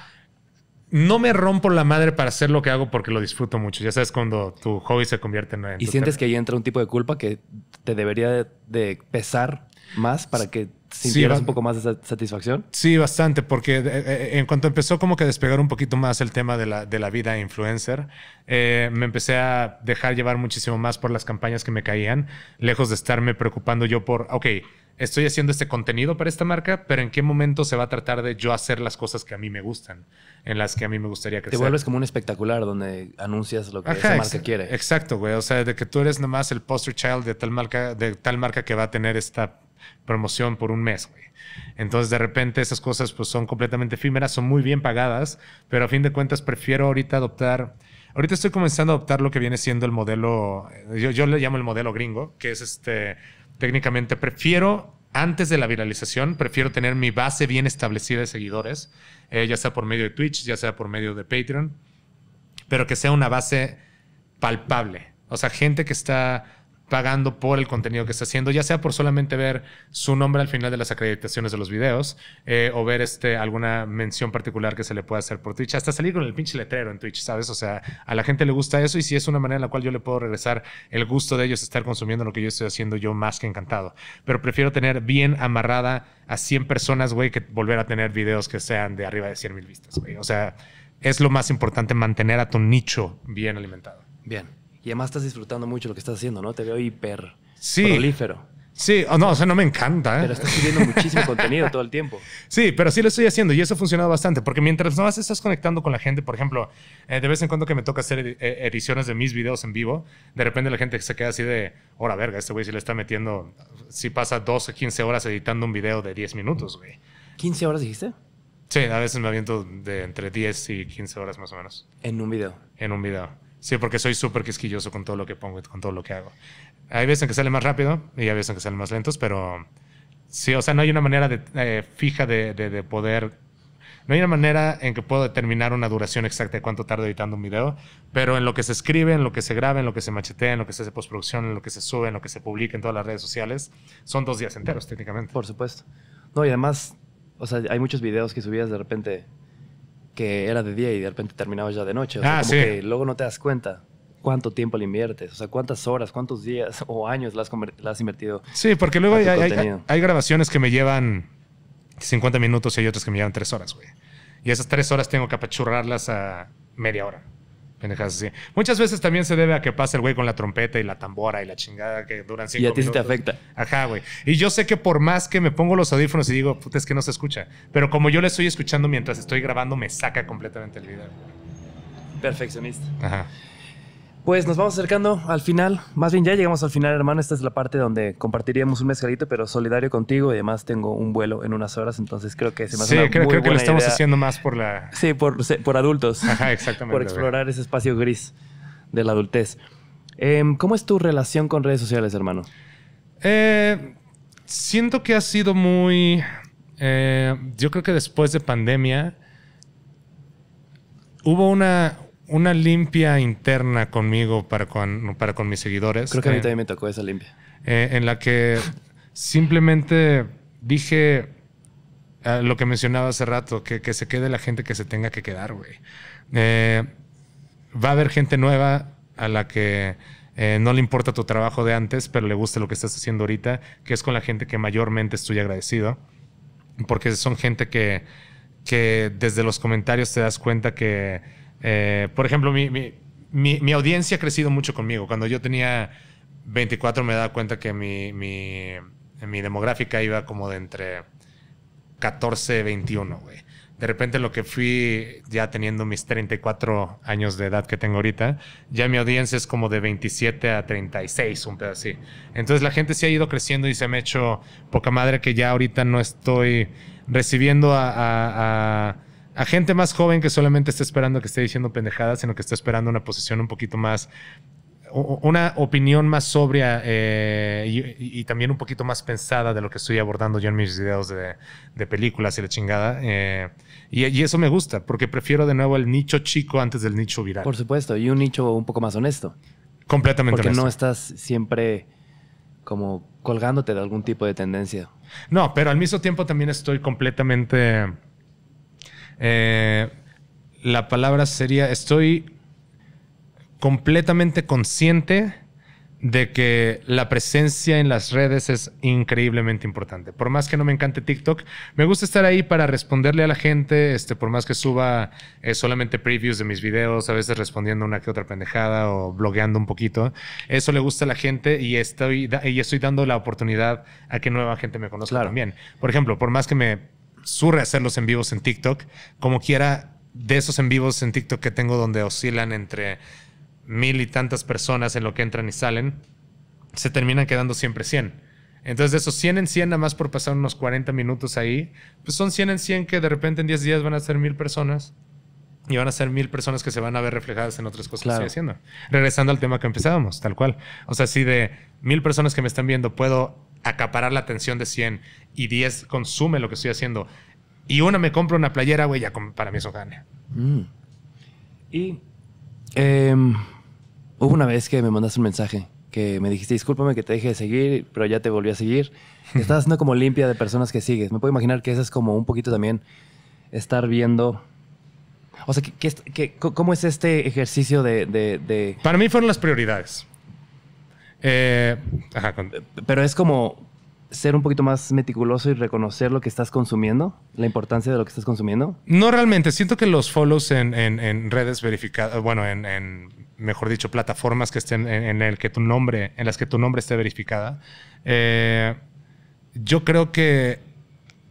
no me rompo la madre para hacer lo que hago porque lo disfruto mucho. Ya sabes cuando tu hobby se convierte en... ¿Y sientes que ahí entra un tipo de culpa que te debería de pesar más para que ¿Sintieras sí, un poco más de satisfacción? Sí, bastante, porque eh, eh, eh, en cuanto empezó como que a despegar un poquito más el tema de la, de vida influencer, me empecé a dejar llevar muchísimo más por las campañas que me caían, lejos de estarme preocupando yo por, ok, estoy haciendo este contenido para esta marca, pero en qué momento se va a tratar de yo hacer las cosas que a mí me gustan, en las que a mí me gustaría crecer. Te vuelves como un espectacular donde anuncias lo que esa marca quiere. Exacto, güey. O sea, de que tú eres nomás el poster child de tal marca, de tal marca que va a tener esta promoción por un mes, Entonces, de repente, esas cosas pues, son completamente efímeras, son muy bien pagadas, pero a fin de cuentas prefiero ahorita adoptar. Ahorita estoy comenzando a adoptar lo que viene siendo el modelo. Yo, yo le llamo el modelo gringo, que es este. Técnicamente, prefiero antes de la viralización, prefiero tener mi base bien establecida de seguidores, eh, ya sea por medio de Twitch, ya sea por medio de Patreon, pero que sea una base palpable. O sea, gente que está pagando por el contenido que está haciendo, ya sea por solamente ver su nombre al final de las acreditaciones de los videos eh, o ver este, alguna mención particular que se le pueda hacer por Twitch, hasta salir con el pinche letrero en Twitch, ¿sabes? O sea, a la gente le gusta eso y si es una manera en la cual yo le puedo regresar el gusto de ellos estar consumiendo lo que yo estoy haciendo, yo más que encantado. Pero prefiero tener bien amarrada a 100 personas, güey, que volver a tener videos que sean de arriba de 100 mil vistas, güey. O sea, es lo más importante mantener a tu nicho bien alimentado. Bien. Y además estás disfrutando mucho lo que estás haciendo, ¿no? Te veo hiper prolífero. Sí, o oh, no, o sea, no me encanta. ¿eh? Pero estás subiendo muchísimo contenido todo el tiempo. Sí, pero sí lo estoy haciendo y eso ha funcionado bastante, porque mientras más estás conectando con la gente, por ejemplo, eh, de vez en cuando que me toca hacer eh, ediciones de mis videos en vivo, de repente la gente se queda así de, hora verga, este güey si le está metiendo, si pasa 12, 15 horas editando un video de 10 minutos, güey. ¿15 horas dijiste? Sí, a veces me aviento de entre 10 y 15 horas más o menos. ¿En un video? En un video. Sí, porque soy súper quisquilloso con todo lo que pongo y con todo lo que hago. Hay veces en que sale más rápido y hay veces en que salen más lentos, pero sí, o sea, no hay una manera eh, fija de, de, poder. No hay una manera en que puedo determinar una duración exacta de cuánto tardo editando un video, pero en lo que se escribe, en lo que se graba, en lo que se machetea, en lo que se hace postproducción, en lo que se sube, en lo que se publica en todas las redes sociales, son dos días enteros mm, técnicamente. Por supuesto. No, y además, o sea, hay muchos videos que subías de repente que era de día y de repente terminaba ya de noche. O ah, luego no te das cuenta cuánto tiempo le inviertes, o sea, cuántas horas, cuántos días o años las has, invertido. Sí, porque luego hay, grabaciones que me llevan 50 minutos y hay otras que me llevan 3 horas, güey. Y esas 3 horas tengo que apachurrarlas a media hora. Muchas veces también se debe a que pasa el güey con la trompeta y la tambora y la chingada que duran cinco minutos. Y a ti te afecta. Ajá, güey. Y yo sé que por más que me pongo los audífonos y digo, puta, es que no se escucha. Pero como yo le estoy escuchando mientras estoy grabando, me saca completamente el video. Perfeccionista. Ajá. Pues nos vamos acercando al final, más bien ya llegamos al final, hermano. Esta es la parte donde compartiríamos un mezcalito, pero solidario contigo y además tengo un vuelo en unas horas, entonces creo que se me hace creo, Sí, creo que lo estamos haciendo más por la. Sí, por, adultos. Ajá, exactamente. por explorar ese espacio gris de la adultez. Em, ¿Cómo es tu relación con redes sociales, hermano? Eh, siento que ha sido muy. Eh, yo creo que después de pandemia hubo una, una limpia interna conmigo para con, para con mis seguidores. Creo que a mí eh, también me tocó esa limpia. Eh, en la que simplemente dije eh, lo que mencionaba hace rato, que, se quede la gente que se tenga que quedar, güey. va a haber gente nueva a la que no le importa tu trabajo de antes, pero le gusta lo que estás haciendo ahorita, que es con la gente que mayormente estoy agradecido, porque son gente que, que desde los comentarios te das cuenta que eh, por ejemplo, mi, audiencia ha crecido mucho conmigo. Cuando yo tenía 24 me dado cuenta que mi, mi demográfica iba como de entre 14 y 21, güey. De repente lo que fui ya teniendo mis 34 años de edad que tengo ahorita, ya mi audiencia es como de 27 a 36, un pedo así. Entonces la gente sí ha ido creciendo y se me ha hecho poca madre que ya ahorita no estoy recibiendo a a gente más joven que solamente está esperando que esté diciendo pendejadas, sino que está esperando una posición un poquito más, una opinión más sobria eh, y, también un poquito más pensada de lo que estoy abordando yo en mis videos de, películas y la chingada. Eh, y, eso me gusta, porque prefiero de nuevo el nicho chico antes del nicho viral. Por supuesto, y un nicho un poco más honesto. Completamente porque no estás siempre como colgándote de algún tipo de tendencia. No, pero al mismo tiempo también estoy completamente eh, la palabra sería, estoy completamente consciente de que la presencia en las redes es increíblemente importante. Por más que no me encante TikTok, me gusta estar ahí para responderle a la gente, este, por más que suba eh, solamente previews de mis videos, a veces respondiendo una que otra pendejada o blogueando un poquito. Eso le gusta a la gente y estoy, y estoy dando la oportunidad a que nueva gente me conozca también. Por ejemplo, por más que me surre hacer los en vivos en TikTok. Como quiera, de esos en vivos en TikTok que tengo donde oscilan entre mil y tantas personas en lo que entran y salen, se terminan quedando siempre 100. Entonces, de esos 100 en 100, nada más por pasar unos 40 minutos ahí, pues son 100 en 100 que de repente en 10 días van a ser mil personas y van a ser mil personas que se van a ver reflejadas en otras cosas que estoy haciendo. Regresando al tema que empezábamos, tal cual. O sea, si de mil personas que me están viendo puedo acaparar la atención de 100 y 10 consume lo que estoy haciendo y una me compra una playera, güey, ya para mí eso gana. Mm. Y em, hubo una vez que me mandaste un mensaje que me dijiste, discúlpame que te deje de seguir, pero ya te volví a seguir. Estás haciendo como limpia de personas que sigues. Me puedo imaginar que eso es como un poquito también estar viendo... O sea, ¿cómo es este ejercicio de...? Para mí fueron las prioridades. Eh, Pero es como ser un poquito más meticuloso y reconocer lo que estás consumiendo, la importancia de lo que estás consumiendo. No realmente. Siento que los follows en, redes verificadas, bueno, en, mejor dicho, plataformas que estén en, el que tu nombre, en las que tu nombre esté verificada. Eh, yo creo que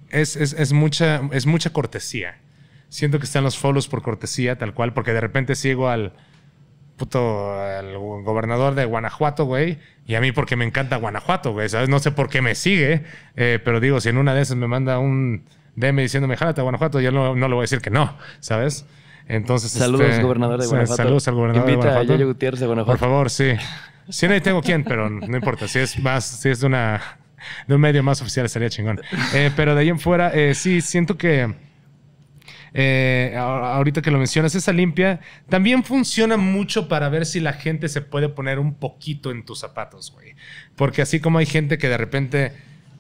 es, mucha, es mucha cortesía. Siento que están los follows por cortesía, tal cual, porque de repente sigo al puto el gobernador de Guanajuato, güey, y a mí porque me encanta Guanajuato, güey, ¿sabes? No sé por qué me sigue, eh, pero digo, si en una de esas me manda un DM diciéndome, jálate a Guanajuato, yo no, no le voy a decir que no, ¿sabes? Entonces, saludos, este, gobernador de Guanajuato. Saludos al gobernador de Guanajuato. a Gutiérrez de Guanajuato. Por favor, sí. Si no tengo quién, pero no importa. Si es más, si es de un medio más oficial estaría chingón. Eh, pero de ahí en fuera, eh, sí, siento que eh, ahorita que lo mencionas, esa limpia también funciona mucho para ver si la gente se puede poner un poquito en tus zapatos, güey. Porque así como hay gente que de repente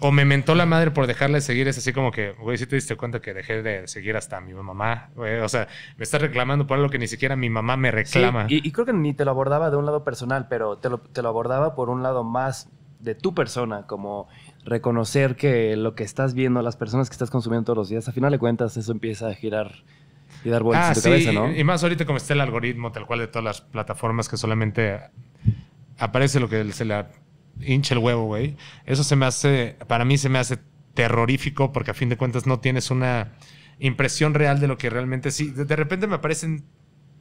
o me mentó la madre por dejarle de seguir, es así como que, güey, si te diste cuenta que dejé de seguir hasta mi mamá, güey, o sea, me está reclamando por algo que ni siquiera mi mamá me reclama. y, creo que ni te lo abordaba de un lado personal, pero te lo, te lo abordaba por un lado más de tu persona, como reconocer que lo que estás viendo, las personas que estás consumiendo todos los días, a final de cuentas eso empieza a girar y dar vueltas ah, en tu cabeza, ¿no? Y más ahorita como está el algoritmo tal cual de todas las plataformas que solamente aparece lo que se le hincha el huevo, güey. Eso se me hace, para mí se me hace terrorífico porque a fin de cuentas no tienes una impresión real de lo que realmente sí. De repente me aparecen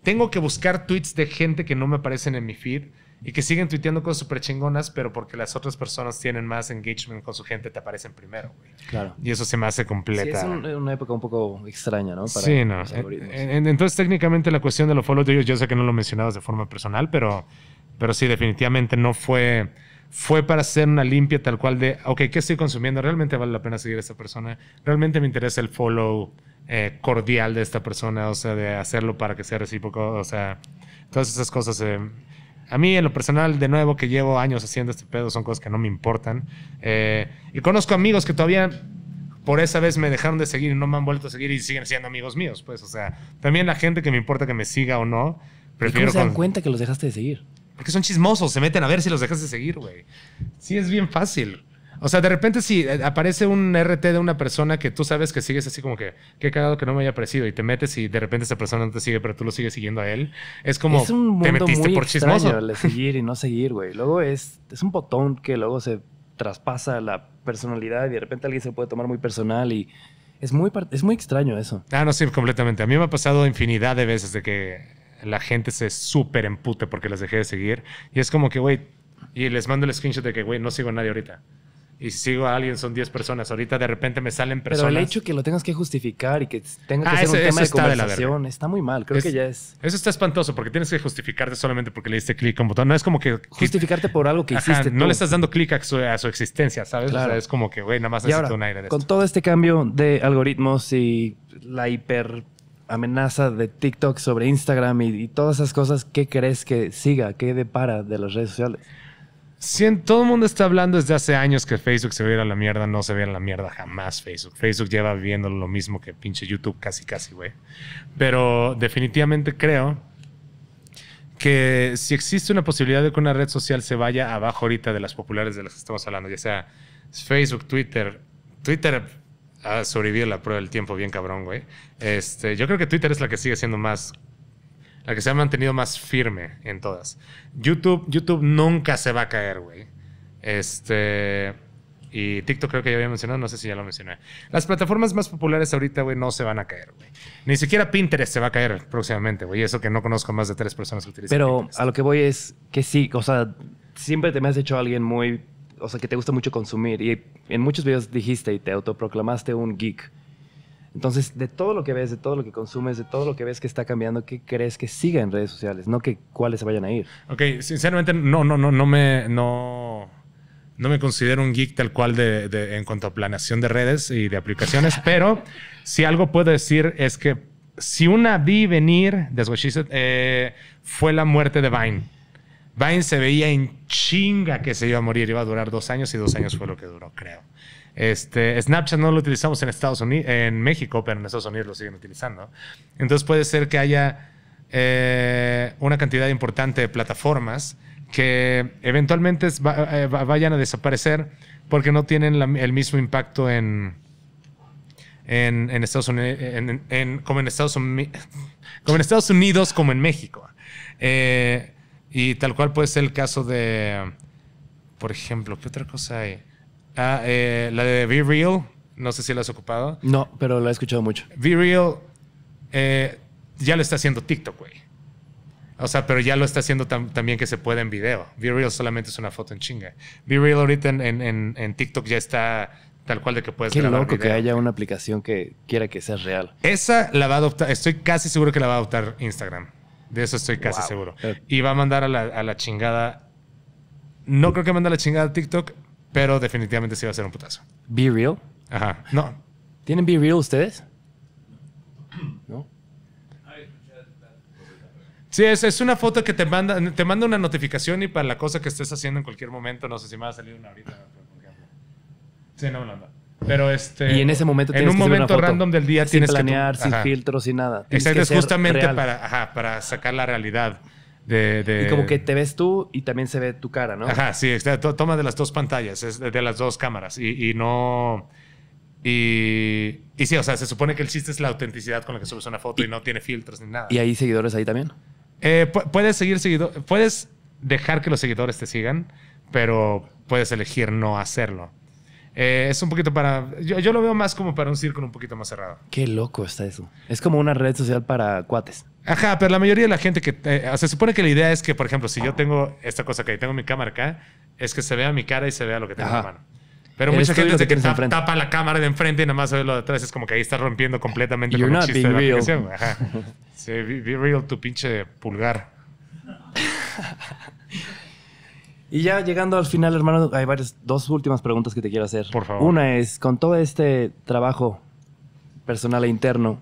tengo que buscar tweets de gente que no me aparecen en mi feed y que siguen tuiteando cosas súper chingonas, pero porque las otras personas tienen más engagement con su gente, te aparecen primero, güey. Claro. Y eso se me hace completa. Sí, es una época un poco extraña, ¿no? sí, no. entonces, técnicamente, la cuestión de los follows de ellos, yo sé que no lo mencionabas de forma personal, pero, pero sí, definitivamente no fue. Fue para hacer una limpia tal cual de, ok, ¿qué estoy consumiendo? ¿Realmente vale la pena seguir a esta persona? ¿Realmente me interesa el follow eh, cordial de esta persona? O sea, de hacerlo para que sea recíproco. O sea, todas esas cosas. A mí, en lo personal, de nuevo, que llevo años haciendo este pedo, son cosas que no me importan. Eh, y conozco amigos que todavía por esa vez me dejaron de seguir y no me han vuelto a seguir y siguen siendo amigos míos. Pues, o sea, también la gente que me importa que me siga o no. Prefiero ¿Y cómo se dan cuenta que los dejaste de seguir? Porque son chismosos, se meten a ver si los dejaste de seguir, güey. Sí, es bien fácil. O sea, de repente si eh, aparece un RT de una persona que tú sabes que sigues así como que, qué cagado que no me haya aparecido y te metes y de repente esa persona no te sigue, pero tú lo sigues siguiendo a él, es como es un mundo te metiste muy por chismoso. seguir y no seguir, güey. Luego es, un botón que luego se traspasa la personalidad y de repente alguien se puede tomar muy personal y es muy, es muy extraño eso. Ah, no, sí, completamente. A mí me ha pasado infinidad de veces de que la gente se súper empute porque las dejé de seguir y es como que, güey, y les mando el screenshot de que, güey, no sigo a nadie ahorita y sigo a alguien son 10 personas. Ahorita de repente me salen personas. Pero el hecho que lo tengas que justificar y que tenga que ah, ser un tema de conversación está muy mal. Creo que ya es. Eso está espantoso porque tienes que justificarte solamente porque le diste clic a un botón. No es como que. Justificarte por algo que hiciste. No le estás dando clic a, su existencia, ¿sabes? es como que, güey, nada más necesito un aire de Con todo este cambio de algoritmos y la hiper amenaza de TikTok sobre Instagram y, y todas esas cosas, ¿qué crees que siga? ¿Qué depara de las redes sociales? Si en todo el mundo está hablando desde hace años que Facebook se va a la mierda, no se viera a la mierda jamás Facebook. Facebook lleva viviendo lo mismo que pinche YouTube casi casi, güey. Pero definitivamente creo que si existe una posibilidad de que una red social se vaya abajo ahorita de las populares de las que estamos hablando, ya sea Facebook, Twitter, Twitter ha sobrevivido la prueba del tiempo bien cabrón, güey. Este, yo creo que Twitter es la que sigue siendo más la que se ha mantenido más firme en todas. YouTube, YouTube nunca se va a caer, güey. Este. Y TikTok creo que ya había mencionado, no sé si ya lo mencioné. Las plataformas más populares ahorita, güey, no se van a caer, güey. Ni siquiera Pinterest se va a caer próximamente, güey. Eso que no conozco más de tres personas que utilizan. Pero a lo que voy es que sí, o sea, siempre te me has hecho alguien muy, o sea, que te gusta mucho consumir. Y en muchos videos dijiste y te autoproclamaste un geek. Entonces, de todo lo que ves, de todo lo que consumes, de todo lo que ves que está cambiando, ¿qué crees que siga en redes sociales? No que cuáles se vayan a ir. Ok, sinceramente no, no, no, no me, no, me considero un geek tal cual en cuanto a planeación de redes y de aplicaciones, pero si algo puedo decir es que si una vi venir, de eh, fue la muerte de Vine. Vine se veía en chinga que se iba a morir, iba a durar dos años y dos años fue lo que duró, creo. Este, Snapchat no lo utilizamos en Estados Unidos, en México, pero en Estados Unidos lo siguen utilizando. Entonces puede ser que haya eh, una cantidad importante de plataformas que eventualmente eh, vayan a desaparecer porque no tienen el mismo impacto en, en, Estados Unidos, como, en Estados como en Estados Unidos, como en México. Eh, y tal cual puede ser el caso de, por ejemplo, ¿qué otra cosa hay? Ah, eh, la de Be Real. No sé si la has ocupado. No, pero la he escuchado mucho. Be Real eh, ya lo está haciendo TikTok, güey. O sea, pero ya lo está haciendo también que se puede en video. Be Real solamente es una foto en chinga. Be Real ahorita en, en, TikTok ya está tal cual de que puedes Qué loco que haya una aplicación que quiera que sea real. Esa la va a adoptar, estoy casi seguro que la va a adoptar Instagram. De eso estoy casi seguro. Eh. Y va a mandar a la, a la chingada. No creo que manda a la chingada a TikTok, pero definitivamente sí va a ser un putazo. Be Real. Ajá. No. ¿Tienen Be Real ustedes? ¿No? Sí, es, una foto que te manda, te manda una notificación y para la cosa que estés haciendo en cualquier momento, no sé si me va a salir una ahorita, por Sí, no no, no. Pero este. Y en ese momento En un momento random del día tienes que. planear, sin filtros, sin nada. es justamente para, para sacar la realidad. Y como que te ves tú y también se ve tu cara, ¿no? Ajá, sí, toma de las dos pantallas, de, las dos cámaras y, no... Y, sí, o sea, se supone que el chiste es la autenticidad con la que subes una foto y, no tiene filtros ni nada. ¿Y hay seguidores ahí también? Eh, puedes seguir seguido, puedes dejar que los seguidores te sigan, pero puedes elegir no hacerlo. Eh, es un poquito para. Yo, lo veo más como para un círculo un poquito más cerrado. Qué loco está eso. Es como una red social para cuates. Ajá, pero la mayoría de la gente que. Eh, se supone que la idea es que, por ejemplo, si yo tengo esta cosa que tengo mi cámara acá, es que se vea mi cara y se vea lo que tengo en la mano. Pero mucha gente que, tapa, la cámara de enfrente y nada más se ve lo de atrás. Es como que ahí está rompiendo completamente con el chiste de la real tu pinche pulgar. Y ya llegando al final, hermano, hay varias, dos últimas preguntas que te quiero hacer. Por favor. Una es, con todo este trabajo personal e interno,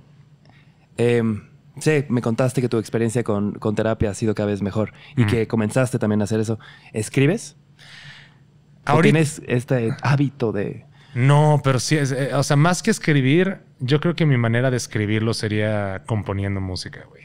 em, sí, me contaste que tu experiencia con, terapia ha sido cada vez mejor y que comenzaste también a hacer eso. ¿Escribes? ¿O ¿Tienes este hábito de...? No, pero sí, eh, o sea, más que escribir, yo creo que mi manera de escribirlo sería componiendo música, güey.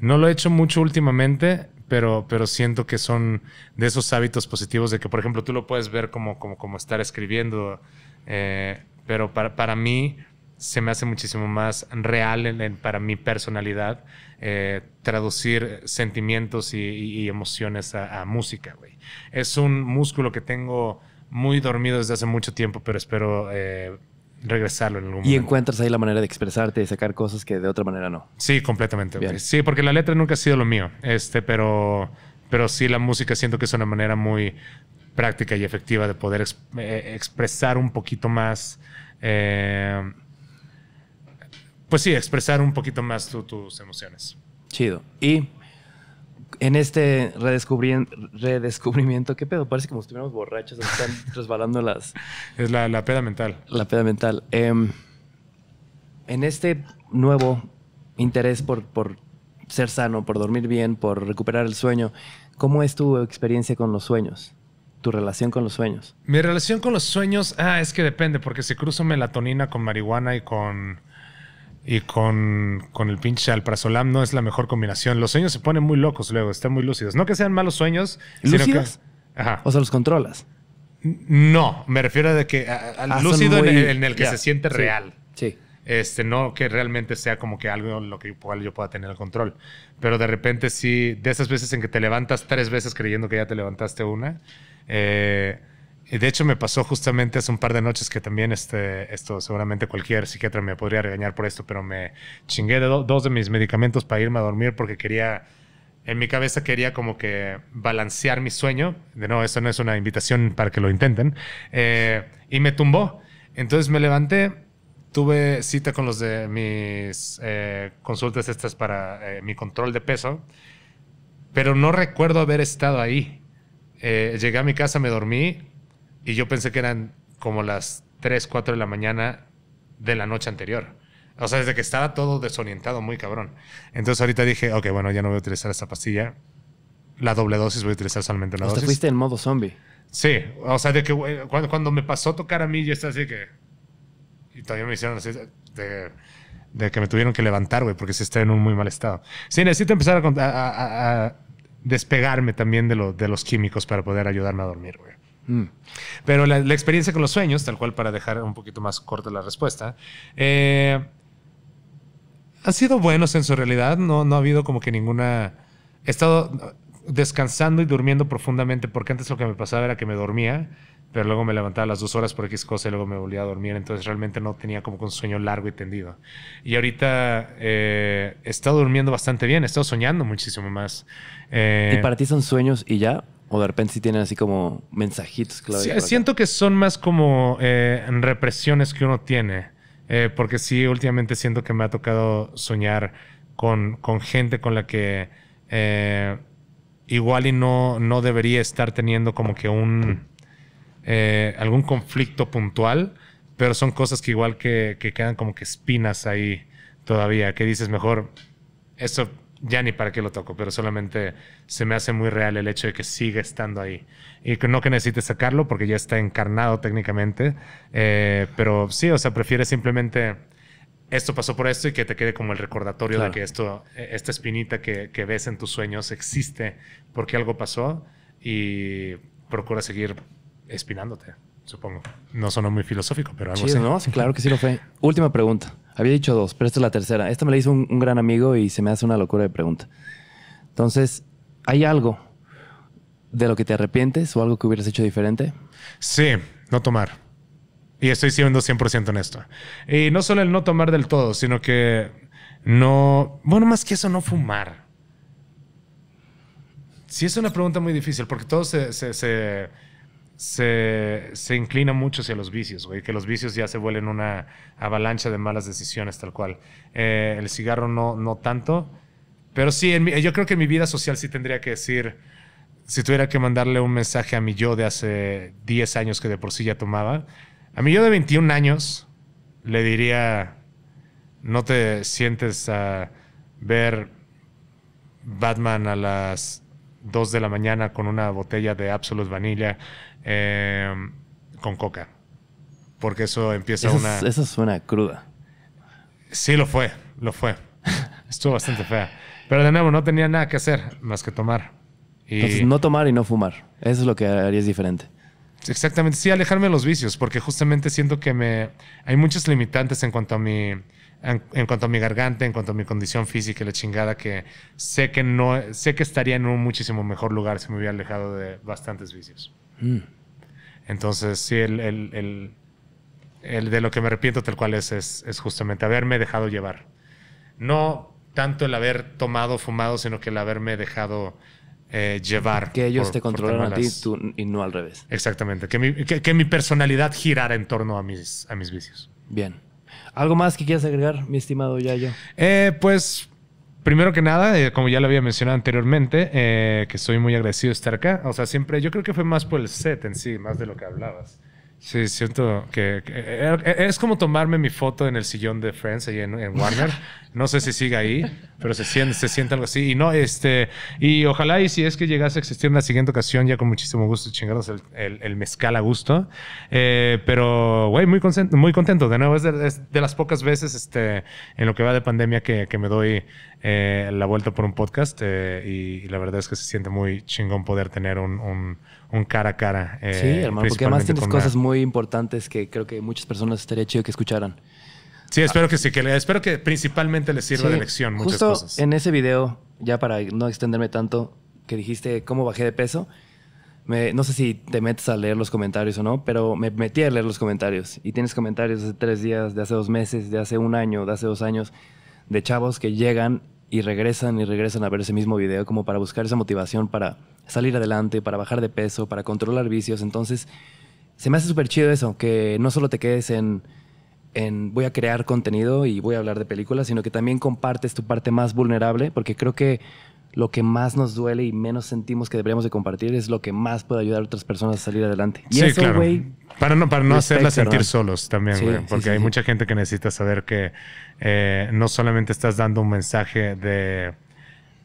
No lo he hecho mucho últimamente, pero, pero siento que son de esos hábitos positivos de que, por ejemplo, tú lo puedes ver como, como, estar escribiendo, eh, pero para, mí se me hace muchísimo más real para mi personalidad eh, traducir sentimientos y, emociones a, música, güey. Es un músculo que tengo muy dormido desde hace mucho tiempo, pero espero... Eh, regresarlo en algún momento. Y encuentras ahí la manera de expresarte, y sacar cosas que de otra manera no. Sí, completamente. Sí, porque la letra nunca ha sido lo mío, este, pero, pero sí la música siento que es una manera muy práctica y efectiva de poder eh, expresar un poquito más. Eh, pues sí, expresar un poquito más tus emociones. Chido. Y en este redescubrimiento, ¿qué pedo? Parece como si estuviéramos borrachos, están resbalando las... Es la, peda mental. La peda mental. Em, en este nuevo interés por, por ser sano, por dormir bien, por recuperar el sueño, ¿cómo es tu experiencia con los sueños? tu relación con los sueños? Mi relación con los sueños, ah, es que depende, porque se cruzo melatonina con marihuana y con y con, el pinche alprazolam no es la mejor combinación. Los sueños se ponen muy locos luego, están muy lúcidos. No que sean malos sueños, ¿Lúcidos? sino que. Ajá. O sea, los controlas. No, me refiero a de que al ah, lúcido en, el, que se siente real. Sí. Este, no que realmente sea como que algo en lo que igual yo pueda tener el control. Pero de repente sí, de esas veces en que te levantas tres veces creyendo que ya te levantaste una, eh, de hecho, me pasó justamente hace un par de noches que también este, esto seguramente cualquier psiquiatra me podría regañar por esto, pero me chingué de dos de mis medicamentos para irme a dormir porque quería, en mi cabeza quería como que balancear mi sueño. De no, eso no es una invitación para que lo intenten. Eh, y me tumbó. Entonces me levanté, tuve cita con los de mis eh, consultas estas para eh, mi control de peso, pero no recuerdo haber estado ahí. llegué a mi casa, me dormí, y yo pensé que eran como las 3, 4 de la mañana de la noche anterior. O sea, desde que estaba todo desorientado, muy cabrón. Entonces ahorita dije, ok, bueno, ya no voy a utilizar esta pastilla. La doble dosis voy a utilizar solamente la dosis. Te fuiste en modo zombie. Sí, o sea, de que cuando, me pasó tocar a mí, yo está así que... Y todavía me hicieron así de, que me tuvieron que levantar, güey, porque si está en un muy mal estado. Sí, necesito empezar a, despegarme también de, lo, de los químicos para poder ayudarme a dormir, güey. Mm. Pero la, experiencia con los sueños, tal cual para dejar un poquito más corta la respuesta, eh, han sido buenos en su realidad. No, no ha habido como que ninguna... He estado descansando y durmiendo profundamente, porque antes lo que me pasaba era que me dormía, pero luego me levantaba a las dos horas por X cosa y luego me volvía a dormir, entonces realmente no tenía como un sueño largo y tendido. Y ahorita eh, he estado durmiendo bastante bien, he estado soñando muchísimo más. Eh, ¿Y para ti son sueños y ya? O de repente sí tienen así como mensajitos siento que son más como eh, represiones que uno tiene. Eh, porque sí, últimamente siento que me ha tocado soñar con, con gente con la que eh, igual y no, no debería estar teniendo como que un algún conflicto puntual, pero son cosas que igual que, que quedan como que espinas ahí todavía, que dices mejor, eso ya ni para qué lo toco, pero solamente se me hace muy real el hecho de que sigue estando ahí. Y no que necesite sacarlo porque ya está encarnado técnicamente, eh, pero sí, o sea, prefiere simplemente esto pasó por esto y que te quede como el recordatorio de que esto, e, esta espinita que, ves en tus sueños existe porque algo pasó y procura seguir espinándote, supongo. No sonó muy filosófico, pero algo así. ¿no? Sí, claro que sí lo fue. Última pregunta. Había dicho dos, pero esta es la tercera. Esta me la hizo un, gran amigo y se me hace una locura de pregunta. Entonces, ¿hay algo de lo que te arrepientes o algo que hubieras hecho diferente? Sí, no tomar. Y estoy siendo 100% honesto. Y no solo el no tomar del todo, sino que no... Bueno, más que eso, no fumar. Sí, es una pregunta muy difícil porque todo se se, inclina mucho hacia los vicios, güey, que los vicios ya se vuelven una avalancha de malas decisiones tal cual. Eh, el cigarro no, no tanto, pero sí, yo creo que en mi vida social sí tendría que decir, si tuviera que mandarle un mensaje a mi yo de hace 10 años que de por sí ya tomaba, a mi yo de 21 años le diría, no te sientes a ver Batman a las 2 de la mañana con una botella de Absolute Vanilla Em, con coca. Porque eso empieza una. Eso suena cruda. Sí, lo fue, lo fue. Estuvo bastante fea. Pero de nuevo, no tenía nada que hacer más que tomar. Y... Entonces, no tomar y no fumar. Eso es lo que es diferente. Exactamente, sí, alejarme de los vicios, porque justamente siento que me hay muchos limitantes en cuanto a mi en, cuanto a mi garganta, en cuanto a mi condición física y la chingada que sé que no sé que estaría en un muchísimo mejor lugar si me hubiera alejado de bastantes vicios. Mm. Entonces, sí, el, el, de lo que me arrepiento tal cual es, es, justamente haberme dejado llevar. No tanto el haber tomado, fumado, sino que el haberme dejado eh, llevar. Que ellos te controlaron a ti y no al revés. Exactamente, que mi, personalidad girara en torno a mis, a mis vicios. Bien. ¿Algo más que quieras agregar, mi estimado Yayo? Eh, pues primero que nada, eh, como ya lo había mencionado anteriormente, eh, que soy muy agradecido de estar acá. O sea, siempre, yo creo que fue más por el set en sí, más de lo que hablabas. Sí, siento que, eh, es como tomarme mi foto en el sillón de Friends ahí en Warner. No sé si sigue ahí, pero se siente, se siente algo así. Y no, este, y ojalá y si es que llegase a existir en la siguiente ocasión, ya con muchísimo gusto chingados, el, el, mezcal a gusto. Eh, pero, güey, muy contento, muy contento. De nuevo, es de, las pocas veces este, en lo que va de pandemia que, me doy eh, la vuelta por un podcast eh, y, la verdad es que se siente muy chingón poder tener un, un cara a cara. sí, hermano, porque además tienes cosas muy importantes que creo que muchas personas estaría chido que escucharan. Sí, espero que sí, que le, espero que principalmente les sirva de lección muchas justo En ese video, ya para no extenderme tanto, que dijiste cómo bajé de peso, no sé si te metes a leer los comentarios o no, pero me metí a leer los comentarios y tienes comentarios de hace tres días, de hace dos meses, de hace un año, de hace dos años, de chavos que llegan y regresan y regresan a ver ese mismo video como para buscar esa motivación para salir adelante, para bajar de peso, para controlar vicios. Entonces, se me hace súper chido eso, que no solo te quedes en voy a crear contenido y voy a hablar de películas, sino que también compartes tu parte más vulnerable, porque creo que lo que más nos duele y menos sentimos que deberíamos de compartir es lo que más puede ayudar a otras personas a salir adelante. Y eso, claro. para no, para no hacerlas sentir solos también, güey. porque hay mucha gente que necesita saber que eh, no solamente estás dando un mensaje de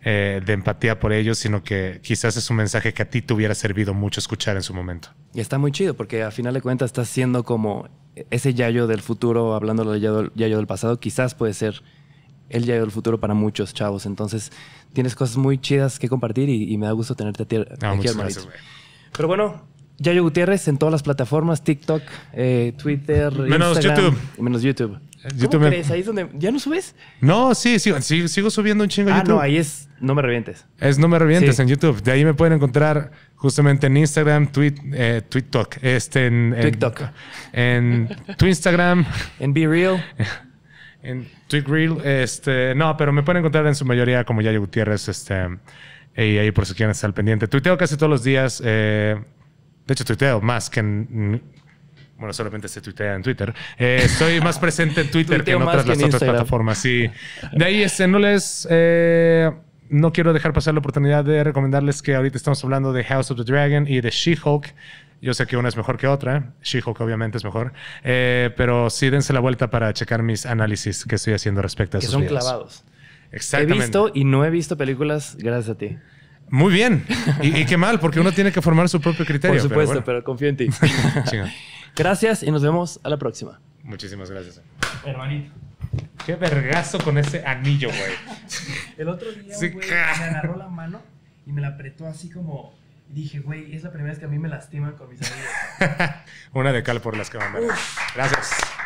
eh, de empatía por ellos, sino que quizás es un mensaje que a ti te hubiera servido mucho escuchar en su momento. Y está muy chido, porque a final de cuentas estás siendo como ese Yayo del futuro, hablando del Yayo, del pasado, quizás puede ser el Yayo del futuro para muchos chavos. Entonces, tienes cosas muy chidas que compartir y, me da gusto tenerte a ti. aquí, muchas Pero bueno, Yayo Gutiérrez en todas las plataformas, TikTok, eh, Twitter, menos YouTube. menos YouTube. Eh, ¿Cómo Ahí donde... ¿Ya no subes? No, sí, sigo subiendo un chingo ah, YouTube. no, ahí es No Me Revientes. Es No Me Revientes en YouTube. De ahí me pueden encontrar justamente en Instagram, tweet, eh, TikTok, este, en, TikTok. En, en tu Instagram. en Be Real. En Reel. Este, no, pero me pueden encontrar en su mayoría como Yayo Gutiérrez. Este, y ahí por si quieren estar al pendiente. Tuiteo casi todos los días. Eh, de hecho, tuiteo más que en, bueno, solamente se tuitea en Twitter. estoy eh, más presente en Twitter que en otras las otras plataformas. Sí. De ahí, este, no les. Eh, no quiero dejar pasar la oportunidad de recomendarles que ahorita estamos hablando de House of the Dragon y de She-Hulk. Yo sé que una es mejor que otra. She-Hulk, obviamente, es mejor. Eh, pero sí, dense la vuelta para checar mis análisis que estoy haciendo respecto a que son clavados. Exactamente. He visto y no he visto películas gracias a ti. Muy bien. Y, qué mal, porque uno tiene que formar su propio criterio. Por supuesto, pero, confío en ti. gracias y nos vemos a la próxima. Muchísimas gracias. Hermanito. Qué vergazo con ese anillo, güey. El otro día, güey, me agarró la mano y me la apretó así como... dije, güey, es la primera vez que a mí me lastiman con mis anillos. Una de cal por las que Gracias.